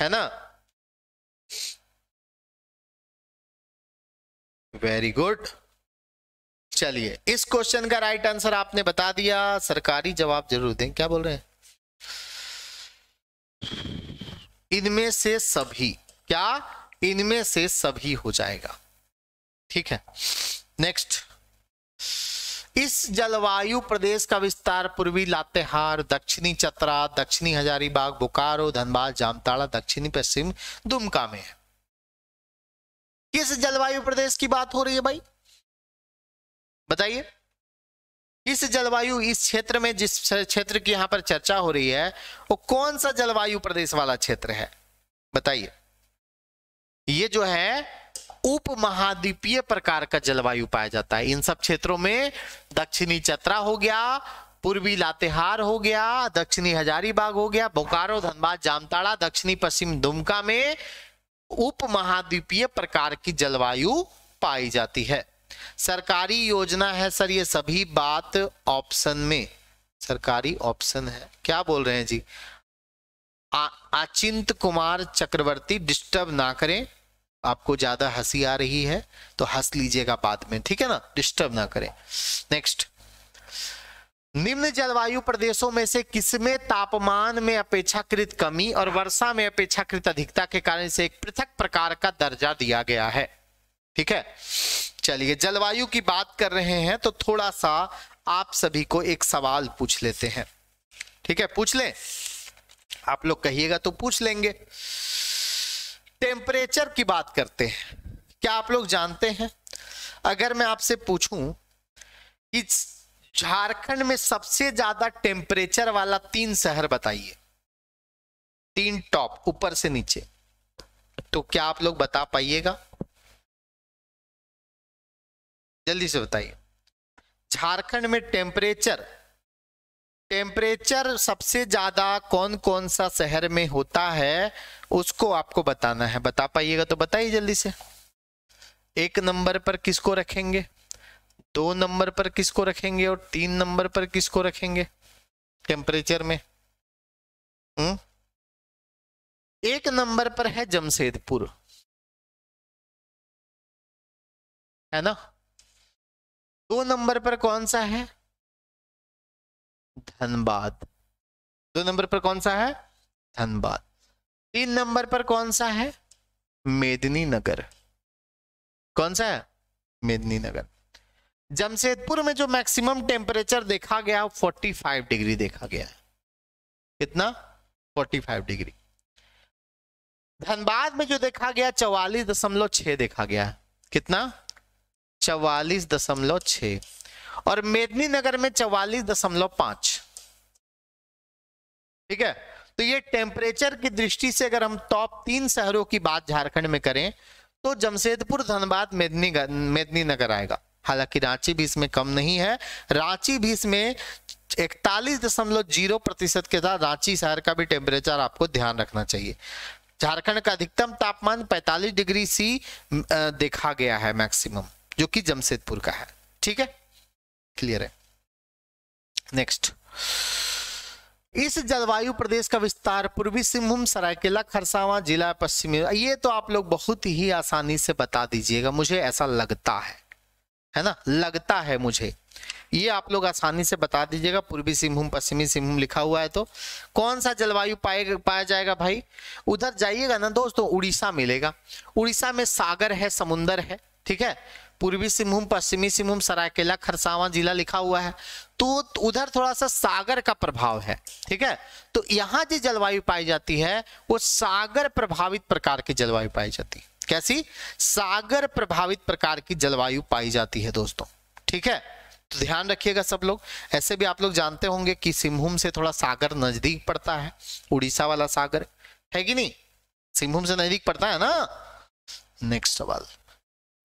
है ना वेरी गुड चलिए इस क्वेश्चन का राइट आंसर आपने बता दिया सरकारी जवाब जरूर दें क्या बोल रहे हैं इनमें से सभी क्या इनमें से सभी हो जाएगा ठीक है नेक्स्ट इस जलवायु प्रदेश का विस्तार पूर्वी लातेहार दक्षिणी चतरा दक्षिणी हजारीबाग बोकारो धनबाद जामताड़ा दक्षिणी पश्चिम दुमका में है किस जलवायु प्रदेश की बात हो रही है भाई बताइए इस जलवायु इस क्षेत्र में जिस क्षेत्र की यहां पर चर्चा हो रही है वो कौन सा जलवायु प्रदेश वाला क्षेत्र है बताइए ये जो है उप महाद्वीपीय प्रकार का जलवायु पाया जाता है इन सब क्षेत्रों में दक्षिणी चतरा हो गया पूर्वी लातेहार हो गया दक्षिणी हजारीबाग हो गया बोकारो धनबाद जामताड़ा दक्षिणी पश्चिम दुमका में उप महाद्वीपीय प्रकार की जलवायु पाई जाती है सरकारी योजना है सर ये सभी बात ऑप्शन में सरकारी ऑप्शन है क्या बोल रहे हैं जी आचिंत कुमार चक्रवर्ती डिस्टर्ब ना करें आपको ज्यादा हंसी आ रही है तो हंस लीजिएगा बाद में ठीक है ना डिस्टर्ब ना करें नेक्स्ट निम्न जलवायु प्रदेशों में से किसमें तापमान में अपेक्षाकृत कमी और वर्षा में अपेक्षाकृत अधिकता के कारण से एक पृथक प्रकार का दर्जा दिया गया है ठीक है चलिए जलवायु की बात कर रहे हैं तो थोड़ा सा आप सभी को एक सवाल पूछ लेते हैं ठीक है पूछ लें आप लोग कहिएगा तो पूछ लेंगे टेम्परेचर की बात करते हैं क्या आप लोग जानते हैं अगर मैं आपसे पूछूं कि झारखंड में सबसे ज्यादा टेम्परेचर वाला तीन शहर बताइए तीन टॉप ऊपर से नीचे तो क्या आप लोग बता पाइएगा जल्दी से बताइए झारखंड में टेम्परेचर टेम्परेचर सबसे ज्यादा कौन कौन सा शहर में होता है उसको आपको बताना है बता पाइएगा तो बताइए जल्दी से एक नंबर पर किसको रखेंगे दो नंबर पर किसको रखेंगे और तीन नंबर पर किसको रखेंगे टेम्परेचर में हुँ? हम्म? एक नंबर पर है जमशेदपुर है ना दो नंबर पर कौन सा है धनबाद दो नंबर पर कौन सा है धनबाद तीन नंबर पर कौन सा है मेदिनी नगर कौन सा है मेदिनी नगर जमशेदपुर में जो मैक्सिमम टेम्परेचर देखा गया 45 डिग्री देखा गया है कितना 45 डिग्री धनबाद में जो देखा गया चौवालीस दशमलव छ देखा गया कितना चवालीस दशमलव छ और मेदनी नगर में चवालीस दशमलव पांच ठीक है तो ये टेम्परेचर की दृष्टि से अगर हम टॉप तीन शहरों की बात झारखंड में करें तो जमशेदपुर धनबाद मेदनी मेदनी नगर आएगा हालांकि रांची भी इसमें कम नहीं है रांची भी इसमें इकतालीस दशमलव जीरो प्रतिशत के साथ रांची शहर का भी टेम्परेचर आपको ध्यान रखना चाहिए झारखंड का अधिकतम तापमान 45 डिग्री सी देखा गया है मैक्सिमम जो कि जमशेदपुर का है ठीक है क्लियर है नेक्स्ट इस जलवायु प्रदेश का विस्तार पूर्वी सिंहभूम सरायकेला खरसावा जिला पश्चिमी ये तो आप लोग बहुत ही आसानी से बता दीजिएगा मुझे ऐसा लगता है है ना लगता है मुझे ये आप लोग आसानी से बता दीजिएगा पूर्वी सिंहभूम पश्चिमी सिंहभूम लिखा हुआ है तो कौन सा जलवायु पाए पाया जाएगा भाई उधर जाइएगा ना दोस्तों उड़ीसा मिलेगा उड़ीसा में सागर है समुन्दर है ठीक है पूर्वी सिंहभूम पश्चिमी सिंहभूम सरायकेला खरसावां जिला लिखा हुआ है तो उधर थोड़ा सा सागर का प्रभाव है ठीक है तो यहाँ जो जलवायु पाई जाती है वो सागर प्रभावित प्रकार की जलवायु पाई जाती है कैसी सागर प्रभावित प्रकार की जलवायु पाई जाती है दोस्तों ठीक है तो ध्यान रखिएगा सब लोग ऐसे भी आप लोग जानते होंगे कि सिंहभूम से थोड़ा सागर नजदीक पड़ता है उड़ीसा वाला सागर है कि नहीं सिंहभूम से नजदीक पड़ता है ना नेक्स्ट सवाल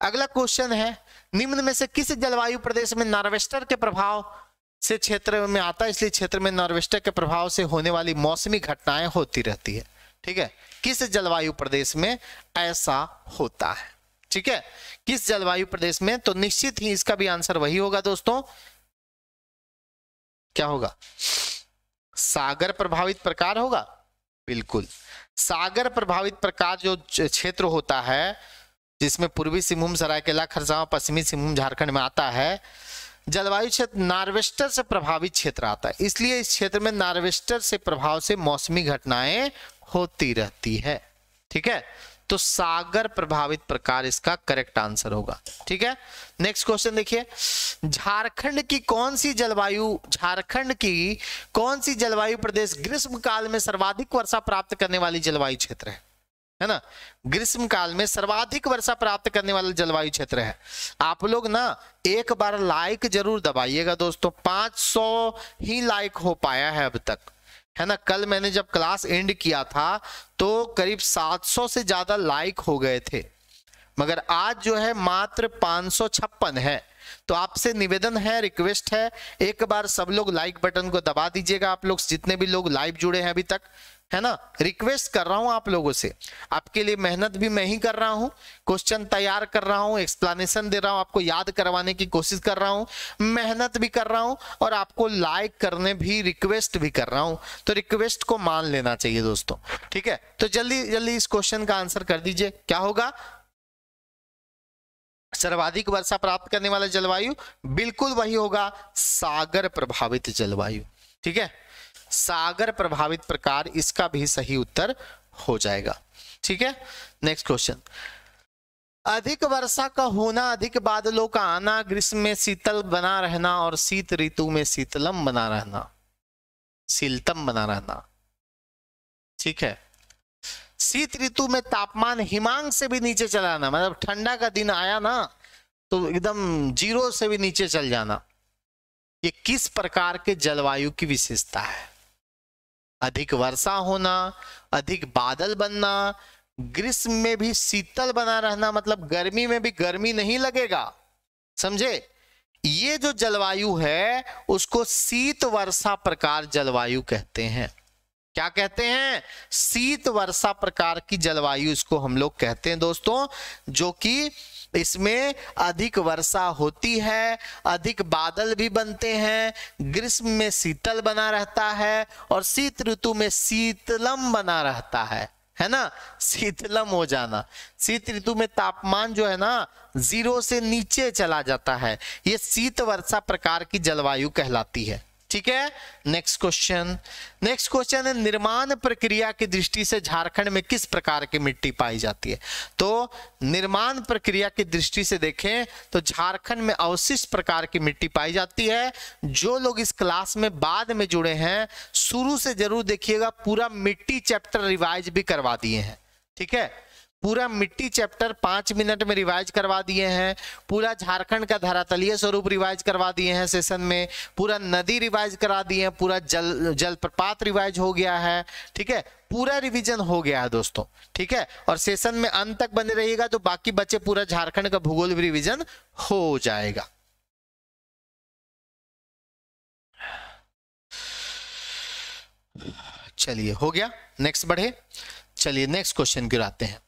अगला क्वेश्चन है निम्न में से किस जलवायु प्रदेश में नॉर्वेस्टर के प्रभाव से क्षेत्र में आता है इसलिए क्षेत्र में नॉर्वेस्टर के प्रभाव से होने वाली मौसमी घटनाएं होती रहती है ठीक है किस जलवायु प्रदेश में ऐसा होता है ठीक है किस जलवायु प्रदेश में तो निश्चित ही इसका भी आंसर वही होगा दोस्तों क्या होगा सागर प्रभावित प्रकार होगा बिल्कुल सागर प्रभावित प्रकार जो क्षेत्र होता है जिसमें पूर्वी सिंहभूम सरायकेला खरसावां पश्चिमी सिंहभूम झारखंड में आता है जलवायु क्षेत्र नार्वेस्टर से प्रभावित क्षेत्र आता है इसलिए इस क्षेत्र में नार्वेस्टर से प्रभाव से मौसमी घटनाएं होती रहती है ठीक है तो सागर प्रभावित प्रकार इसका करेक्ट आंसर होगा ठीक है नेक्स्ट क्वेश्चन देखिए झारखंड की कौन सी जलवायु झारखंड की कौन सी जलवायु प्रदेश ग्रीष्म काल में सर्वाधिक वर्षा प्राप्त करने वाली जलवायु क्षेत्र है है ना ग्रीष्म काल में सर्वाधिक वर्षा प्राप्त करने वाला जलवायु क्षेत्र है आप लोग ना एक बार लाइक जरूर दबाइएगा दोस्तों 500 ही लाइक हो पाया है अब तक है ना कल मैंने जब क्लास एंड किया था तो करीब 700 से ज्यादा लाइक हो गए थे मगर आज जो है मात्र छप्पन है तो आपसे निवेदन है रिक्वेस्ट है एक बार सब लोग लाइक बटन को दबा दीजिएगा आप लोग जितने भी लोग लाइव जुड़े हैं अभी तक है ना रिक्वेस्ट कर रहा हूं आप लोगों से आपके लिए मेहनत भी मैं ही कर रहा हूं क्वेश्चन तैयार कर रहा हूं एक्सप्लेनेशन दे रहा हूं आपको याद करवाने की कोशिश कर रहा हूं मेहनत भी कर रहा हूं और आपको लाइक करने भी रिक्वेस्ट भी कर रहा हूं तो रिक्वेस्ट को मान लेना चाहिए दोस्तों ठीक है तो जल्दी जल्दी इस क्वेश्चन का आंसर कर दीजिए क्या होगा सर्वाधिक वर्षा प्राप्त करने वाला जलवायु बिल्कुल वही होगा सागर प्रभावित जलवायु ठीक है सागर प्रभावित प्रकार इसका भी सही उत्तर हो जाएगा ठीक है नेक्स्ट क्वेश्चन अधिक वर्षा का होना अधिक बादलों का आना ग्रीष्म में शीतल बना रहना और शीत ऋतु में शीतलम बना रहना शीलतम बना रहना ठीक है शीत ऋतु में तापमान हिमांक से भी नीचे चला जाना मतलब ठंडा का दिन आया ना तो एकदम जीरो से भी नीचे चल जाना ये किस प्रकार के जलवायु की विशेषता है अधिक वर्षा होना अधिक बादल बनना ग्रीष्म में भी शीतल बना रहना मतलब गर्मी में भी गर्मी नहीं लगेगा समझे ये जो जलवायु है उसको शीत वर्षा प्रकार जलवायु कहते हैं क्या कहते हैं शीत वर्षा प्रकार की जलवायु इसको हम लोग कहते हैं दोस्तों जो कि इसमें अधिक वर्षा होती है अधिक बादल भी बनते हैं ग्रीष्म में शीतल बना रहता है और शीत ऋतु में शीतलम बना रहता है है ना शीतलम हो जाना शीत ऋतु में तापमान जो है ना जीरो से नीचे चला जाता है ये शीत वर्षा प्रकार की जलवायु कहलाती है ठीक है नेक्स्ट क्वेश्चन नेक्स्ट क्वेश्चन है निर्माण प्रक्रिया की दृष्टि से झारखंड में किस प्रकार की मिट्टी पाई जाती है तो निर्माण प्रक्रिया की दृष्टि से देखें तो झारखंड में अवशिष्ट प्रकार की मिट्टी पाई जाती है जो लोग इस क्लास में बाद में जुड़े हैं शुरू से जरूर देखिएगा पूरा मिट्टी चैप्टर रिवाइज भी करवा दिए हैं ठीक है पूरा मिट्टी चैप्टर पांच मिनट में रिवाइज करवा दिए हैं पूरा झारखंड का धरातलीय स्वरूप रिवाइज करवा दिए हैं सेशन में पूरा नदी रिवाइज करा दिए हैं पूरा जल जलप्रपात रिवाइज हो गया है ठीक है पूरा रिवीजन हो गया है दोस्तों ठीक है और सेशन में अंत तक बने रहिएगा तो बाकी बच्चे पूरा झारखंड का भूगोल रिविजन हो जाएगा चलिए हो गया नेक्स्ट बढ़े चलिए नेक्स्ट क्वेश्चन गिराते हैं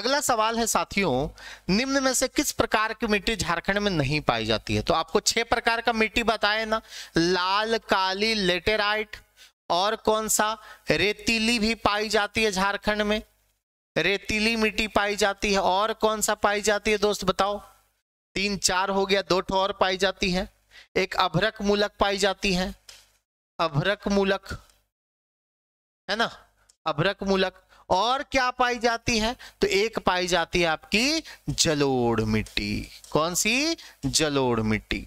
अगला सवाल है साथियों निम्न में से किस प्रकार की मिट्टी झारखंड में नहीं पाई जाती है तो आपको छह प्रकार का मिट्टी बताए ना लाल काली लेटेराइट और कौन सा रेतीली भी पाई जाती है झारखंड में रेतीली मिट्टी पाई जाती है और कौन सा पाई जाती है दोस्त बताओ तीन चार हो गया दो ठो और पाई जाती है एक अभरक मूलक पाई जाती है अभरक मूलक है ना अभरक मूलक और क्या पाई जाती है तो एक पाई जाती है आपकी जलोड़ मिट्टी कौन सी जलोड़ मिट्टी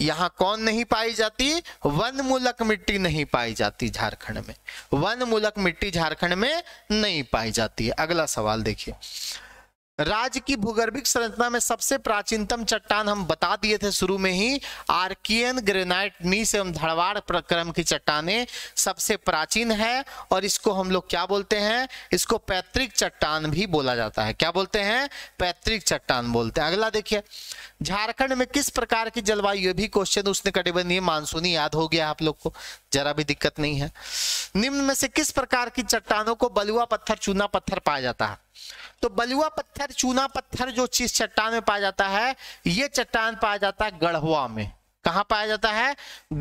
यहां कौन नहीं पाई जाती वन मूलक मिट्टी नहीं पाई जाती झारखंड में वन मूलक मिट्टी झारखंड में नहीं पाई जाती है अगला सवाल देखिए राज्य की भूगर्भिक संरचना में सबसे प्राचीनतम चट्टान हम बता दिए थे शुरू में ही आर्कियन ग्रेनाइट नीस एवं धड़वाड़ प्रक्रम की चट्टाने सबसे प्राचीन है और इसको हम लोग क्या बोलते हैं इसको पैतृक चट्टान भी बोला जाता है क्या बोलते हैं पैतृक चट्टान बोलते हैं अगला देखिए झारखंड में किस प्रकार की जलवायु भी क्वेश्चन उसने कटिबंधीय मानसूनी याद हो गया आप लोग को जरा भी दिक्कत नहीं है निम्न में से किस प्रकार की चट्टानों को बलुआ पत्थर चूना पत्थर पाया जाता है तो बलुआ पत्थर चूना पत्थर जो चीज चट्टान में पाया जाता है ये चट्टान पाया जाता है गढ़वा में कहाँ पाया जाता है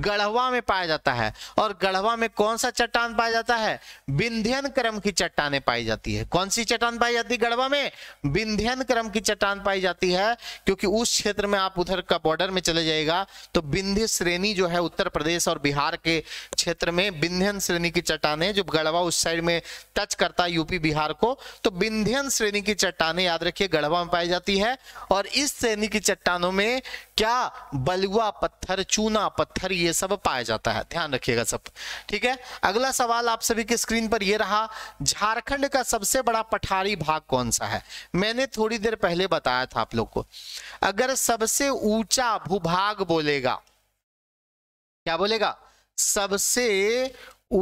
गढ़वा में पाया जाता है और गढ़वा में कौन सा चट्टान पाया जाता है विंध्यन क्रम की चट्टाने पाई जाती है कौन सी चट्टान पाई जाती है गढ़वा में विंध्यन क्रम की चट्टान पाई जाती है क्योंकि उस क्षेत्र में आप उधर का बॉर्डर में चले जाएगा तो विंध्य श्रेणी जो है उत्तर प्रदेश और बिहार के क्षेत्र में विंध्यन श्रेणी की चट्टाने जो गढ़वा उस साइड में टच करता है यूपी बिहार को तो विंध्यन श्रेणी की चट्टाने याद रखिये गढ़वा में पाई जाती है और इस श्रेणी की चट्टानों में क्या बलुआ पत्थर चूना पत्थर ये सब पाया जाता है ध्यान रखिएगा सब ठीक है अगला सवाल आप सभी के स्क्रीन पर ये रहा झारखंड का सबसे बड़ा पठारी भाग कौन सा है मैंने थोड़ी देर पहले बताया था आप लोग को अगर सबसे ऊंचा भूभाग बोलेगा क्या बोलेगा सबसे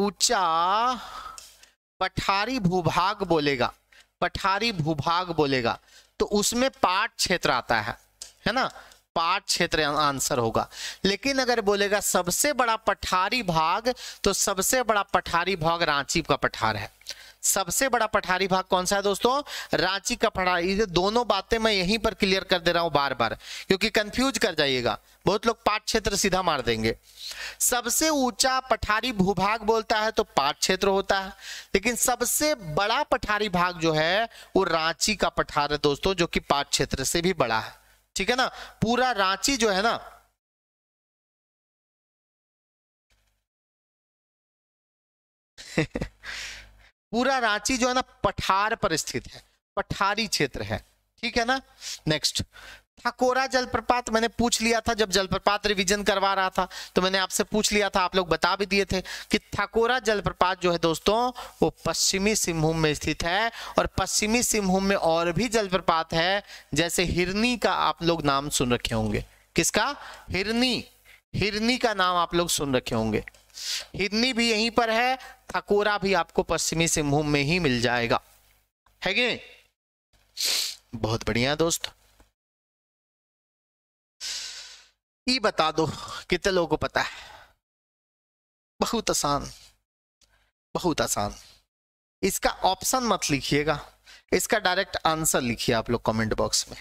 ऊंचा पठारी भूभाग बोलेगा पठारी भूभाग बोलेगा तो उसमें पाट क्षेत्र आता है है ना पाट क्षेत्र आंसर होगा लेकिन अगर बोलेगा सबसे बड़ा पठारी भाग तो सबसे बड़ा पठारी भाग रांची का पठार है सबसे बड़ा पठारी भाग कौन सा है दोस्तों रांची का पठारी दोनों बातें मैं यहीं पर क्लियर कर दे रहा हूं बार बार क्योंकि कंफ्यूज कर जाइएगा बहुत लोग पाट क्षेत्र सीधा मार देंगे सबसे ऊंचा पठारी भूभाग बोलता है तो पाट क्षेत्र होता है लेकिन सबसे बड़ा पठारी भाग जो है वो रांची का पठार है दोस्तों जो कि पाट क्षेत्र से भी बड़ा है ठीक है ना पूरा रांची जो है ना पूरा रांची जो है ना पठार पर स्थित है पठारी क्षेत्र है ठीक है ना नेक्स्ट कोरा जलप्रपात मैंने पूछ लिया था जब जलप्रपात रिवीजन करवा रहा था तो मैंने आपसे पूछ लिया था आप लोग बता भी दिए थे कि थाकोरा जलप्रपात जो है दोस्तों वो पश्चिमी सिंहभूम में स्थित है और पश्चिमी सिंहभूम में और भी जलप्रपात है जैसे हिरनी का आप लोग नाम सुन रखे होंगे किसका हिरनी हिरनी का नाम आप लोग सुन रखे होंगे हिरनी भी यहीं पर है थकोरा भी आपको पश्चिमी सिंहभूम में ही मिल जाएगा है कि नहीं बहुत बढ़िया दोस्त ई बता दो कितने लोगों को पता है बहुत आसान बहुत आसान इसका ऑप्शन मत लिखिएगा इसका डायरेक्ट आंसर लिखिए आप लोग कमेंट बॉक्स में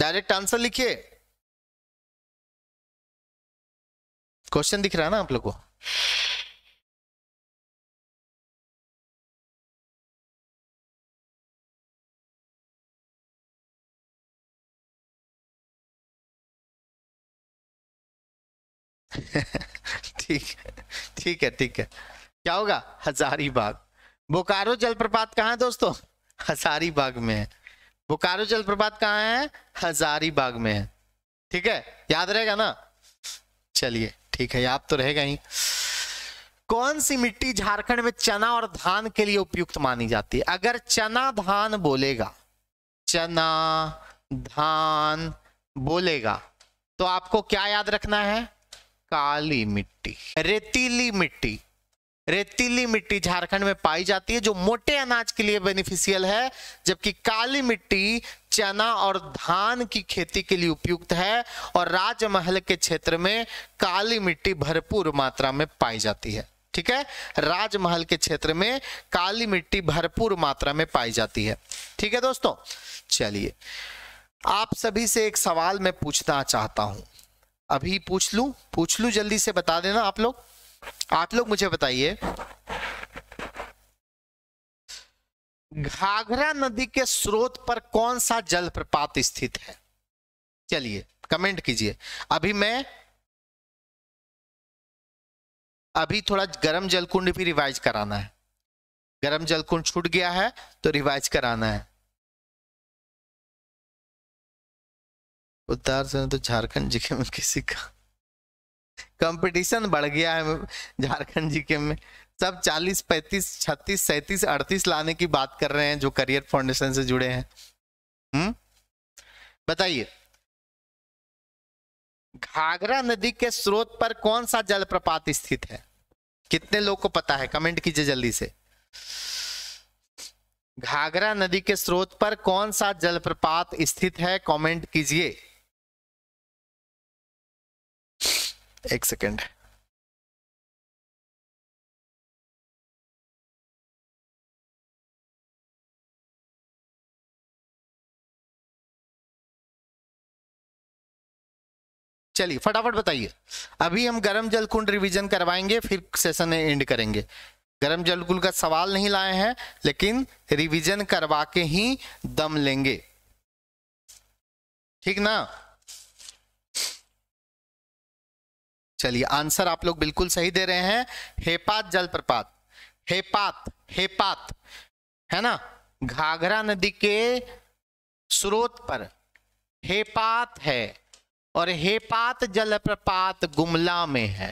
डायरेक्ट आंसर लिखिए क्वेश्चन दिख रहा है ना आप लोगों को ठीक है ठीक है ठीक है क्या होगा हजारीबाग बोकारो जलप्रपात कहाँ है दोस्तों हजारी बाग में है बोकारो जलप्रपात कहाँ है हजारी बाग में है ठीक है याद रहेगा ना चलिए ठीक है याद तो रहेगा ही कौन सी मिट्टी झारखंड में चना और धान के लिए उपयुक्त मानी जाती है अगर चना धान बोलेगा चना धान बोलेगा तो आपको क्या याद रखना है काली मिट्टी रेतीली मिट्टी रेतीली मिट्टी झारखंड में पाई जाती है जो मोटे अनाज के लिए बेनिफिशियल है जबकि काली मिट्टी चना और धान की खेती के लिए उपयुक्त है और राजमहल के क्षेत्र में काली मिट्टी भरपूर मात्रा में पाई जाती है ठीक है राजमहल के क्षेत्र में काली मिट्टी भरपूर मात्रा में पाई जाती है ठीक है दोस्तों चलिए आप सभी से एक सवाल मैं पूछना चाहता हूं अभी पूछ लू पूछ लू जल्दी से बता देना आप लोग आप लोग मुझे बताइए घाघरा नदी के स्रोत पर कौन सा जलप्रपात स्थित है चलिए कमेंट कीजिए अभी मैं अभी थोड़ा गर्म जलकुंड भी रिवाइज कराना है गर्म जलकुंड छूट गया है तो रिवाइज कराना है उत्तर से तो झारखंड जीके में किसी का कंपटीशन बढ़ गया है झारखंड जीके में सब 40, 35, 36, 37, 38 लाने की बात कर रहे हैं जो करियर फाउंडेशन से जुड़े हैं हम्म बताइए घाघरा नदी के स्रोत पर कौन सा जलप्रपात स्थित है कितने लोग को पता है कमेंट कीजिए जल्दी से घाघरा नदी के स्रोत पर कौन सा जलप्रपात स्थित है कमेंट कीजिए एक सेकेंड चलिए फटाफट बताइए अभी हम गर्म जल कुंड रिवीजन करवाएंगे फिर सेशन एंड करेंगे गर्म जल कुंड का सवाल नहीं लाए हैं लेकिन रिवीजन करवा के ही दम लेंगे ठीक ना चलिए आंसर आप लोग बिल्कुल सही दे रहे हैं हेपात जलप्रपात हेपात हेपात है ना घाघरा नदी के स्रोत पर हेपात है और हेपात जलप्रपात गुमला में है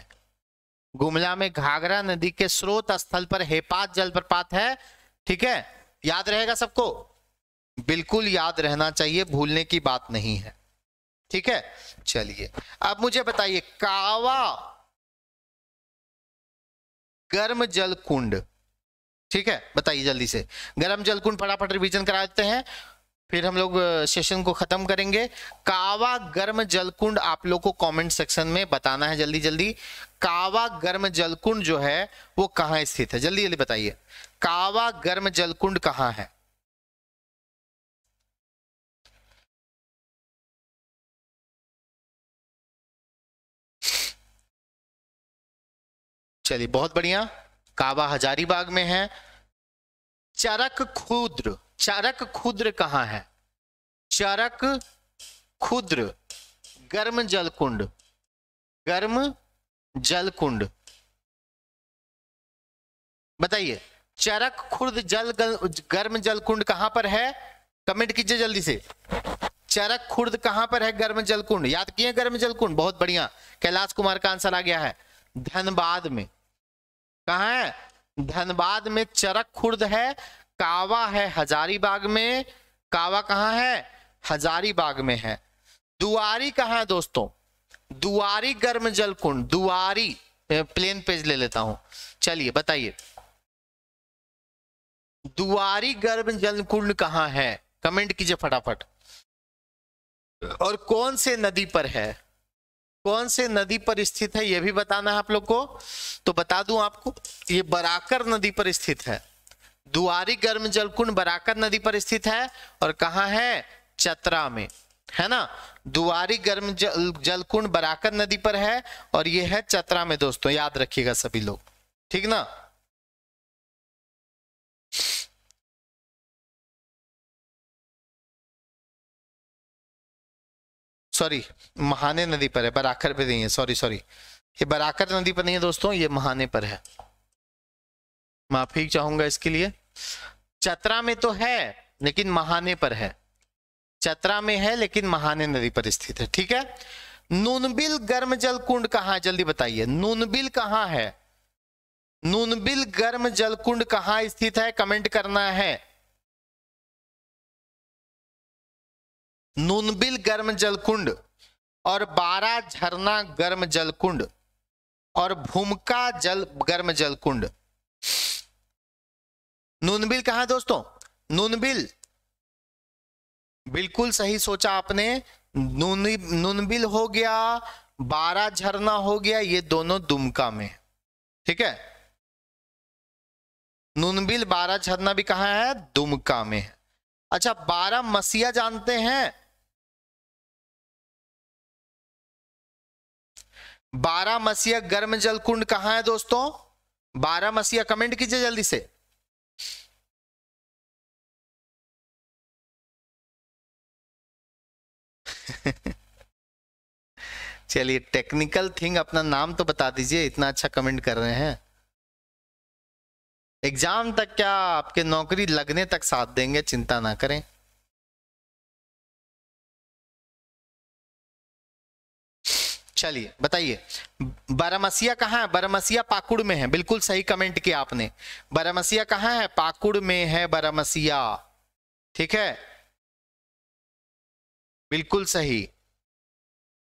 गुमला में घाघरा नदी के स्रोत स्थल पर हेपात जलप्रपात है ठीक है याद रहेगा सबको बिल्कुल याद रहना चाहिए भूलने की बात नहीं है ठीक है चलिए अब मुझे बताइए कावा गर्म जल कुंड ठीक है बताइए जल्दी से गर्म जल कुंड फटाफट रिविजन करा देते हैं फिर हम लोग सेशन को खत्म करेंगे कावा गर्म जलकुंड आप लोग को कमेंट सेक्शन में बताना है जल्दी जल्दी कावा गर्म जलकुंड जो है वो कहाँ स्थित है जल्दी जल्दी बताइए कावा गर्म जलकुंड कहाँ है चलिए बहुत बढ़िया काबा हजारीबाग में है चरक खुद्र चरक खुद्र कहाँ है चरक खुद्र गर्म जल कुंड गर्म जल कुंड बताइए चरक खुर्द जल गर्म जल कुंड कहां पर है कमेंट कीजिए जल्दी से चरक खुर्द कहां पर है गर्म जल कुंड याद किए गर्म जल कुंड बहुत बढ़िया कैलाश कुमार का आंसर आ गया है धनबाद में कहा है धनबाद में चरक खुर्द है कावा है हजारीबाग में कावा कहा है हजारीबाग में है दुआरी कहा है दोस्तों दुआरी गर्म जल कुंड दुआरी प्लेन पेज ले लेता हूं चलिए बताइए दुआरी गर्म जल कुंड कहाँ है कमेंट कीजिए फटाफट और कौन से नदी पर है कौन से नदी पर स्थित है यह भी बताना है आप लोग को तो बता दूं आपको ये बराकर नदी पर स्थित है दुआरी गर्म जलकुंड बराकर नदी पर स्थित है और कहा है चतरा में है ना दुआरी गर्म जल जलकुंड बराकर नदी पर है और यह है चतरा में दोस्तों याद रखिएगा सभी लोग ठीक ना सॉरी महाने नदी पर है बराखर पे नहीं है सॉरी सॉरी ये बराकर नदी पर नहीं है दोस्तों ये महाने पर है माफी चाहूंगा इसके लिए चतरा में तो है लेकिन महाने पर है चतरा में है लेकिन महाने नदी पर स्थित है ठीक है नूनबिल गर्म जल कुंड है जल्दी बताइए नूनबिल कहां है नूनबिल गर्म जल कुंड कहाँ स्थित है कमेंट करना है नूनबिल गर्म जलकुंड और बारा झरना गर्म जलकुंड और भूमका जल गर्म जलकुंड नूनबिल कहा है दोस्तों नूनबिल बिल्कुल सही सोचा आपने नून नूनबिल हो गया बारह झरना हो गया ये दोनों दुमका में ठीक है नूनबिल बारह झरना भी कहा है दुमका में अच्छा बारह मसिया जानते हैं बारह मसिया गर्म जल कुंड कहां है दोस्तों बारह मसिया कमेंट कीजिए जल्दी से चलिए टेक्निकल थिंग अपना नाम तो बता दीजिए इतना अच्छा कमेंट कर रहे हैं एग्जाम तक क्या आपके नौकरी लगने तक साथ देंगे चिंता ना करें चलिए बताइए बारामसिया कहाँ है बारामसिया पाकुड़ में है बिल्कुल सही कमेंट किया आपने बारामसिया कहाँ है पाकुड़ में है बारामसिया ठीक है बिल्कुल सही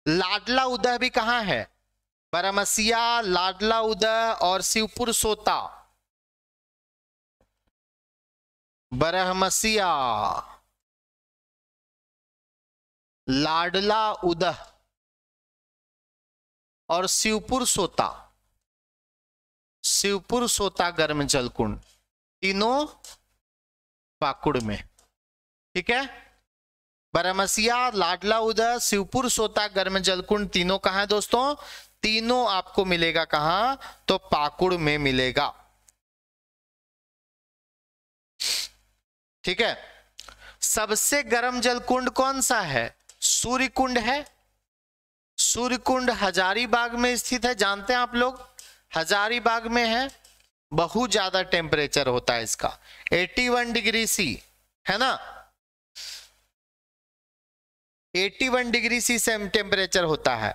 लाडला उदय भी कहाँ है बारामसिया लाडला उदय और शिवपुर सोता बरहमसिया लाडला उदह और शिवपुर सोता शिवपुर सोता गर्म जलकुंड तीनों पाकुड़ में ठीक है बरमसिया लाडला उदय शिवपुर सोता गर्म जलकुंड तीनों कहा है दोस्तों तीनों आपको मिलेगा कहा तो पाकुड़ में मिलेगा ठीक है सबसे गर्म जलकुंड कौन सा है सूर्य कुंड है सूर्य कुंड हजारीबाग में स्थित है जानते हैं आप लोग हजारीबाग में है बहुत ज्यादा टेम्परेचर होता है इसका 81 डिग्री सी है ना 81 डिग्री सी से टेम्परेचर होता है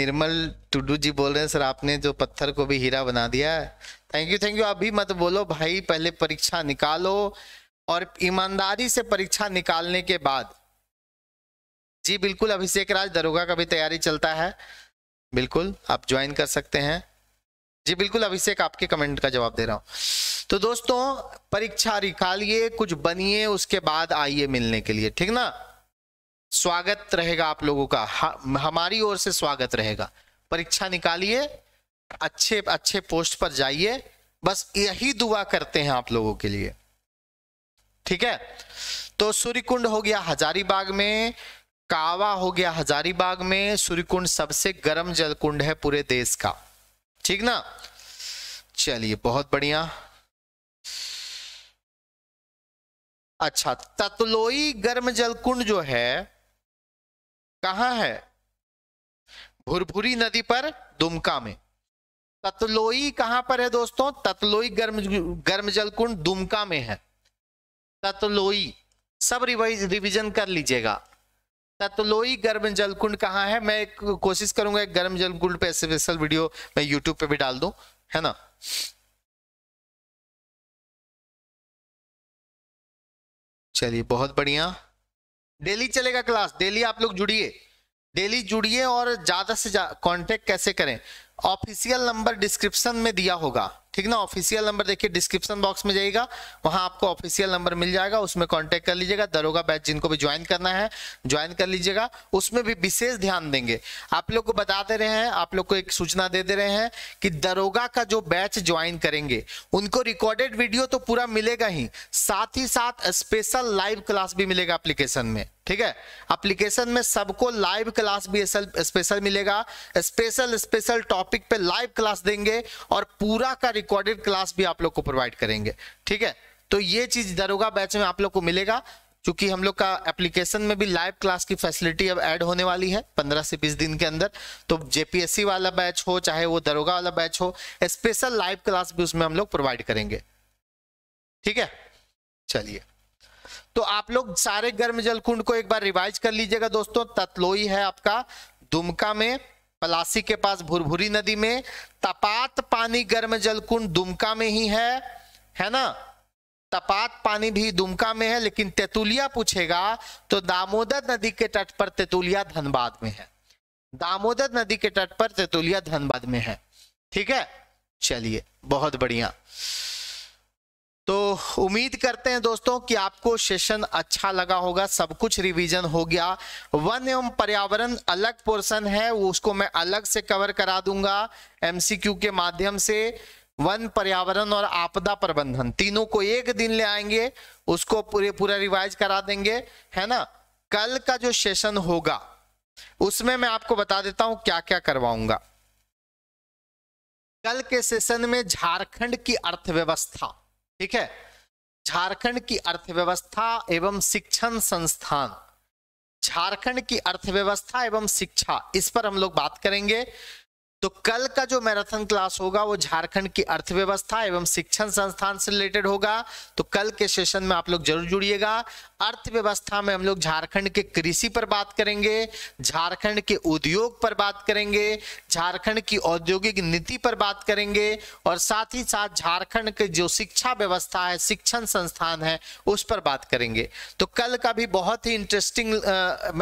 निर्मल टुडू जी बोल रहे हैं सर आपने जो पत्थर को भी हीरा बना दिया है थैंक यू थैंक यू अभी मत बोलो भाई पहले परीक्षा निकालो और ईमानदारी से परीक्षा निकालने के बाद जी बिल्कुल अभिषेक राज दरोगा का भी तैयारी चलता है बिल्कुल आप ज्वाइन कर सकते हैं जी बिल्कुल अभिषेक आपके कमेंट का जवाब दे रहा हूं तो दोस्तों परीक्षा निकालिए कुछ बनिए उसके बाद आइए मिलने के लिए ठीक ना स्वागत रहेगा आप लोगों का हमारी ओर से स्वागत रहेगा परीक्षा निकालिए अच्छे अच्छे पोस्ट पर जाइए बस यही दुआ करते हैं आप लोगों के लिए ठीक है तो सूर्यकुंड हो गया हजारीबाग में कावा हो गया हजारीबाग में सूर्यकुंड सबसे गर्म जल कुंड है पूरे देश का ठीक ना चलिए बहुत बढ़िया अच्छा ततलोई गर्म जलकुंड जो है कहा है भुरभुरी नदी पर दुमका में ततलोई कहां पर है दोस्तों ततलोई गर्म गर्म जलकुंड दुमका में है तत्लोई सब रिवाइज रिविजन कर लीजिएगा तत्लोई गर्म जल कुंड कहाँ है मैं कोशिश करूंगा एक गर्म जल कुंड पे स्पेशल वीडियो मैं यूट्यूब पे भी डाल दू है ना चलिए बहुत बढ़िया डेली चलेगा क्लास डेली आप लोग जुड़िए डेली जुड़िए और ज्यादा से ज्यादा कॉन्टेक्ट कैसे करें ऑफिशियल नंबर डिस्क्रिप्शन में दिया होगा ठीक ना ऑफिशियल नंबर देखिए डिस्क्रिप्शन बॉक्स में जाइएगा वहां आपको ऑफिशियल नंबर मिल जाएगा उसमें कॉन्टेक्ट कर लीजिएगा दरोगा बैच जिनको भी ज्वाइन करना है ज्वाइन कर लीजिएगा उसमें भी विशेष ध्यान देंगे आप लोग को बता दे रहे हैं आप लोग को एक सूचना दे दे रहे हैं कि दरोगा का जो बैच ज्वाइन करेंगे उनको रिकॉर्डेड वीडियो तो पूरा मिलेगा ही साथ ही साथ स्पेशल लाइव क्लास भी मिलेगा एप्लीकेशन में ठीक है एप्लीकेशन में सबको लाइव क्लास भी स्पेशल मिलेगा स्पेशल स्पेशल टॉपिक पे लाइव क्लास देंगे और पूरा का रिकॉर्डेड क्लास भी आप लोग को प्रोवाइड करेंगे ठीक है तो ये चीज दरोगा बैच में आप लोग को मिलेगा क्योंकि हम लोग का एप्लीकेशन में भी लाइव क्लास की फैसिलिटी अब ऐड होने वाली है 15 से 20 दिन के अंदर तो जेपीएससी वाला बैच हो चाहे वो दरोगा वाला बैच हो स्पेशल लाइव क्लास भी उसमें हम लोग प्रोवाइड करेंगे ठीक है चलिए तो आप लोग सारे गर्म जल कुंड को एक बार रिवाइज कर लीजिएगा दोस्तों तत्लोई है आपका दुमका में पलासी के पास भुरभुरी नदी में तपात पानी गर्म जल कुंड दुमका में ही है है ना तपात पानी भी दुमका में है लेकिन तेतुलिया पूछेगा तो दामोदर नदी के तट पर तेतुलिया धनबाद में है दामोदर नदी के तट पर तेतुलिया धनबाद में है ठीक है चलिए बहुत बढ़िया तो उम्मीद करते हैं दोस्तों कि आपको सेशन अच्छा लगा होगा सब कुछ रिवीजन हो गया वन एवं पर्यावरण अलग पोर्शन है उसको मैं अलग से कवर करा दूंगा एमसीक्यू के माध्यम से वन पर्यावरण और आपदा प्रबंधन तीनों को एक दिन ले आएंगे उसको पूरे पूरा रिवाइज करा देंगे है ना कल का जो सेशन होगा उसमें मैं आपको बता देता हूं क्या क्या करवाऊंगा कल के सेशन में झारखंड की अर्थव्यवस्था ठीक है झारखंड की अर्थव्यवस्था एवं शिक्षण संस्थान झारखंड की अर्थव्यवस्था एवं शिक्षा इस पर हम लोग बात करेंगे तो कल का जो मैराथन क्लास होगा वो झारखंड की अर्थव्यवस्था एवं शिक्षण संस्थान से रिलेटेड होगा तो कल के सेशन में आप लोग जरूर जुड़िएगा अर्थव्यवस्था में हम लोग झारखंड के कृषि पर बात करेंगे झारखंड के उद्योग पर बात करेंगे झारखंड की औद्योगिक नीति पर बात करेंगे और साथ ही साथ झारखंड के जो शिक्षा व्यवस्था है शिक्षण संस्थान है उस पर बात करेंगे तो कल का भी बहुत ही इंटरेस्टिंग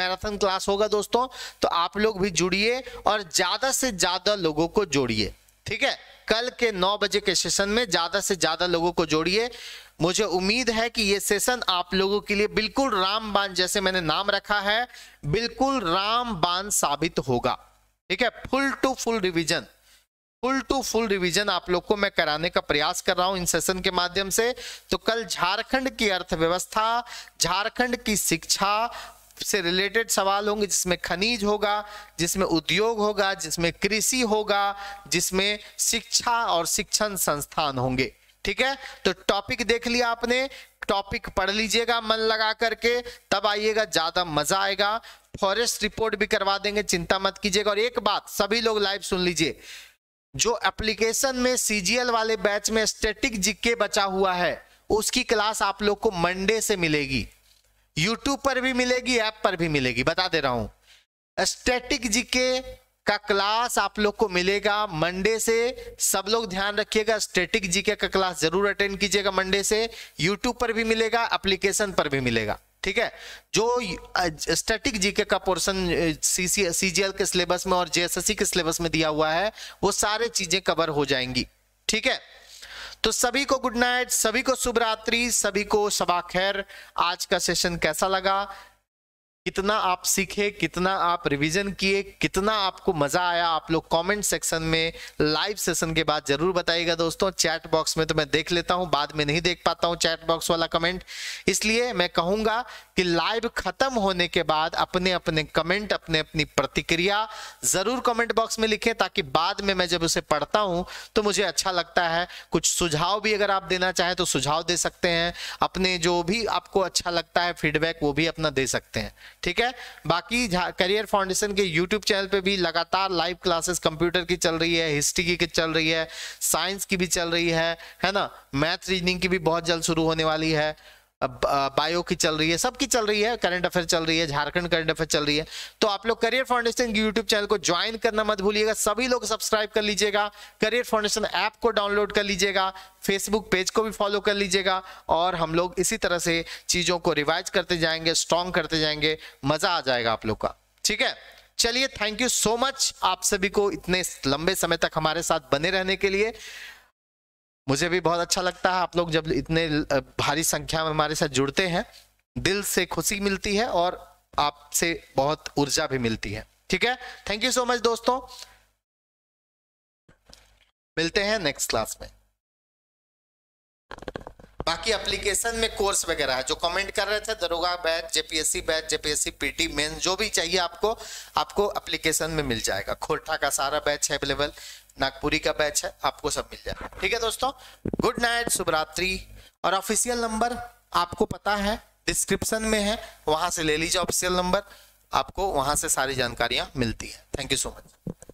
मैराथन क्लास होगा दोस्तों तो आप लोग भी जुड़िए और ज्यादा से ज्यादा ज्यादा लोगों को जोड़िए ठीक है कल के नौ बजे के सेशन में ज्यादा से ज्यादा लोगों को जोड़िए मुझे उम्मीद है कि ये सेशन आप लोगों के लिए बिल्कुल रामबान जैसे मैंने नाम रखा है बिल्कुल रामबान साबित होगा ठीक है full to full revision full to full revision आप लोग को मैं कराने का प्रयास कर रहा हूं इन सेशन के माध्यम से तो कल झारखंड की अर्थव्यवस्था झारखंड की शिक्षा से रिलेटेड सवाल होंगे जिसमें खनिज होगा जिसमें उद्योग होगा जिसमें कृषि होगा जिसमें शिक्षा और शिक्षण संस्थान होंगे ठीक है तो टॉपिक देख लिया आपने टॉपिक पढ़ लीजिएगा मन लगा करके तब आइएगा ज्यादा मजा आएगा फॉरेस्ट रिपोर्ट भी करवा देंगे चिंता मत कीजिएगा और एक बात सभी लोग लाइव सुन लीजिए जो एप्लीकेशन में सीजीएल वाले बैच में स्टेटिक जीके बचा हुआ है उसकी क्लास आप लोग को मंडे से मिलेगी यूट्यूब पर भी मिलेगी ऐप पर भी मिलेगी बता दे रहा हूं स्टैटिक जीके का क्लास आप लोग को मिलेगा मंडे से सब लोग ध्यान रखिएगा स्टैटिक जीके का क्लास जरूर अटेंड कीजिएगा मंडे से यूट्यूब पर भी मिलेगा एप्लीकेशन पर भी मिलेगा ठीक है जो स्टैटिक जीके का पोर्शन सीजीएल के सिलेबस में और जेएसएससी के सिलेबस में दिया हुआ है वो सारे चीजें कवर हो जाएंगी ठीक है तो सभी को गुड नाइट सभी को शुभ रात्रि सभी को सबा खैर आज का सेशन कैसा लगा कितना आप सीखे कितना आप रिवीजन किए कितना आपको मजा आया आप लोग कमेंट सेक्शन में लाइव सेशन के बाद जरूर बताइएगा दोस्तों चैट बॉक्स में तो मैं देख लेता हूं बाद में नहीं देख पाता हूं चैट बॉक्स वाला कमेंट इसलिए मैं कहूंगा कि लाइव खत्म होने के बाद अपने अपने कमेंट अपने अपनी प्रतिक्रिया जरूर कमेंट बॉक्स में लिखे ताकि बाद में मैं जब उसे पढ़ता हूं तो मुझे अच्छा लगता है कुछ सुझाव भी अगर आप देना चाहें तो सुझाव दे सकते हैं अपने जो भी आपको अच्छा लगता है फीडबैक वो भी अपना दे सकते हैं ठीक है बाकी करियर फाउंडेशन के यूट्यूब चैनल पे भी लगातार लाइव क्लासेस कंप्यूटर की चल रही है हिस्ट्री की चल रही है साइंस की भी चल रही है है ना मैथ रीजनिंग की भी बहुत जल्द शुरू होने वाली है बायो की चल रही है सबकी चल रही है करंट अफेयर चल रही है झारखंड करंट अफेयर चल रही है तो आप लोग करियर फाउंडेशन यूट्यूब चैनल को ज्वाइन करना मत भूलिएगा सभी लोग सब्सक्राइब कर लीजिएगा करियर फाउंडेशन ऐप को डाउनलोड कर लीजिएगा फेसबुक पेज को भी फॉलो कर लीजिएगा और हम लोग इसी तरह से चीज़ों को रिवाइज करते जाएंगे स्ट्रॉन्ग करते जाएंगे मज़ा आ जाएगा आप लोग का ठीक है चलिए थैंक यू सो मच आप सभी को इतने लंबे समय तक हमारे साथ बने रहने के लिए मुझे भी बहुत अच्छा लगता है आप लोग जब इतने भारी संख्या में हमारे साथ जुड़ते हैं दिल से खुशी मिलती है और आपसे बहुत ऊर्जा भी मिलती है ठीक है थैंक यू सो मच दोस्तों मिलते हैं नेक्स्ट क्लास में बाकी एप्लीकेशन में कोर्स वगैरह है जो कमेंट कर रहे थे दरोगा batch JPSC batch JPSC PT main जो भी चाहिए आपको आपको एप्लीकेशन में मिल जाएगा खोरठा का सारा बैच है अवेलेबल नागपुरी का बैच है आपको सब मिल जाए ठीक है दोस्तों गुड नाइट शुभरात्रि और ऑफिशियल नंबर आपको पता है डिस्क्रिप्शन में है वहां से ले लीजिए ऑफिशियल नंबर आपको वहां से सारी जानकारियां मिलती है थैंक यू सो मच